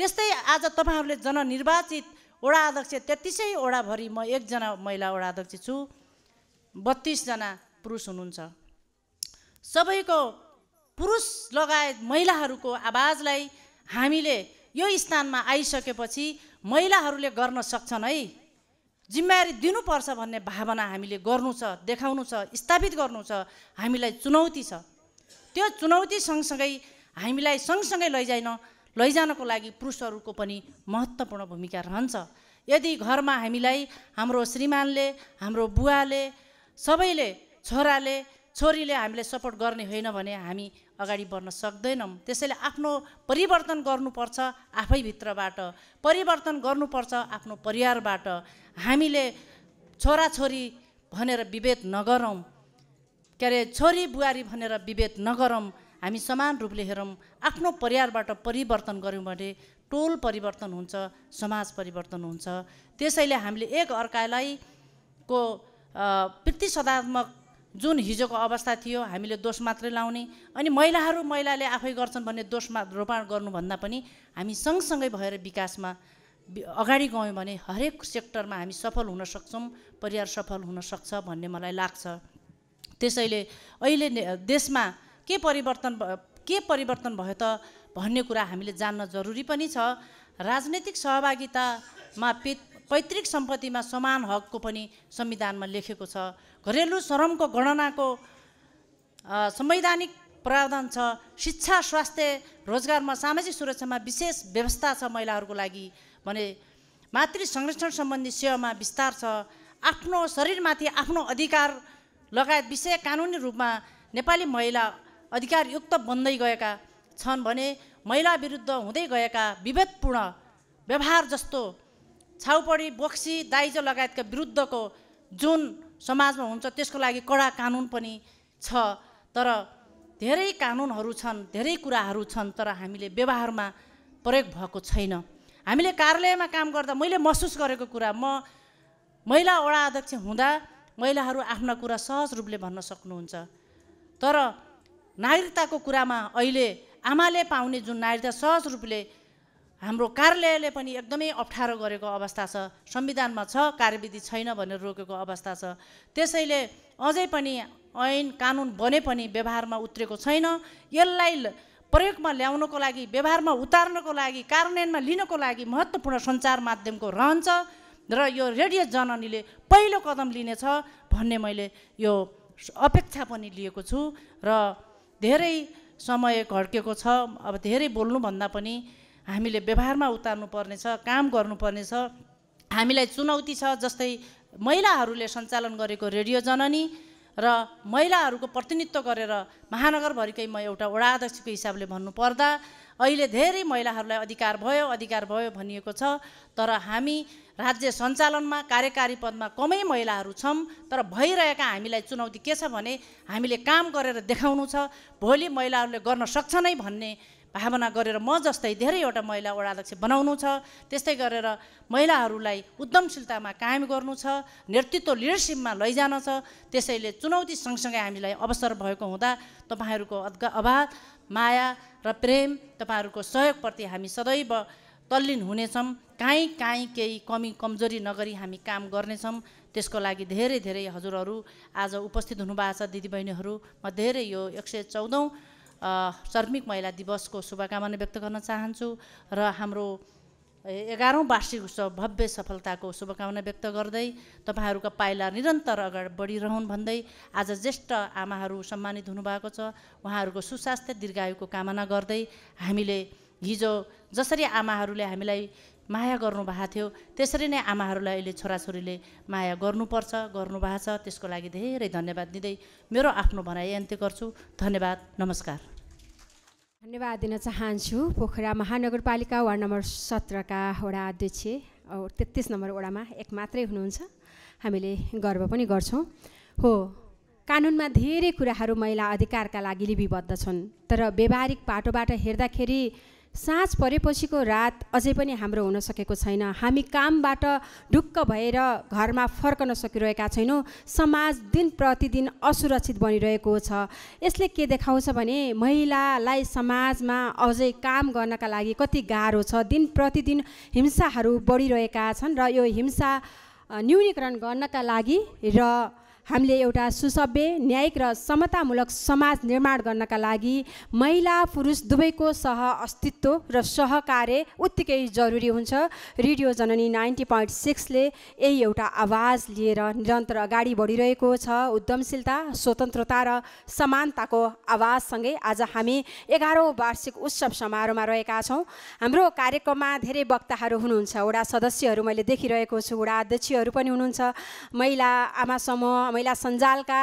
त्यस्तै आज तपाईँहरूले जननिर्वाचित वडा अध्यक्ष तेत्तिसै वडाभरि म एकजना महिला वडा अध्यक्ष छु बत्तिसजना पुरुष हुनुहुन्छ सबैको पुरुष लगायत महिलाहरूको आवाजलाई हामीले यो स्थानमा आइसकेपछि महिलाहरूले गर्न सक्छन् है जिम्मेवारी दिनुपर्छ भन्ने भावना हामीले गर्नु छ देखाउनु छ स्थापित गर्नु छ हामीलाई चुनौती छ त्यो चुनौती सँगसँगै हामीलाई सँगसँगै लैजाइन लैजानको लागि पुरुषहरूको पनि महत्त्वपूर्ण भूमिका रहन्छ यदि घरमा हामीलाई हाम्रो श्रीमानले हाम्रो बुवाले सबैले छोराले छोरीले हामीलाई सपोर्ट गर्ने होइन भने हामी अगाडि बढ्न सक्दैनौँ त्यसैले आफ्नो परिवर्तन गर्नुपर्छ आफैभित्रबाट परिवर्तन गर्नुपर्छ आफ्नो परिवारबाट हामीले छोराछोरी भनेर विभेद नगरौँ के अरे छोरी बुहारी भनेर विभेद नगरौँ हामी समान रूपले हेरौँ आफ्नो परिवारबाट परिवर्तन गऱ्यौँ भने टोल परिवर्तन हुन्छ समाज परिवर्तन हुन्छ त्यसैले हामीले एक अर्कालाई को पितृसदात्मक जुन हिजोको अवस्था थियो हामीले दोष मात्रै लाउने अनि महिलाहरू महिलाले आफै गर्छन् भन्ने दोषमा रोपाण गर्नुभन्दा पनि हामी सँगसँगै भएर विकासमा अगाडि गयौँ भने हरेक सेक्टरमा हामी सफल हुन सक्छौँ परिवार सफल हुन सक्छ भन्ने मलाई लाग्छ त्यसैले अहिले देशमा के परिवर्तन के परिवर्तन भयो त भन्ने कुरा हामीले जान्न जरुरी पनि छ राजनैतिक सहभागितामा पे पैतृक सम्पत्तिमा समान हकको पनि संविधानमा लेखेको छ घरेलु श्रमको गणनाको संवैधानिक प्रावधान छ शिक्षा स्वास्थ्य रोजगारमा सामाजिक सुरक्षामा विशेष व्यवस्था छ महिलाहरूको लागि भने मातृ संरक्षण सम्बन्धी सेवामा विस्तार छ आफ्नो शरीरमाथि आफ्नो अधिकार लगायत विषय कानुनी रूपमा नेपाली महिला अधिकारयुक्त बन्दै गएका छन् भने महिला विरुद्ध हुँदै गएका विभेदपूर्ण व्यवहार जस्तो छाउपडी बोक्सी दाइजो लगायतका विरुद्धको जुन समाजमा हुन्छ त्यसको लागि कडा कानुन पनि छ तर धेरै कानुनहरू छन् धेरै कुराहरू छन् तर हामीले व्यवहारमा प्रयोग भएको छैन हामीले कार्यालयमा काम गर्दा मैले महसुस गरेको कुरा म महिला वडा अध्यक्ष हुँदा महिलाहरू आफ्ना कुरा सहज रूपले भन्न सक्नुहुन्छ तर नागरिकताको कुरामा अहिले आमाले पाउने जुन नागरिकता सहज रूपले हाम्रो कार्यालयले पनि एकदमै अप्ठ्यारो गरेको अवस्था छ संविधानमा छ कार्यविधि छैन भनेर रोकेको अवस्था छ त्यसैले अझै पनि ऐन कानुन बने पनि व्यवहारमा उत्रेको छैन यसलाई प्रयोगमा ल्याउनको लागि व्यवहारमा उतार्नको लागि कार्यान्वयनमा लिनको लागि महत्त्वपूर्ण सञ्चार माध्यमको रहन्छ र यो रेडियो जननीले पहिलो कदम लिनेछ भन्ने मैले यो अपेक्षा पनि लिएको छु र धेरै समय घड्केको छ अब धेरै बोल्नुभन्दा पनि हामीले व्यवहारमा उतार्नु पर्नेछ काम गर्नुपर्नेछ हामीलाई चुनौती छ जस्तै महिलाहरूले सञ्चालन गरेको रेडियो जननी र महिलाहरूको प्रतिनिधित्व गरेर महानगरभरिकै म एउटा वडा अध्यक्षको हिसाबले भन्नुपर्दा अहिले धेरै महिलाहरूलाई अधिकार भयो अधिकार भयो भनिएको छ तर हामी राज्य सञ्चालनमा कार्यकारी पदमा कमै महिलाहरू छौँ तर भइरहेका हामीलाई चुनौती के छ भने हामीले काम गरेर देखाउनु छ भोलि महिलाहरूले गर्न सक्छ नै भन्ने भावना गरेर म जस्तै धेरैवटा महिला वडाध्यक्ष बनाउनु छ त्यस्तै गरेर महिलाहरूलाई उद्यमशीलतामा कायम गर्नु छ नेतृत्व लिडरसिपमा लैजान छ त्यसैले चुनौती सँगसँगै हामीलाई अवसर भएको हुँदा तपाईँहरूको अभाव माया र प्रेम तपाईँहरूको सहयोगप्रति हामी सदैव तल्लीन हुनेछौँ काहीँ काहीँ केही कमी कमजोरी नगरी हामी काम गर्नेछौँ त्यसको लागि धेरै धेरै हजुरहरू आज उपस्थित हुनुभएको छ दिदीबहिनीहरू म धेरै यो एक सय चौधौँ श्रमिक महिला दिवसको शुभकामना व्यक्त गर्न चाहन्छु र हाम्रो एघारौँ वार्षिक उत्सव भव्य सफलताको शुभकामना व्यक्त गर्दै तपाईँहरूका पाइला निरन्तर अगाडि बढिरहन् भन्दै आज ज्येष्ठ आमाहरू सम्मानित हुनुभएको छ उहाँहरूको सुस्वास्थ्य दीर्घायुको कामना गर्दै हामीले हिजो जसरी आमाहरूले हामीलाई माया गर्नुभएको थियो त्यसरी नै आमाहरूलाई अहिले छोराछोरीले माया गर्नुपर्छ गर्नुभएको छ त्यसको लागि धेरै धन्यवाद दिँदै मेरो आफ्नो भनाइ अन्त्य गर्छु धन्यवाद नमस्कार
धन्यवाद दिन चाहन्छु पोखरा महानगरपालिका वार्ड नम्बर सत्रका वडा अध्यक्ष तेत्तिस नम्बर वडामा एक मात्रै हुनुहुन्छ हामीले गर्व पनि गर्छौँ हो कानुनमा धेरै कुराहरू महिला अधिकारका लागि लिपिबद्ध छन् तर व्यावहारिक पाटोबाट हेर्दाखेरि साँझ परेपछिको रात अझै पनि हाम्रो हुन सकेको छैन हामी कामबाट ढुक्क भएर घरमा फर्कन सकिरहेका छैनौँ समाज दिन प्रतिदिन असुरक्षित बनिरहेको छ यसले के देखाउँछ भने महिलालाई समाजमा अझै काम गर्नका लागि कति गाह्रो छ दिन प्रतिदिन हिंसाहरू बढिरहेका छन् र यो हिंसा न्यूनीकरण गर्नका लागि र हामीले एउटा सुसभ्य न्यायिक र समतामूलक समाज निर्माण गर्नका लागि महिला पुरुष दुवैको सह अस्तित्व र सहकार्य उत्तिकै जरुरी हुन्छ रेडियो जननी नाइन्टी पोइन्ट सिक्सले यही एउटा आवाज लिएर निरन्तर अगाडि बढिरहेको छ उद्यमशीलता स्वतन्त्रता र समानताको आवाजसँगै आज हामी एघारौँ वार्षिक उत्सव समारोहमा रहेका छौँ हाम्रो कार्यक्रममा धेरै वक्ताहरू हुनुहुन्छ वडा सदस्यहरू मैले देखिरहेको छु वडा अध्यक्षहरू पनि हुनुहुन्छ महिला आमा समूह महिला सञ्जालका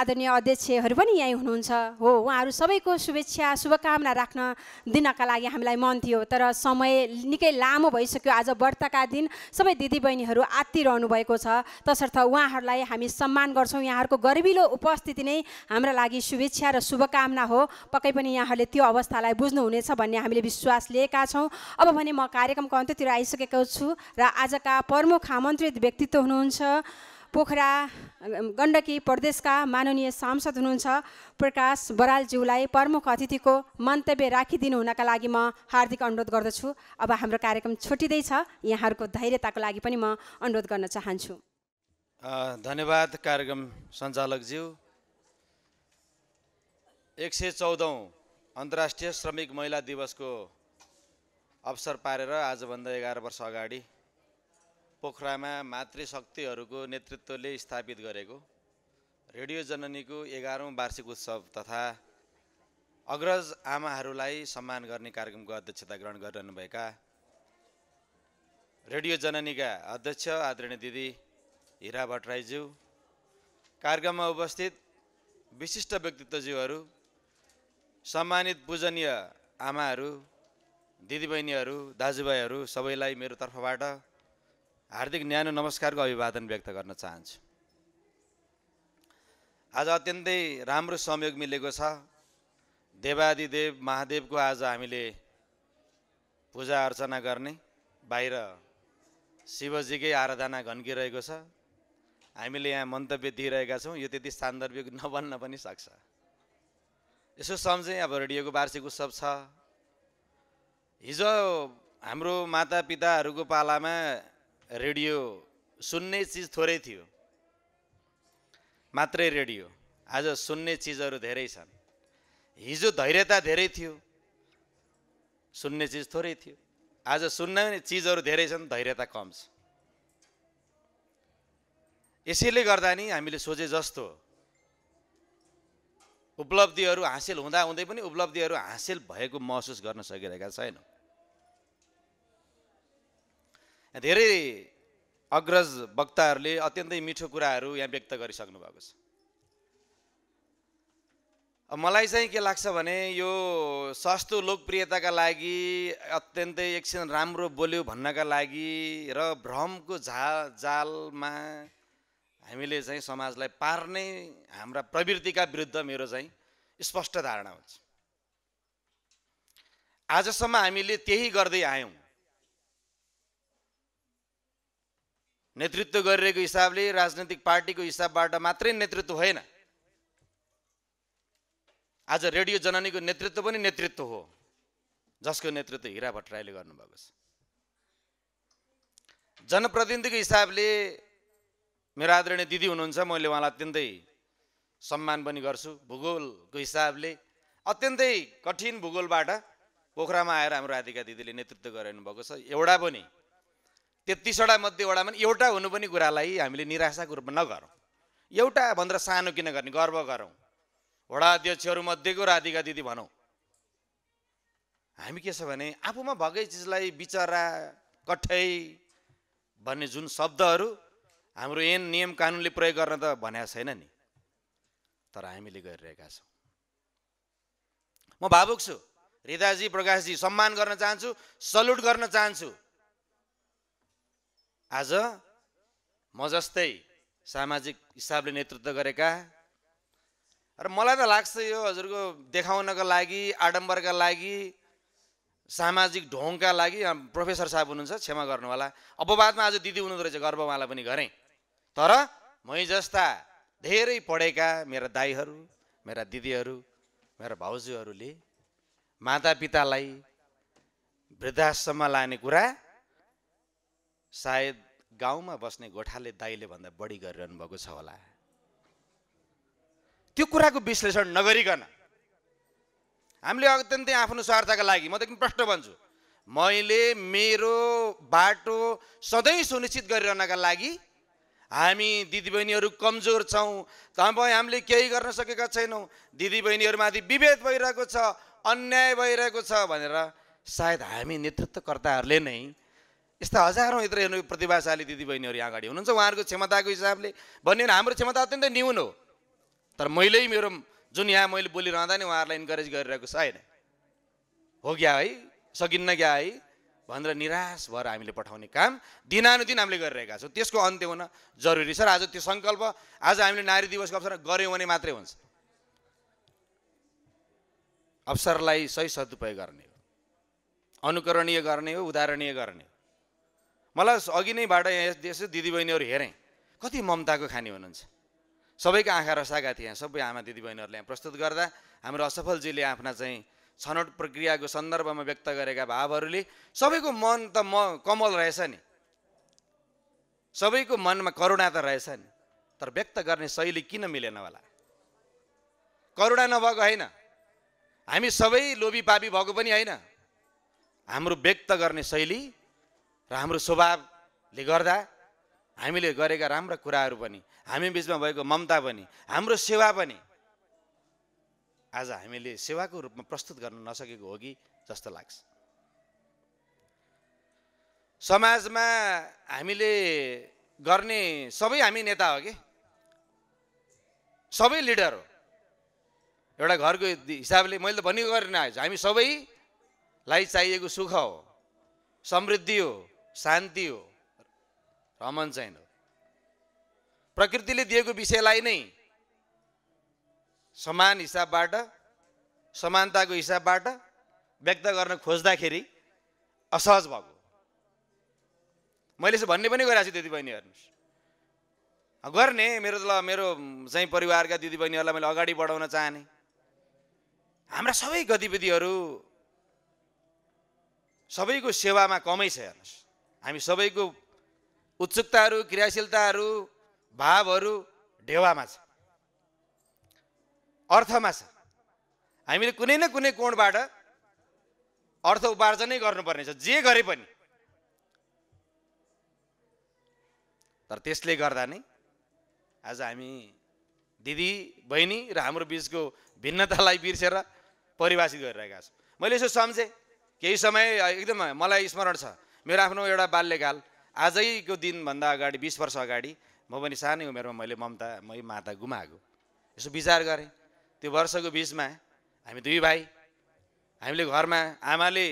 आदरणीय अध्यक्षहरू पनि यहीँ हुनुहुन्छ हो उहाँहरू सबैको शुभेच्छा शुभकामना राख्न दिनका लागि हामीलाई मन थियो तर समय निकै लामो भइसक्यो आज व्रतका दिन सबै दिदीबहिनीहरू आत्तिरहनु भएको छ तसर्थ उहाँहरूलाई हामी सम्मान गर्छौँ यहाँहरूको गरिबिलो उपस्थिति नै हाम्रा लागि शुभेच्छा र शुभकामना हो पक्कै पनि यहाँहरूले त्यो अवस्थालाई बुझ्नुहुनेछ भन्ने हामीले विश्वास लिएका छौँ अब भने म कार्यक्रमको अन्त्यतिर आइसकेको छु र आजका प्रमुख आमन्त्रित व्यक्तित्व हुनुहुन्छ पोखरा गण्डकी प्रदेशका माननीय सांसद हुनुहुन्छ प्रकाश बरालज्यूलाई प्रमुख अतिथिको मन्तव्य राखिदिनु हुनका लागि म हार्दिक अनुरोध गर्दछु अब हाम्रो कार्यक्रम छुटिँदैछ यहाँहरूको धैर्यताको लागि पनि म अनुरोध गर्न चाहन्छु
धन्यवाद कार्यक्रम सञ्चालकज्यू एक सय चौधौँ अन्तर्राष्ट्रिय श्रमिक महिला दिवसको अवसर पारेर आजभन्दा एघार वर्ष अगाडि पोखरामा मातृशक्तिहरूको नेतृत्वले स्थापित गरेको रेडियो जननीको एघारौँ वार्षिक उत्सव तथा अग्रज आमाहरूलाई सम्मान गर्ने कार्यक्रमको अध्यक्षता ग्रहण गरिरहनुभएका रेडियो जननीका अध्यक्ष आदरणीय दिदी हिरा भट्टराईज्यू कार्यक्रममा उपस्थित विशिष्ट व्यक्तित्वज्यूहरू सम्मानित पूजनीय आमाहरू दिदीबहिनीहरू दाजुभाइहरू सबैलाई मेरो तर्फबाट हार्दिक न्यानो नमस्कारको अभिवादन व्यक्त गर्न चाहन्छु आज अत्यन्तै राम्रो संयोग मिलेको छ देवादिदेव महादेवको आज हामीले पूजा अर्चना गर्ने बाहिर शिवजीकै आराधना घन्किरहेको छ हामीले यहाँ मन्तव्य दिइरहेका छौँ यो त्यति सान्दर्भिक नबन्न पनि सक्छ यसो सम्झेँ अब रेडियोको वार्षिक उत्सव छ हिजो हाम्रो मातापिताहरूको पालामा रेडियो सुन्ने चिज थोरै थियो मात्रै रेडियो आज सुन्ने चिजहरू धेरै छन् हिजो धैर्यता धेरै थियो सुन्ने चिज थोरै थियो आज सुन्ने चिजहरू धेरै छन् धैर्यता कम छ यसैले गर्दा नि हामीले सोचे जस्तो उपलब्धिहरू हासिल हुँदाहुँदै पनि उपलब्धिहरू हासिल भएको महसुस गर्न सकिरहेका छैनौँ धेरै अग्रज वक्ताहरूले अत्यन्तै मिठो कुराहरू यहाँ व्यक्त गरिसक्नु भएको छ मलाई चाहिँ के लाग्छ भने यो सस्तो लोकप्रियताका लागि अत्यन्तै एकछिन राम्रो बोल्यो भन्नका लागि र भ्रमको झा जालमा हामीले चाहिँ समाजलाई पार्ने हाम्रा प्रवृत्तिका विरुद्ध मेरो चाहिँ स्पष्ट धारणा हुन्छ आजसम्म हामीले त्यही गर्दै आयौँ नेतृत्व गरिरहेको हिसाबले राजनैतिक पार्टीको हिसाबबाट मात्रै नेतृत्व होइन आज रेडियो जननीको नेतृत्व पनि नेतृत्व हो जसको नेतृत्व हिरा भट्टराईले गर्नुभएको छ जनप्रतिनिधिको हिसाबले मेरो आदरणीय दिदी हुनुहुन्छ मैले उहाँलाई अत्यन्तै सम्मान पनि गर्छु भूगोलको हिसाबले अत्यन्तै कठिन भूगोलबाट पोखरामा आएर हाम्रो राधिका दिदीले नेतृत्व गराउनु भएको छ एउटा पनि तेत्तिसवटा मध्येवटामा पनि एउटा हुनु पनि कुरालाई हामीले निराशाको रूपमा नगरौँ एउटा भनेर सानो किन गर्ने गर्व गरौँ वडा अध्यक्षहरू मध्येको राधिका दिदी भनौँ हामी के छ भने आफूमा भएकै चिजलाई बिचरा कठै भन्ने जुन शब्दहरू हाम्रो एन नियम कानुनले प्रयोग गर्न त भनेको छैन नि तर हामीले गरिरहेका छौँ म भावुक छु रिदाजी प्रकाशजी सम्मान गर्न चाहन्छु सल्युट गर्न चाहन्छु आज म जस्तै सामाजिक हिसाबले नेतृत्व गरेका र मलाई त लाग्छ यो हजुरको देखाउनका लागि आडम्बरका लागि सामाजिक ढोङका लागि प्रोफेसर साहब हुनुहुन्छ क्षमा गर्नु होला अपवादमा आज दिदी हुनुहुँदो रहेछ गर्व उहाँलाई पनि गरेँ तर मै जस्ता धेरै पढेका मेरा दाईहरू मेरा दिदीहरू मेरा भाउजूहरूले मातापितालाई वृद्धाश्रममा लाने कुरा सायद गाउँमा बस्ने गोठाले दाइले भन्दा बढी गरिरहनु भएको छ होला त्यो कुराको विश्लेषण नगरिकन हामीले अत्यन्तै आफ्नो स्वार्थका लागि म त प्रश्न भन्छु मैले मेरो बाटो सधैँ सुनिश्चित गरिरहनका लागि हामी दिदीबहिनीहरू कमजोर छौँ तपाईँ हामीले केही गर्न सकेका छैनौँ दिदीबहिनीहरूमाथि विभेद भइरहेको छ अन्याय भइरहेको छ भनेर सायद हामी नेतृत्वकर्ताहरूले नै यस्ता हजारौँ यत्र हेर्नु प्रतिभाशाली दिदीबहिनीहरू यहाँ अगाडि हुनुहुन्छ उहाँहरूको क्षमताको हिसाबले भन्यो भने हाम्रो क्षमता अत्यन्तै न्यून हो तर मैले मेरो जुन यहाँ मैले बोलिरहँदा नि उहाँहरूलाई इन्करेज गरिरहेको छ होइन हो क्या है सकिन्न क्या है भनेर निराश भएर हामीले पठाउने काम दिनानुदिन हामीले गरिरहेका छौँ त्यसको अन्त्य हुन जरुरी छ र आज त्यो सङ्कल्प आज हामीले नारी दिवसको अवसर गऱ्यौँ भने मात्रै हुन्छ अवसरलाई सही सदुपयोग गर्ने हो अनुकरणीय गर्ने हो उदाहरणीय गर्ने हो मलाई अघि नैबाट यसो दिदीबहिनीहरू हेरेँ कति ममताको खाने हुनुहुन्छ सबैको आँखा रसाएका थिए यहाँ सबै आमा दिदीबहिनीहरूले यहाँ प्रस्तुत गर्दा हाम्रो असफलजीले आफ्ना चाहिँ छनौट प्रक्रियाको सन्दर्भमा व्यक्त गरेका भावहरूले सबैको मन त म कमल रहेछ नि सबैको मनमा करुणा त रहेछ नि तर व्यक्त गर्ने शैली किन मिलेन होला करुणा नभएको होइन हामी सबै लोभी पापी भएको पनि होइन हाम्रो व्यक्त गर्ने शैली र हाम्रो स्वभावले गर्दा हामीले गरेका राम्रा कुराहरू पनि हामी बिचमा भएको ममता पनि हाम्रो सेवा पनि आज हामीले सेवाको रूपमा प्रस्तुत गर्न नसकेको हो कि जस्तो लाग्छ समाजमा हामीले गर्ने सबै हामी नेता हो कि सबै लिडर हो एउटा घरको हिसाबले मैले त भनि गरेन आएछु हामी सबैलाई चाहिएको सुख हो समृद्धि हो शान्ति हो रमन चाहिँ हो प्रकृतिले दिएको विषयलाई नै समान हिसाबबाट समानताको हिसाबबाट व्यक्त गर्न खोज्दाखेरि असहज भएको मैले भन्ने पनि गरिरहेको छु दिदीबहिनी हेर्नुहोस् गर्ने मेरो ल मेरो चाहिँ परिवारका दिदीबहिनीहरूलाई मैले अगाडि बढाउन चाहने हाम्रा सबै गतिविधिहरू सबैको सेवामा कमै छ हेर्नुहोस् हामी सबैको उत्सुकताहरू क्रियाशीलताहरू भावहरू ढेवामा छ अर्थमा छ हामीले कुनै न कुनै कोणबाट अर्थ उपार्जनै गर्नुपर्नेछ जे गरे पनि तर त्यसले गर्दा नै आज हामी दिदी बहिनी र हाम्रो बिचको भिन्नतालाई बिर्सेर परिभाषित गरिरहेका छौँ मैले यसो सम्झेँ केही समय एकदम मलाई स्मरण छ मेरो आफ्नो एउटा बाल्यकाल आजैको दिनभन्दा अगाडि बिस वर्ष अगाडि म पनि सानै उमेरमा मैले ममता मै माता गुमाएको यसो विचार गरेँ त्यो वर्षको बिचमा हामी दुई भाइ हामीले घरमा आमाले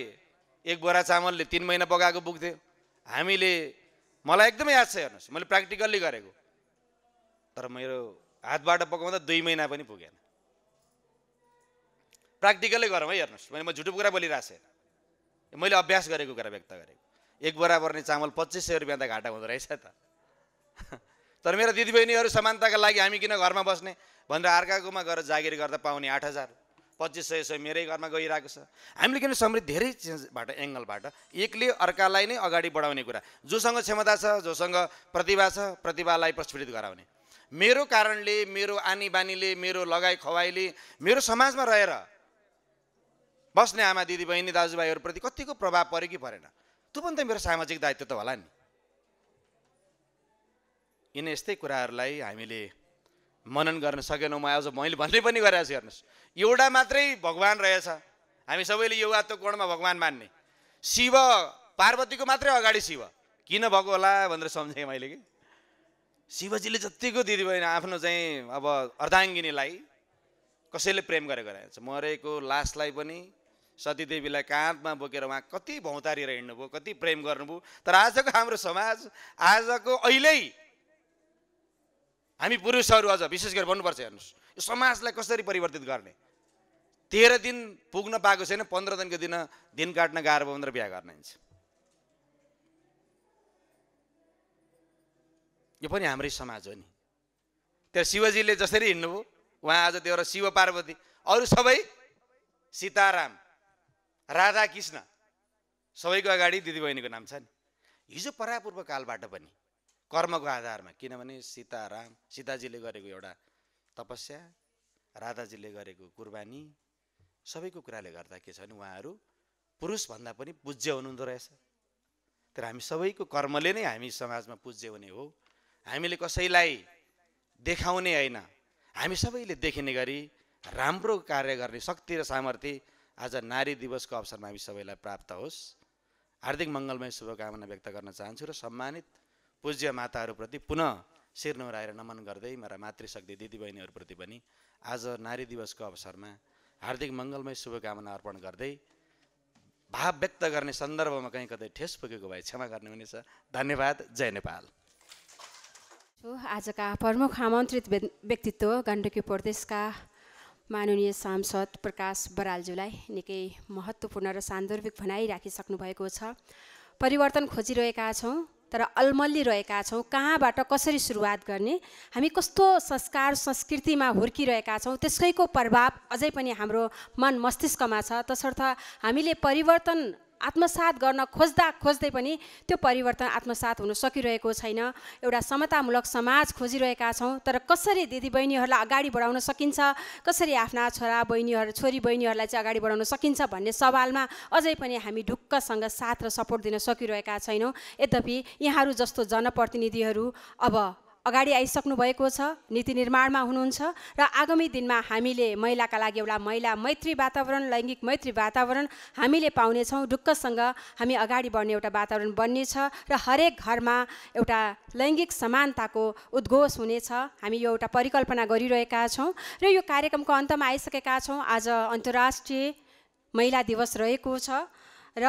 एक बोरा चामलले तिन महिना पकाएको पुग्थ्यो हामीले मलाई एकदमै याद छ हेर्नुहोस् मैले प्र्याक्टिकल्ली गरेको तर मेरो हातबाट पकाउँदा दुई महिना पनि पुगेन प्र्याक्टिकल्ली गरौँ है हेर्नुहोस् मैले म झुटो कुरा बोलिरहेको छैन मैले अभ्यास गरेको कुरा व्यक्त गरेको एक बोरा पर्ने चामल पच्चिस सय रुपियाँ त घाटा हुँदो रहेछ त तर मेरो दिदीबहिनीहरू समानताका लागि हामी किन घरमा बस्ने भनेर अर्काकोमा गएर जागिर गर्दा पाउने आठ हजार पच्चिस सय सय मेरै घरमा गइरहेको छ हामीले किन समृद्धि धेरै चिजबाट एङ्गलबाट एकले अर्कालाई नै अगाडि बढाउने कुरा जोसँग क्षमता छ जोसँग प्रतिभा छ प्रतिभालाई प्रस्फुटित गराउने मेरो कारणले मेरो आनी बानीले मेरो लगाई खवाईले मेरो समाजमा रहेर बस्ने आमा दिदीबहिनी दाजुभाइहरूप्रति कतिको प्रभाव पऱ्यो कि परेन त्यो पनि त मेरो सामाजिक दायित्व त होला नि यिनी यस्तै कुराहरूलाई हामीले मनन गर्न सकेनौँ म आज मैले भन्ने पनि गरेको छु हेर्नुहोस् एउटा मात्रै भगवान् रहेछ हामी सबैले युवात्व कोणमा भगवान् मान्ने शिव पार्वतीको मात्रै अगाडि शिव किन भएको होला भनेर सम्झेँ मैले कि शिवजीले जतिको दिदी बहिनी आफ्नो चाहिँ अब अर्धाङ्गिनीलाई कसैले प्रेम गरेको रहेछ मरेको लासलाई पनि सतीदेवीलाई काँधमा बोकेर उहाँ कति भौतारिएर हिँड्नुभयो कति प्रेम गर्नुभयो तर आजको हाम्रो समाज आजको अहिले हामी पुरुषहरू अझ विशेष गरेर भन्नुपर्छ हेर्नुहोस् यो समाजलाई कसरी परिवर्तित गर्ने तेह्र दिन पुग्न पाएको छैन पन्ध्र दिनको दिन दिन काट्न गाह्रो भयो भनेर बिहा गर्न हिँड्छ यो पनि हाम्रै समाज हो नि त्यहाँ शिवजीले जसरी हिँड्नुभयो उहाँ आज त्यो शिव पार्वती अरू सबै सीताराम राधा कृष्ण सबैको अगाडि दिदीबहिनीको नाम छ नि हिजो परापूर्व कालबाट पनि कर्मको आधारमा किनभने सीता राम सीताजीले गरेको एउटा तपस्या राधाजीले गरेको कुर्बानी सबैको कुराले गर्दा के छ भने उहाँहरू पुरुषभन्दा पनि पूज्य हुनुहुँदो रहेछ तर हामी सबैको कर्मले नै हामी समाजमा पूज्य हुने हो हामीले कसैलाई देखाउने होइन हामी सबैले देखिने गरी राम्रो कार्य गर्ने शक्ति र सामर्थ्य आज नारी दिवसको अवसरमा हामी सबैलाई प्राप्त होस् हार्दिक मङ्गलमय शुभकामना व्यक्त गर्न चाहन्छु र सम्मानित पूज्य माताहरूप्रति पुनः शिर नहुराएर नमन गर्दै मेरा मातृशक्ति दिदीबहिनीहरूप्रति पनि आज नारी दिवसको अवसरमा हार्दिक मङ्गलमय शुभकामना अर्पण गर्दै भाव व्यक्त गर्ने सन्दर्भमा कहीँ कतै ठेस पुगेको भए क्षमा गर्ने हुनेछ धन्यवाद जय नेपाल
आजका प्रमुख आमन्त्रित व्यक्तित्व गण्डकी प्रदेशका माननीय सांसद प्रकाश बरालज्यूलाई निकै महत्त्वपूर्ण र सान्दर्भिक भनाइ राखिसक्नु भएको छ परिवर्तन खोजिरहेका छौँ तर अल्मल्लिरहेका छौँ कहाँबाट कसरी सुरुवात गर्ने हामी कस्तो संस्कार संस्कृतिमा हुर्किरहेका छौँ त्यसकैको प्रभाव अझै पनि हाम्रो मन मस्तिष्कमा छ तसर्थ हामीले परिवर्तन आत्मसात गर्न खोज्दा खोज्दै पनि त्यो परिवर्तन आत्मसात हुन सकिरहेको छैन एउटा समतामूलक समाज खोजिरहेका छौँ तर कसरी दिदीबहिनीहरूलाई अगाडि बढाउन सकिन्छ कसरी आफ्ना छोरा बहिनीहरू छोरी बहिनीहरूलाई चाहिँ अगाडि बढाउन सकिन्छ भन्ने सवालमा अझै पनि हामी ढुक्कसँग साथ र सपोर्ट दिन सकिरहेका छैनौँ यद्यपि यहाँहरू जस्तो जनप्रतिनिधिहरू अब अगाडि आइसक्नु भएको छ नीति निर्माणमा हुनुहुन्छ र आगामी दिनमा हामीले महिलाका लागि एउटा महिला मैत्री वातावरण लैङ्गिक मैत्री वातावरण हामीले पाउनेछौँ ढुक्कसँग हामी अगाडि बढ्ने एउटा वातावरण बन्नेछ र हरेक घरमा एउटा लैङ्गिक समानताको उद्घोष हुनेछ हामी यो एउटा परिकल्पना गरिरहेका छौँ र यो कार्यक्रमको अन्तमा आइसकेका छौँ आज अन्तर्राष्ट्रिय महिला दिवस रहेको छ र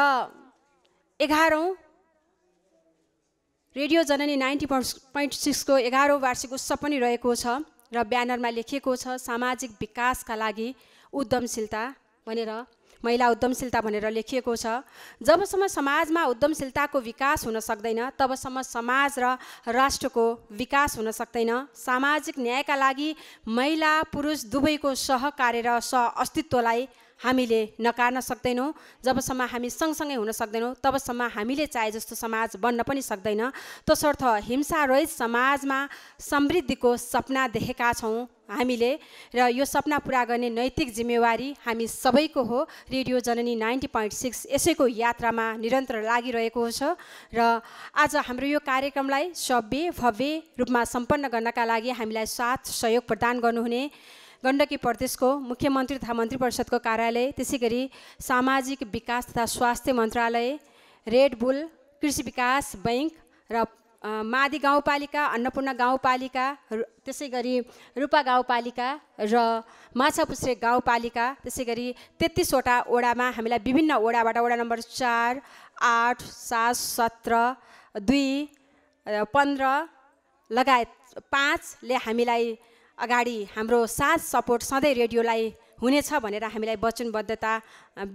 एघारौँ रेडियो जननी नाइन्टी पोइन्ट सिक्सको एघारौँ वार्षिक उत्सव पनि रहेको छ र ब्यानरमा लेखिएको छ सामाजिक विकासका लागि उद्यमशीलता भनेर महिला उद्यमशीलता भनेर लेखिएको छ जबसम्म समाजमा उद्यमशीलताको विकास हुन सक्दैन तबसम्म समाज र राष्ट्रको विकास हुन सक्दैन सामाजिक न्यायका लागि महिला पुरुष दुवैको सहकार्य र सह अस्तित्वलाई हामीले नकार्न सक्दैनौँ जबसम्म हामी सँगसँगै हुन सक्दैनौँ तबसम्म हामीले चाहे जस्तो समाज बन्न पनि सक्दैन तसर्थ हिंसा रहित समाजमा समृद्धिको सपना देखेका छौँ हामीले र यो सपना पुरा गर्ने नैतिक जिम्मेवारी हामी सबैको हो radio Janani ninety point six यसैको यात्रामा निरन्तर लागिरहेको छ र आज हाम्रो यो कार्यक्रमलाई सभ्य भव्य रूपमा सम्पन्न गर्नका लागि हामीलाई साथ सहयोग प्रदान गर्नुहुने गण्डकी प्रदेशको मुख्यमन्त्री तथा मन्त्री परिषदको कार्यालय त्यसै गरी सामाजिक विकास तथा स्वास्थ्य मन्त्रालय रेड बुल कृषि विकास बैङ्क र मादी गाउँपालिका अन्नपूर्ण गाउँपालिका त्यसै गरी रूपा गाउँपालिका र माछापुछ्रे गाउँपालिका त्यसै गरी तेत्तिसवटा ओडामा हामीलाई विभिन्न ओडाबाट ओडा नम्बर चार आठ सात सत्र दुई पन्ध्र लगायत पाँचले हामीलाई अगाडि हाम्रो साथ सपोर्ट सधैँ रेडियोलाई हुनेछ भनेर हामीलाई वचनबद्धता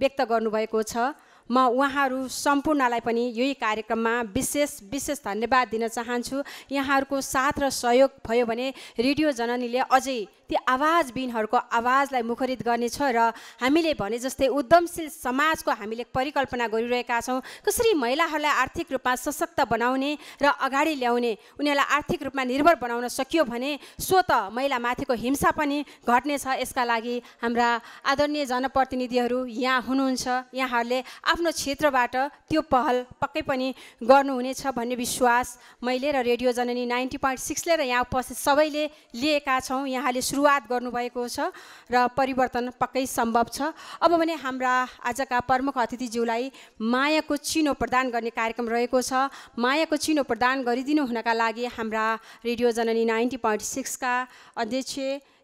व्यक्त गर्नुभएको छ म उहाँहरू सम्पूर्णलाई पनि यही कार्यक्रममा विशेष विशेष धन्यवाद दिन चाहन्छु यहाँहरूको साथ र सहयोग भयो भने रेडियो जननीले अझै ती आवाजबिनहरूको आवाजलाई मुखरित गर्नेछ र हामीले भने जस्तै उद्यमशील समाजको हामीले परिकल्पना गरिरहेका छौँ कसरी महिलाहरूलाई आर्थिक रूपमा सशक्त बनाउने र अगाडि ल्याउने उनीहरूलाई आर्थिक रूपमा निर्भर बनाउन सकियो भने सो त महिलामाथिको हिंसा पनि घट्नेछ यसका लागि हाम्रा आदरणीय जनप्रतिनिधिहरू यहाँ हुनुहुन्छ यहाँहरूले आफ्नो क्षेत्रबाट त्यो पहल पक्कै पनि गर्नुहुनेछ भन्ने विश्वास मैले र रेडियो जननी नाइन्टी पोइन्ट सिक्सले र यहाँ उपस्थित सबैले लिएका छौँ यहाँले सुरु सुरुवात गर्नुभएको छ र परिवर्तन पक्कै सम्भव छ अब भने हाम्रा आजका प्रमुख अतिथिज्यूलाई मायाको चिनो प्रदान गर्ने कार्यक्रम रहेको छ मायाको चिनो प्रदान गरिदिनु हुनका लागि हाम्रा रेडियो जननी नाइन्टी पोइन्ट सिक्सका अध्यक्ष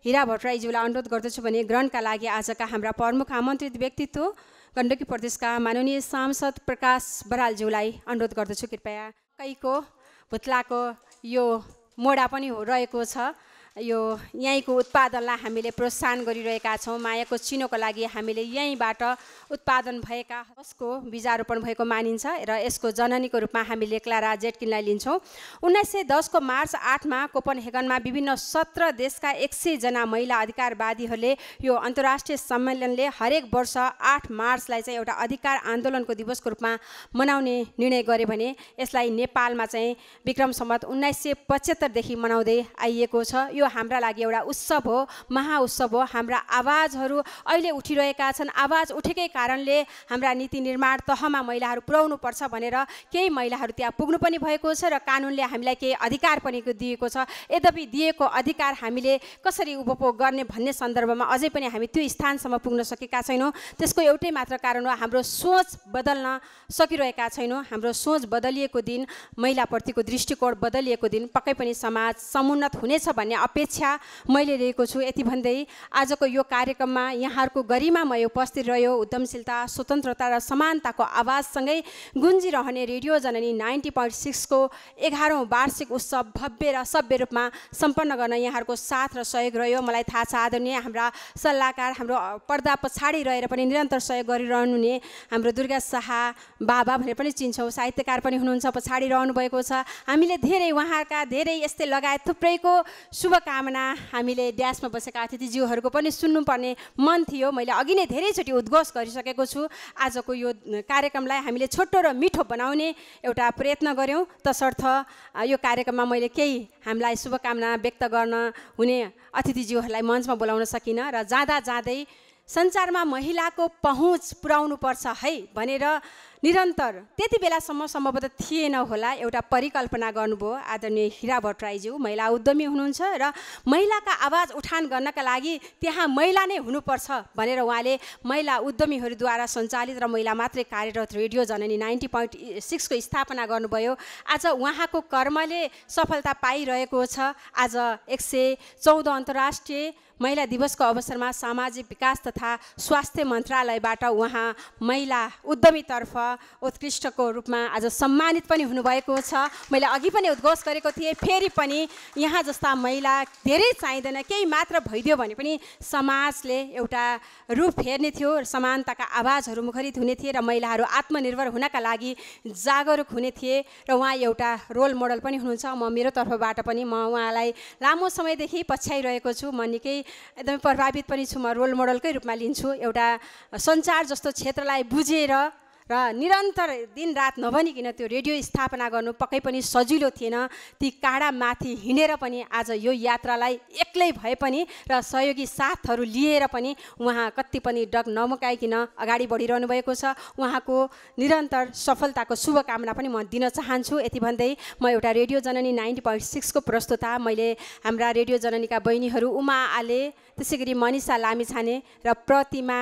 हिरा भट्टराईज्यूलाई अनुरोध गर्दछु भने ग्रहणका लागि आजका हाम्रा प्रमुख आमन्त्रित व्यक्तित्व गण्डकी प्रदेशका माननीय सांसद प्रकाश बरालज्यूलाई अनुरोध गर्दछु कृपया कैको भुत्लाको यो मोडा पनि रहेको छ यो यहीँको उत्पादनलाई हामीले प्रोत्साहन गरिरहेका छौँ मायाको चिनोको लागि हामीले यहीँबाट उत्पादन भएका हसको बिजारोपण भएको मानिन्छ र यसको जननीको रूपमा हामीले क्लारा जेटकिनलाई लिन्छौँ उन्नाइस सय दसको मार्च आठमा कोपन हेगनमा विभिन्न सत्र देशका एक सयजना महिला अधिकारवादीहरूले यो अन्तर्राष्ट्रिय सम्मेलनले हरेक वर्ष आठ मार्चलाई चाहिँ एउटा अधिकार आन्दोलनको दिवसको रूपमा मनाउने निर्णय गर्यो भने यसलाई नेपालमा चाहिँ विक्रम सम्मत उन्नाइस सय पचहत्तरदेखि मनाउँदै आइएको छ यो हाम्रा लागि एउटा उत्सव हो महाउत्सव हो हाम्रा आवाजहरू अहिले उठिरहेका छन् आवाज उठेकै कारणले हाम्रा नीति निर्माण तहमा महिलाहरू पर्छ भनेर केही महिलाहरू त्यहाँ पुग्नु पनि भएको छ र कानुनले हामीलाई केही अधिकार पनि दिएको छ यद्यपि दिएको अधिकार हामीले कसरी उपभोग गर्ने भन्ने सन्दर्भमा अझै पनि हामी त्यो स्थानसम्म पुग्न सकेका छैनौँ त्यसको एउटै मात्र कारण हो हाम्रो सोच बदल्न सकिरहेका छैनौँ हाम्रो सोच बदलिएको दिन महिलाप्रतिको दृष्टिकोण बदलिएको दिन पक्कै पनि समाज समुन्नत हुनेछ भन्ने अपेक्षा मैले लिएको छु यति भन्दै आजको यो कार्यक्रममा यहाँहरूको गरिमामय उपस्थित रह्यो उद्यमशीलता स्वतन्त्रता र समानताको आवाजसँगै गुन्जिरहने रेडियो जननी नाइन्टी पोइन्ट सिक्सको एघारौँ वार्षिक उत्सव भव्य र सभ्य रूपमा सम्पन्न गर्न यहाँहरूको साथ र सहयोग रह्यो मलाई थाहा छ आदरणीय हाम्रा सल्लाहकार हाम्रो पर्दा पछाडि रहेर पनि निरन्तर सहयोग गरिरहनुहुने हाम्रो दुर्गा शाह बाबा भनेर पनि चिन्छौँ साहित्यकार पनि हुनुहुन्छ पछाडि रहनुभएको छ हामीले धेरै उहाँका धेरै यस्तै लगायत थुप्रैको शुभ कामना हामीले ड्यासमा बसेका अतिथिज्यूहरूको पनि सुन्नुपर्ने मन थियो मैले अघि नै धेरैचोटि उद्घोष गरिसकेको छु आजको यो कार्यक्रमलाई हामीले छोटो र मिठो बनाउने एउटा प्रयत्न गऱ्यौँ तसर्थ यो कार्यक्रममा मैले केही हामीलाई शुभकामना व्यक्त गर्न हुने अतिथिज्यूहरूलाई मञ्चमा बोलाउन सकिनँ र जाँदा जाँदै संसारमा महिलाको पहुँच पुर्याउनुपर्छ है भनेर निरन्तर त्यति बेलासम्म सम्भवतः थिएन होला एउटा परिकल्पना गर्नुभयो आदरणीय हिरा भट्टराईज्यू महिला उद्यमी हुनुहुन्छ र महिलाका आवाज उठान गर्नका लागि त्यहाँ महिला नै हुनुपर्छ भनेर उहाँले महिला उद्यमीहरूद्वारा सञ्चालित र महिला मात्रै कार्यरत रेडियो जननी नाइन्टी पोइन्ट सिक्सको स्थापना गर्नुभयो आज उहाँको कर्मले सफलता पाइरहेको छ आज एक सय चौध अन्तर्राष्ट्रिय महिला दिवसको अवसरमा सामाजिक विकास तथा स्वास्थ्य मन्त्रालयबाट उहाँ महिला उद्यमीतर्फ उत्कृष्टको रूपमा आज सम्मानित पनि हुनुभएको छ मैले अघि पनि उद्घोष गरेको थिएँ फेरि पनि यहाँ जस्ता महिला धेरै चाहिँदैन केही मात्र भइदियो भने पनि समाजले एउटा रूप हेर्ने थियो समानताका आवाजहरू मुखरित हुने थिए र महिलाहरू आत्मनिर्भर हुनका लागि जागरुक हुने थिए र उहाँ एउटा रोल मोडल पनि हुनुहुन्छ म मेरो तर्फबाट पनि म उहाँलाई लामो समयदेखि पछ्याइरहेको छु म निकै एकदमै प्रभावित पनि छु म रोल मोडलकै रूपमा लिन्छु एउटा सञ्चार जस्तो क्षेत्रलाई बुझेर र निरन्तर दिन दिनरात नभनिकन त्यो रेडियो स्थापना गर्नु पक्कै पनि सजिलो थिएन ती माथि हिँडेर पनि आज यो यात्रालाई एक्लै भए पनि र सहयोगी साथहरू लिएर पनि उहाँ कति पनि डग नमुकाइकन अगाडि बढिरहनु भएको छ उहाँको निरन्तर सफलताको शुभकामना पनि म दिन चाहन्छु यति भन्दै म एउटा रेडियो जननी नाइन्टी पोइन्ट सिक्सको प्रस्तुता मैले हाम्रा रेडियो जननीका बहिनीहरू उमा आले त्यसै गरी मनिषा लामिछाने र प्रतिमा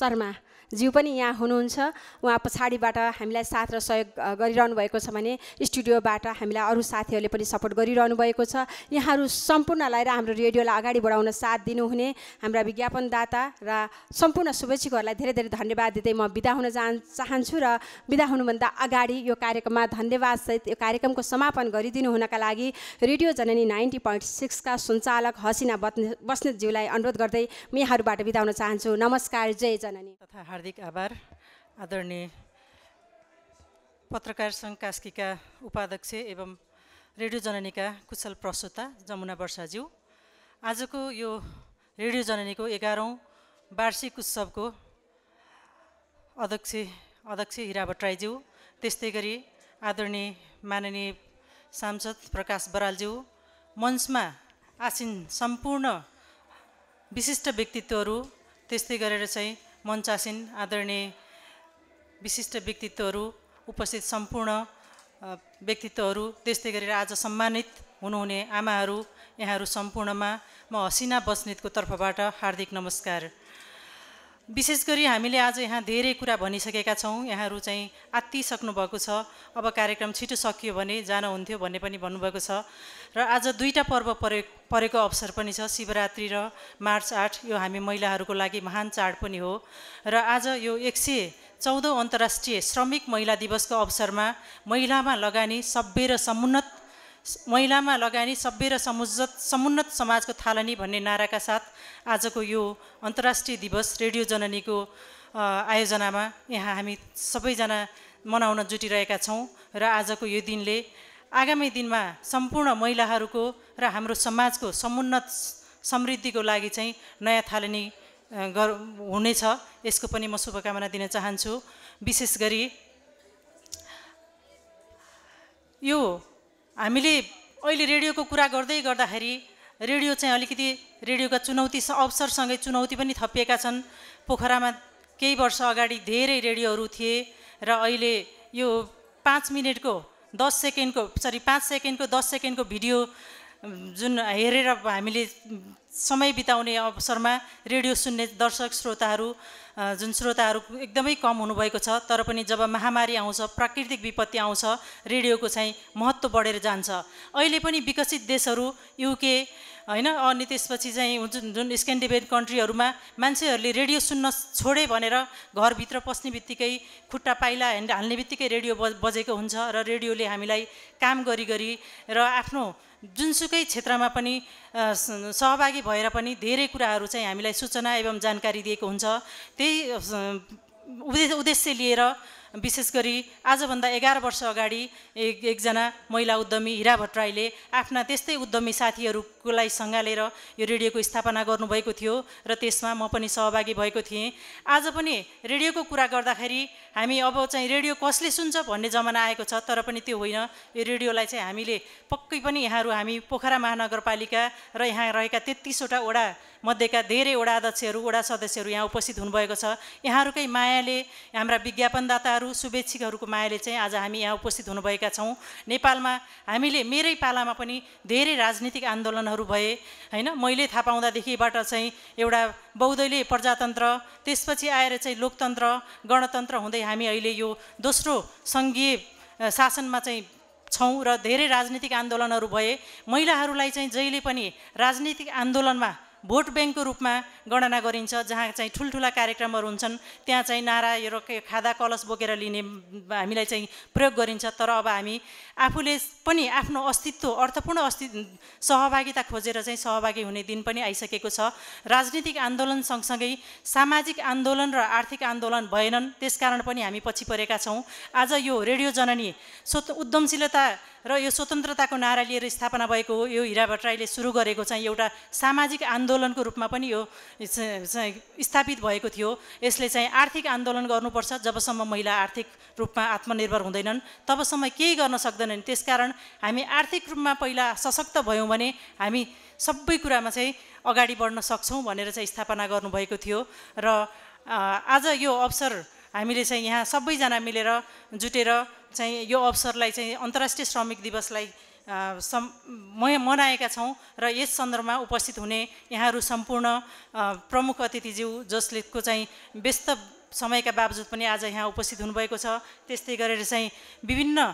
शर्मा ज्यू पनि यहाँ हुनुहुन्छ उहाँ पछाडिबाट हामीलाई साथ र सहयोग गरिरहनु भएको छ भने स्टुडियोबाट हामीलाई अरू साथीहरूले पनि सपोर्ट गरिरहनु भएको छ यहाँहरू सम्पूर्णलाई र हाम्रो रेडियोलाई अगाडि बढाउन साथ दिनुहुने हाम्रा विज्ञापनदाता र सम्पूर्ण शुभेच्छुकहरूलाई धेरै धेरै धन्यवाद दिँदै म बिदा हुन जान चाहन्छु र बिदा हुनुभन्दा अगाडि यो कार्यक्रममा धन्यवादसहित यो कार्यक्रमको समापन गरिदिनु हुनका लागि रेडियो जननी नाइन्टी पोइन्ट सिक्सका सञ्चालक हसिना बस्नेतज्यूलाई अनुरोध गर्दै म यहाँहरूबाट बिदा हुन चाहन्छु नमस्कार जय जननी
तथा हार्दिक आभार आदरणीय पत्रकार सङ्घ कास्कीका उपाध्यक्ष एवं रेडियो जननीका कुशल प्रस्तोता जमुना वर्षाज्यू आजको यो रेडियो जननीको एघारौँ वार्षिक उत्सवको अध्यक्ष अध्यक्ष हिरा भट्टराईज्यू त्यस्तै गरी आदरणीय माननीय सांसद प्रकाश बरालज्यू मञ्चमा आसिन सम्पूर्ण विशिष्ट व्यक्तित्वहरू त्यस्तै गरेर चाहिँ मञ्चासिन आदरणीय विशिष्ट व्यक्तित्वहरू उपस्थित सम्पूर्ण व्यक्तित्वहरू त्यस्तै गरेर आज सम्मानित हुनुहुने आमाहरू यहाँहरू सम्पूर्णमा म हसिना बस्नेतको तर्फबाट हार्दिक नमस्कार विशेष गरी हामीले आज यहाँ धेरै कुरा भनिसकेका छौँ यहाँहरू चाहिँ आत्तिसक्नु भएको छ अब कार्यक्रम छिटो सकियो भने जान हुन्थ्यो भन्ने पनि भन्नुभएको छ र आज दुईवटा पर्व परे परेको अवसर पनि छ शिवरात्रि र मार्च आठ यो हामी महिलाहरूको लागि महान चाड पनि हो र आज यो एक सय चौधौँ अन्तर्राष्ट्रिय श्रमिक महिला दिवसको अवसरमा महिलामा लगानी सभ्य र समुन्नत महिलामा लगानी सभ्य र समुज्जत समुन्नत समाजको थालनी भन्ने नाराका साथ आजको यो अन्तर्राष्ट्रिय दिवस रेडियो जननीको आयोजनामा यहाँ हामी सबैजना मनाउन जुटिरहेका छौँ र आजको यो दिनले आगामी दिनमा सम्पूर्ण महिलाहरूको र हाम्रो समाजको समुन्नत समृद्धिको लागि चाहिँ नयाँ थालनी हुनेछ यसको पनि म शुभकामना दिन चाहन्छु विशेष गरी यो हामीले अहिले रेडियोको कुरा गर्दै गर्दाखेरि रेडियो चाहिँ अलिकति रेडियोका चुनौती अवसरसँगै चुनौती पनि थपिएका छन् पोखरामा केही वर्ष अगाडि धेरै रेडियोहरू थिए र अहिले यो पाँच मिनटको दस सेकेन्डको सरी पाँच सेकेन्डको दस सेकेन्डको भिडियो जुन हेरेर हामीले समय बिताउने अवसरमा रेडियो सुन्ने दर्शक श्रोताहरू जुन श्रोताहरू एकदमै कम हुनुभएको छ तर पनि जब महामारी आउँछ प्राकृतिक विपत्ति आउँछ रेडियोको चाहिँ महत्त्व बढेर जान्छ अहिले पनि विकसित देशहरू युके होइन अनि त्यसपछि चाहिँ जुन जुन स्क्यान्डिभेन कन्ट्रीहरूमा मान्छेहरूले रेडियो सुन्न छोडे भनेर घरभित्र पस्ने बित्तिकै खुट्टा पाइला हाल्ने बित्तिकै रेडियो बजेको हुन्छ र रेडियोले हामीलाई काम गरी गरी र आफ्नो जुनसुकै क्षेत्रमा पनि सहभागी भएर पनि धेरै कुराहरू चाहिँ हामीलाई सूचना एवं जानकारी दिएको हुन्छ त्यही उद्देश्य लिएर विशेष गरी आजभन्दा एघार वर्ष अगाडि एक एकजना महिला उद्यमी हिरा भट्टराईले आफ्ना त्यस्तै उद्यमी साथीहरूलाई सँगालेर यो रेडियोको स्थापना गर्नुभएको थियो र त्यसमा म पनि सहभागी भएको थिएँ आज पनि रेडियोको कुरा गर्दाखेरि हामी अब चाहिँ रेडियो कसले सुन्छ भन्ने जमाना आएको छ तर पनि त्यो होइन यो रेडियोलाई चाहिँ हामीले पक्कै पनि यहाँहरू हामी पोखरा महानगरपालिका र यहाँ रहेका तेत्तिसवटा वडा मध्येका धेरै वडा अध्यक्षहरू वडा सदस्यहरू यहाँ उपस्थित हुनुभएको छ यहाँहरूकै मायाले हाम्रा विज्ञापनदाताहरू शुभेच्छिकहरूको मायाले चाहिँ आज हामी यहाँ उपस्थित हुनुभएका छौँ नेपालमा हामीले मेरै पालामा पनि धेरै राजनीतिक आन्दोलनहरू भए होइन मैले थाहा पाउँदादेखिबाट चाहिँ एउटा बौद्धले प्रजातन्त्र त्यसपछि आएर चाहिँ लोकतन्त्र गणतन्त्र हुँदै जस्तै हामी अहिले यो दोस्रो सङ्घीय शासनमा चाहिँ छौँ र धेरै राजनीतिक आन्दोलनहरू भए महिलाहरूलाई चाहिँ जहिले पनि राजनीतिक आन्दोलनमा भोट ब्याङ्कको रूपमा गणना गरिन्छ जहाँ चाहिँ ठुल्ठुला कार्यक्रमहरू हुन्छन् त्यहाँ चाहिँ नारा यो खादा कलश बोकेर लिने हामीलाई चाहिँ प्रयोग गरिन्छ तर अब हामी आफूले पनि आफ्नो अस्तित्व अर्थपूर्ण अस्ति सहभागिता खोजेर चाहिँ सहभागी हुने दिन पनि आइसकेको छ राजनीतिक आन्दोलन सँगसँगै सामाजिक आन्दोलन र आर्थिक आन्दोलन भएनन् त्यसकारण पनि हामी पछि परेका छौँ आज यो रेडियो जननी स्वत उद्यमशीलता र यो स्वतन्त्रताको नारा लिएर स्थापना भएको हो यो हिरा भट्टराईले सुरु गरेको चाहिँ एउटा सामाजिक आन्दोलनको रूपमा पनि यो स्थापित भएको थियो यसले चाहिँ आर्थिक आन्दोलन गर्नुपर्छ जबसम्म महिला आर्थिक रूपमा आत्मनिर्भर हुँदैनन् तबसम्म केही गर्न सक्दैनन् त्यसकारण हामी आर्थिक रूपमा पहिला सशक्त भयौँ भने हामी सबै कुरामा चाहिँ अगाडि बढ्न सक्छौँ भनेर चाहिँ स्थापना गर्नुभएको थियो र आज यो अवसर हामीले चाहिँ यहाँ सबैजना मिलेर जुटेर चाहिँ यो अवसरलाई चाहिँ अन्तर्राष्ट्रिय श्रमिक दिवसलाई सम् मनाएका छौँ र यस सन्दर्भमा उपस्थित हुने यहाँहरू सम्पूर्ण प्रमुख अतिथिज्यू जसले को चाहिँ व्यस्त समयका बावजुद पनि आज यहाँ उपस्थित हुनुभएको छ त्यस्तै गरेर चाहिँ विभिन्नमा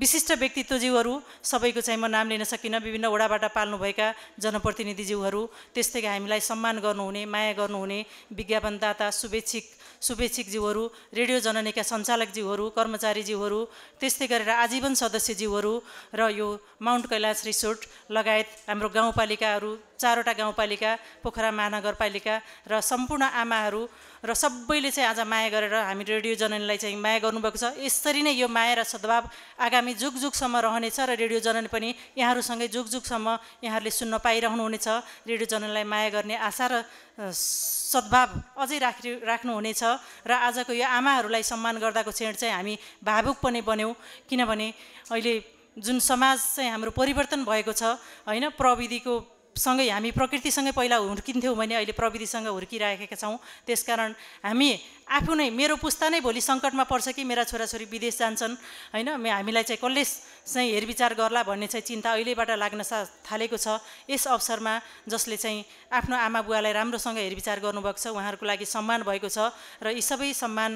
विशिष्ट व्यक्तित्वज्यूहरू सबैको चाहिँ म नाम लिन सकिनँ विभिन्न वडाबाट पाल्नुभएका जनप्रतिनिधिज्यूहरू त्यस्तै हामीलाई सम्मान गर्नुहुने माया गर्नुहुने विज्ञापनदाता शुभेच्छिक शुभेच्छिकज्यूहरू रेडियो जननेका सञ्चालकज्यूहरू कर्मचारीज्यूहरू त्यस्तै गरेर आजीवन सदस्यज्यूहरू र यो माउन्ट कैलाश रिसोर्ट लगायत हाम्रो गाउँपालिकाहरू चारवटा गाउँपालिका पोखरा महानगरपालिका र सम्पूर्ण आमाहरू र सबैले चाहिँ आज माया गरेर हामी रेडियो जननीलाई चाहिँ माया गर्नुभएको छ यसरी नै यो माया र सद्भाव आगामी जुग जुगसम्म रहनेछ र रेडियो जनन पनि यहाँहरूसँगै जुग जुगसम्म यहाँहरूले सुन्न पाइरहनुहुनेछ रेडियो जननलाई माया गर्ने आशा र सद्भाव अझै राखि राख्नुहुनेछ र आजको यो आमाहरूलाई सम्मान गर्दाको क्षण चाहिँ हामी भावुक पनि बन्यौँ किनभने अहिले जुन समाज चाहिँ हाम्रो परिवर्तन भएको छ होइन प्रविधिको सँगै हामी प्रकृतिसँगै पहिला हुर्किन्थ्यौँ भने अहिले प्रविधिसँग हुर्किराखेका छौँ त्यसकारण हामी आफू नै मेरो पुस्ता नै भोलि सङ्कटमा पर्छ कि मेरा छोराछोरी विदेश जान्छन् होइन हामीलाई चाहिँ कसले चाहिँ हेरविचार गर्ला भन्ने चाहिँ चिन्ता अहिलेबाट लाग्न सा थालेको छ यस अवसरमा जसले चाहिँ आफ्नो आमा बुवालाई राम्रोसँग हेरविचार गर्नुभएको छ उहाँहरूको लागि सम्मान भएको छ र यी सबै सम्मान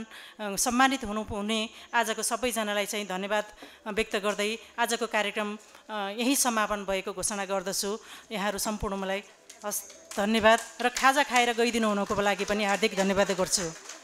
सम्मानित हुनु हुने आजको सबैजनालाई चाहिँ धन्यवाद व्यक्त गर्दै आजको कार्यक्रम यहीँ समापन भएको घोषणा गर्दछु यहाँहरू सम्पूर्ण मलाई हस् धन्यवाद र खाजा खाएर गइदिनु हुनुको लागि पनि हार्दिक धन्यवाद गर्छु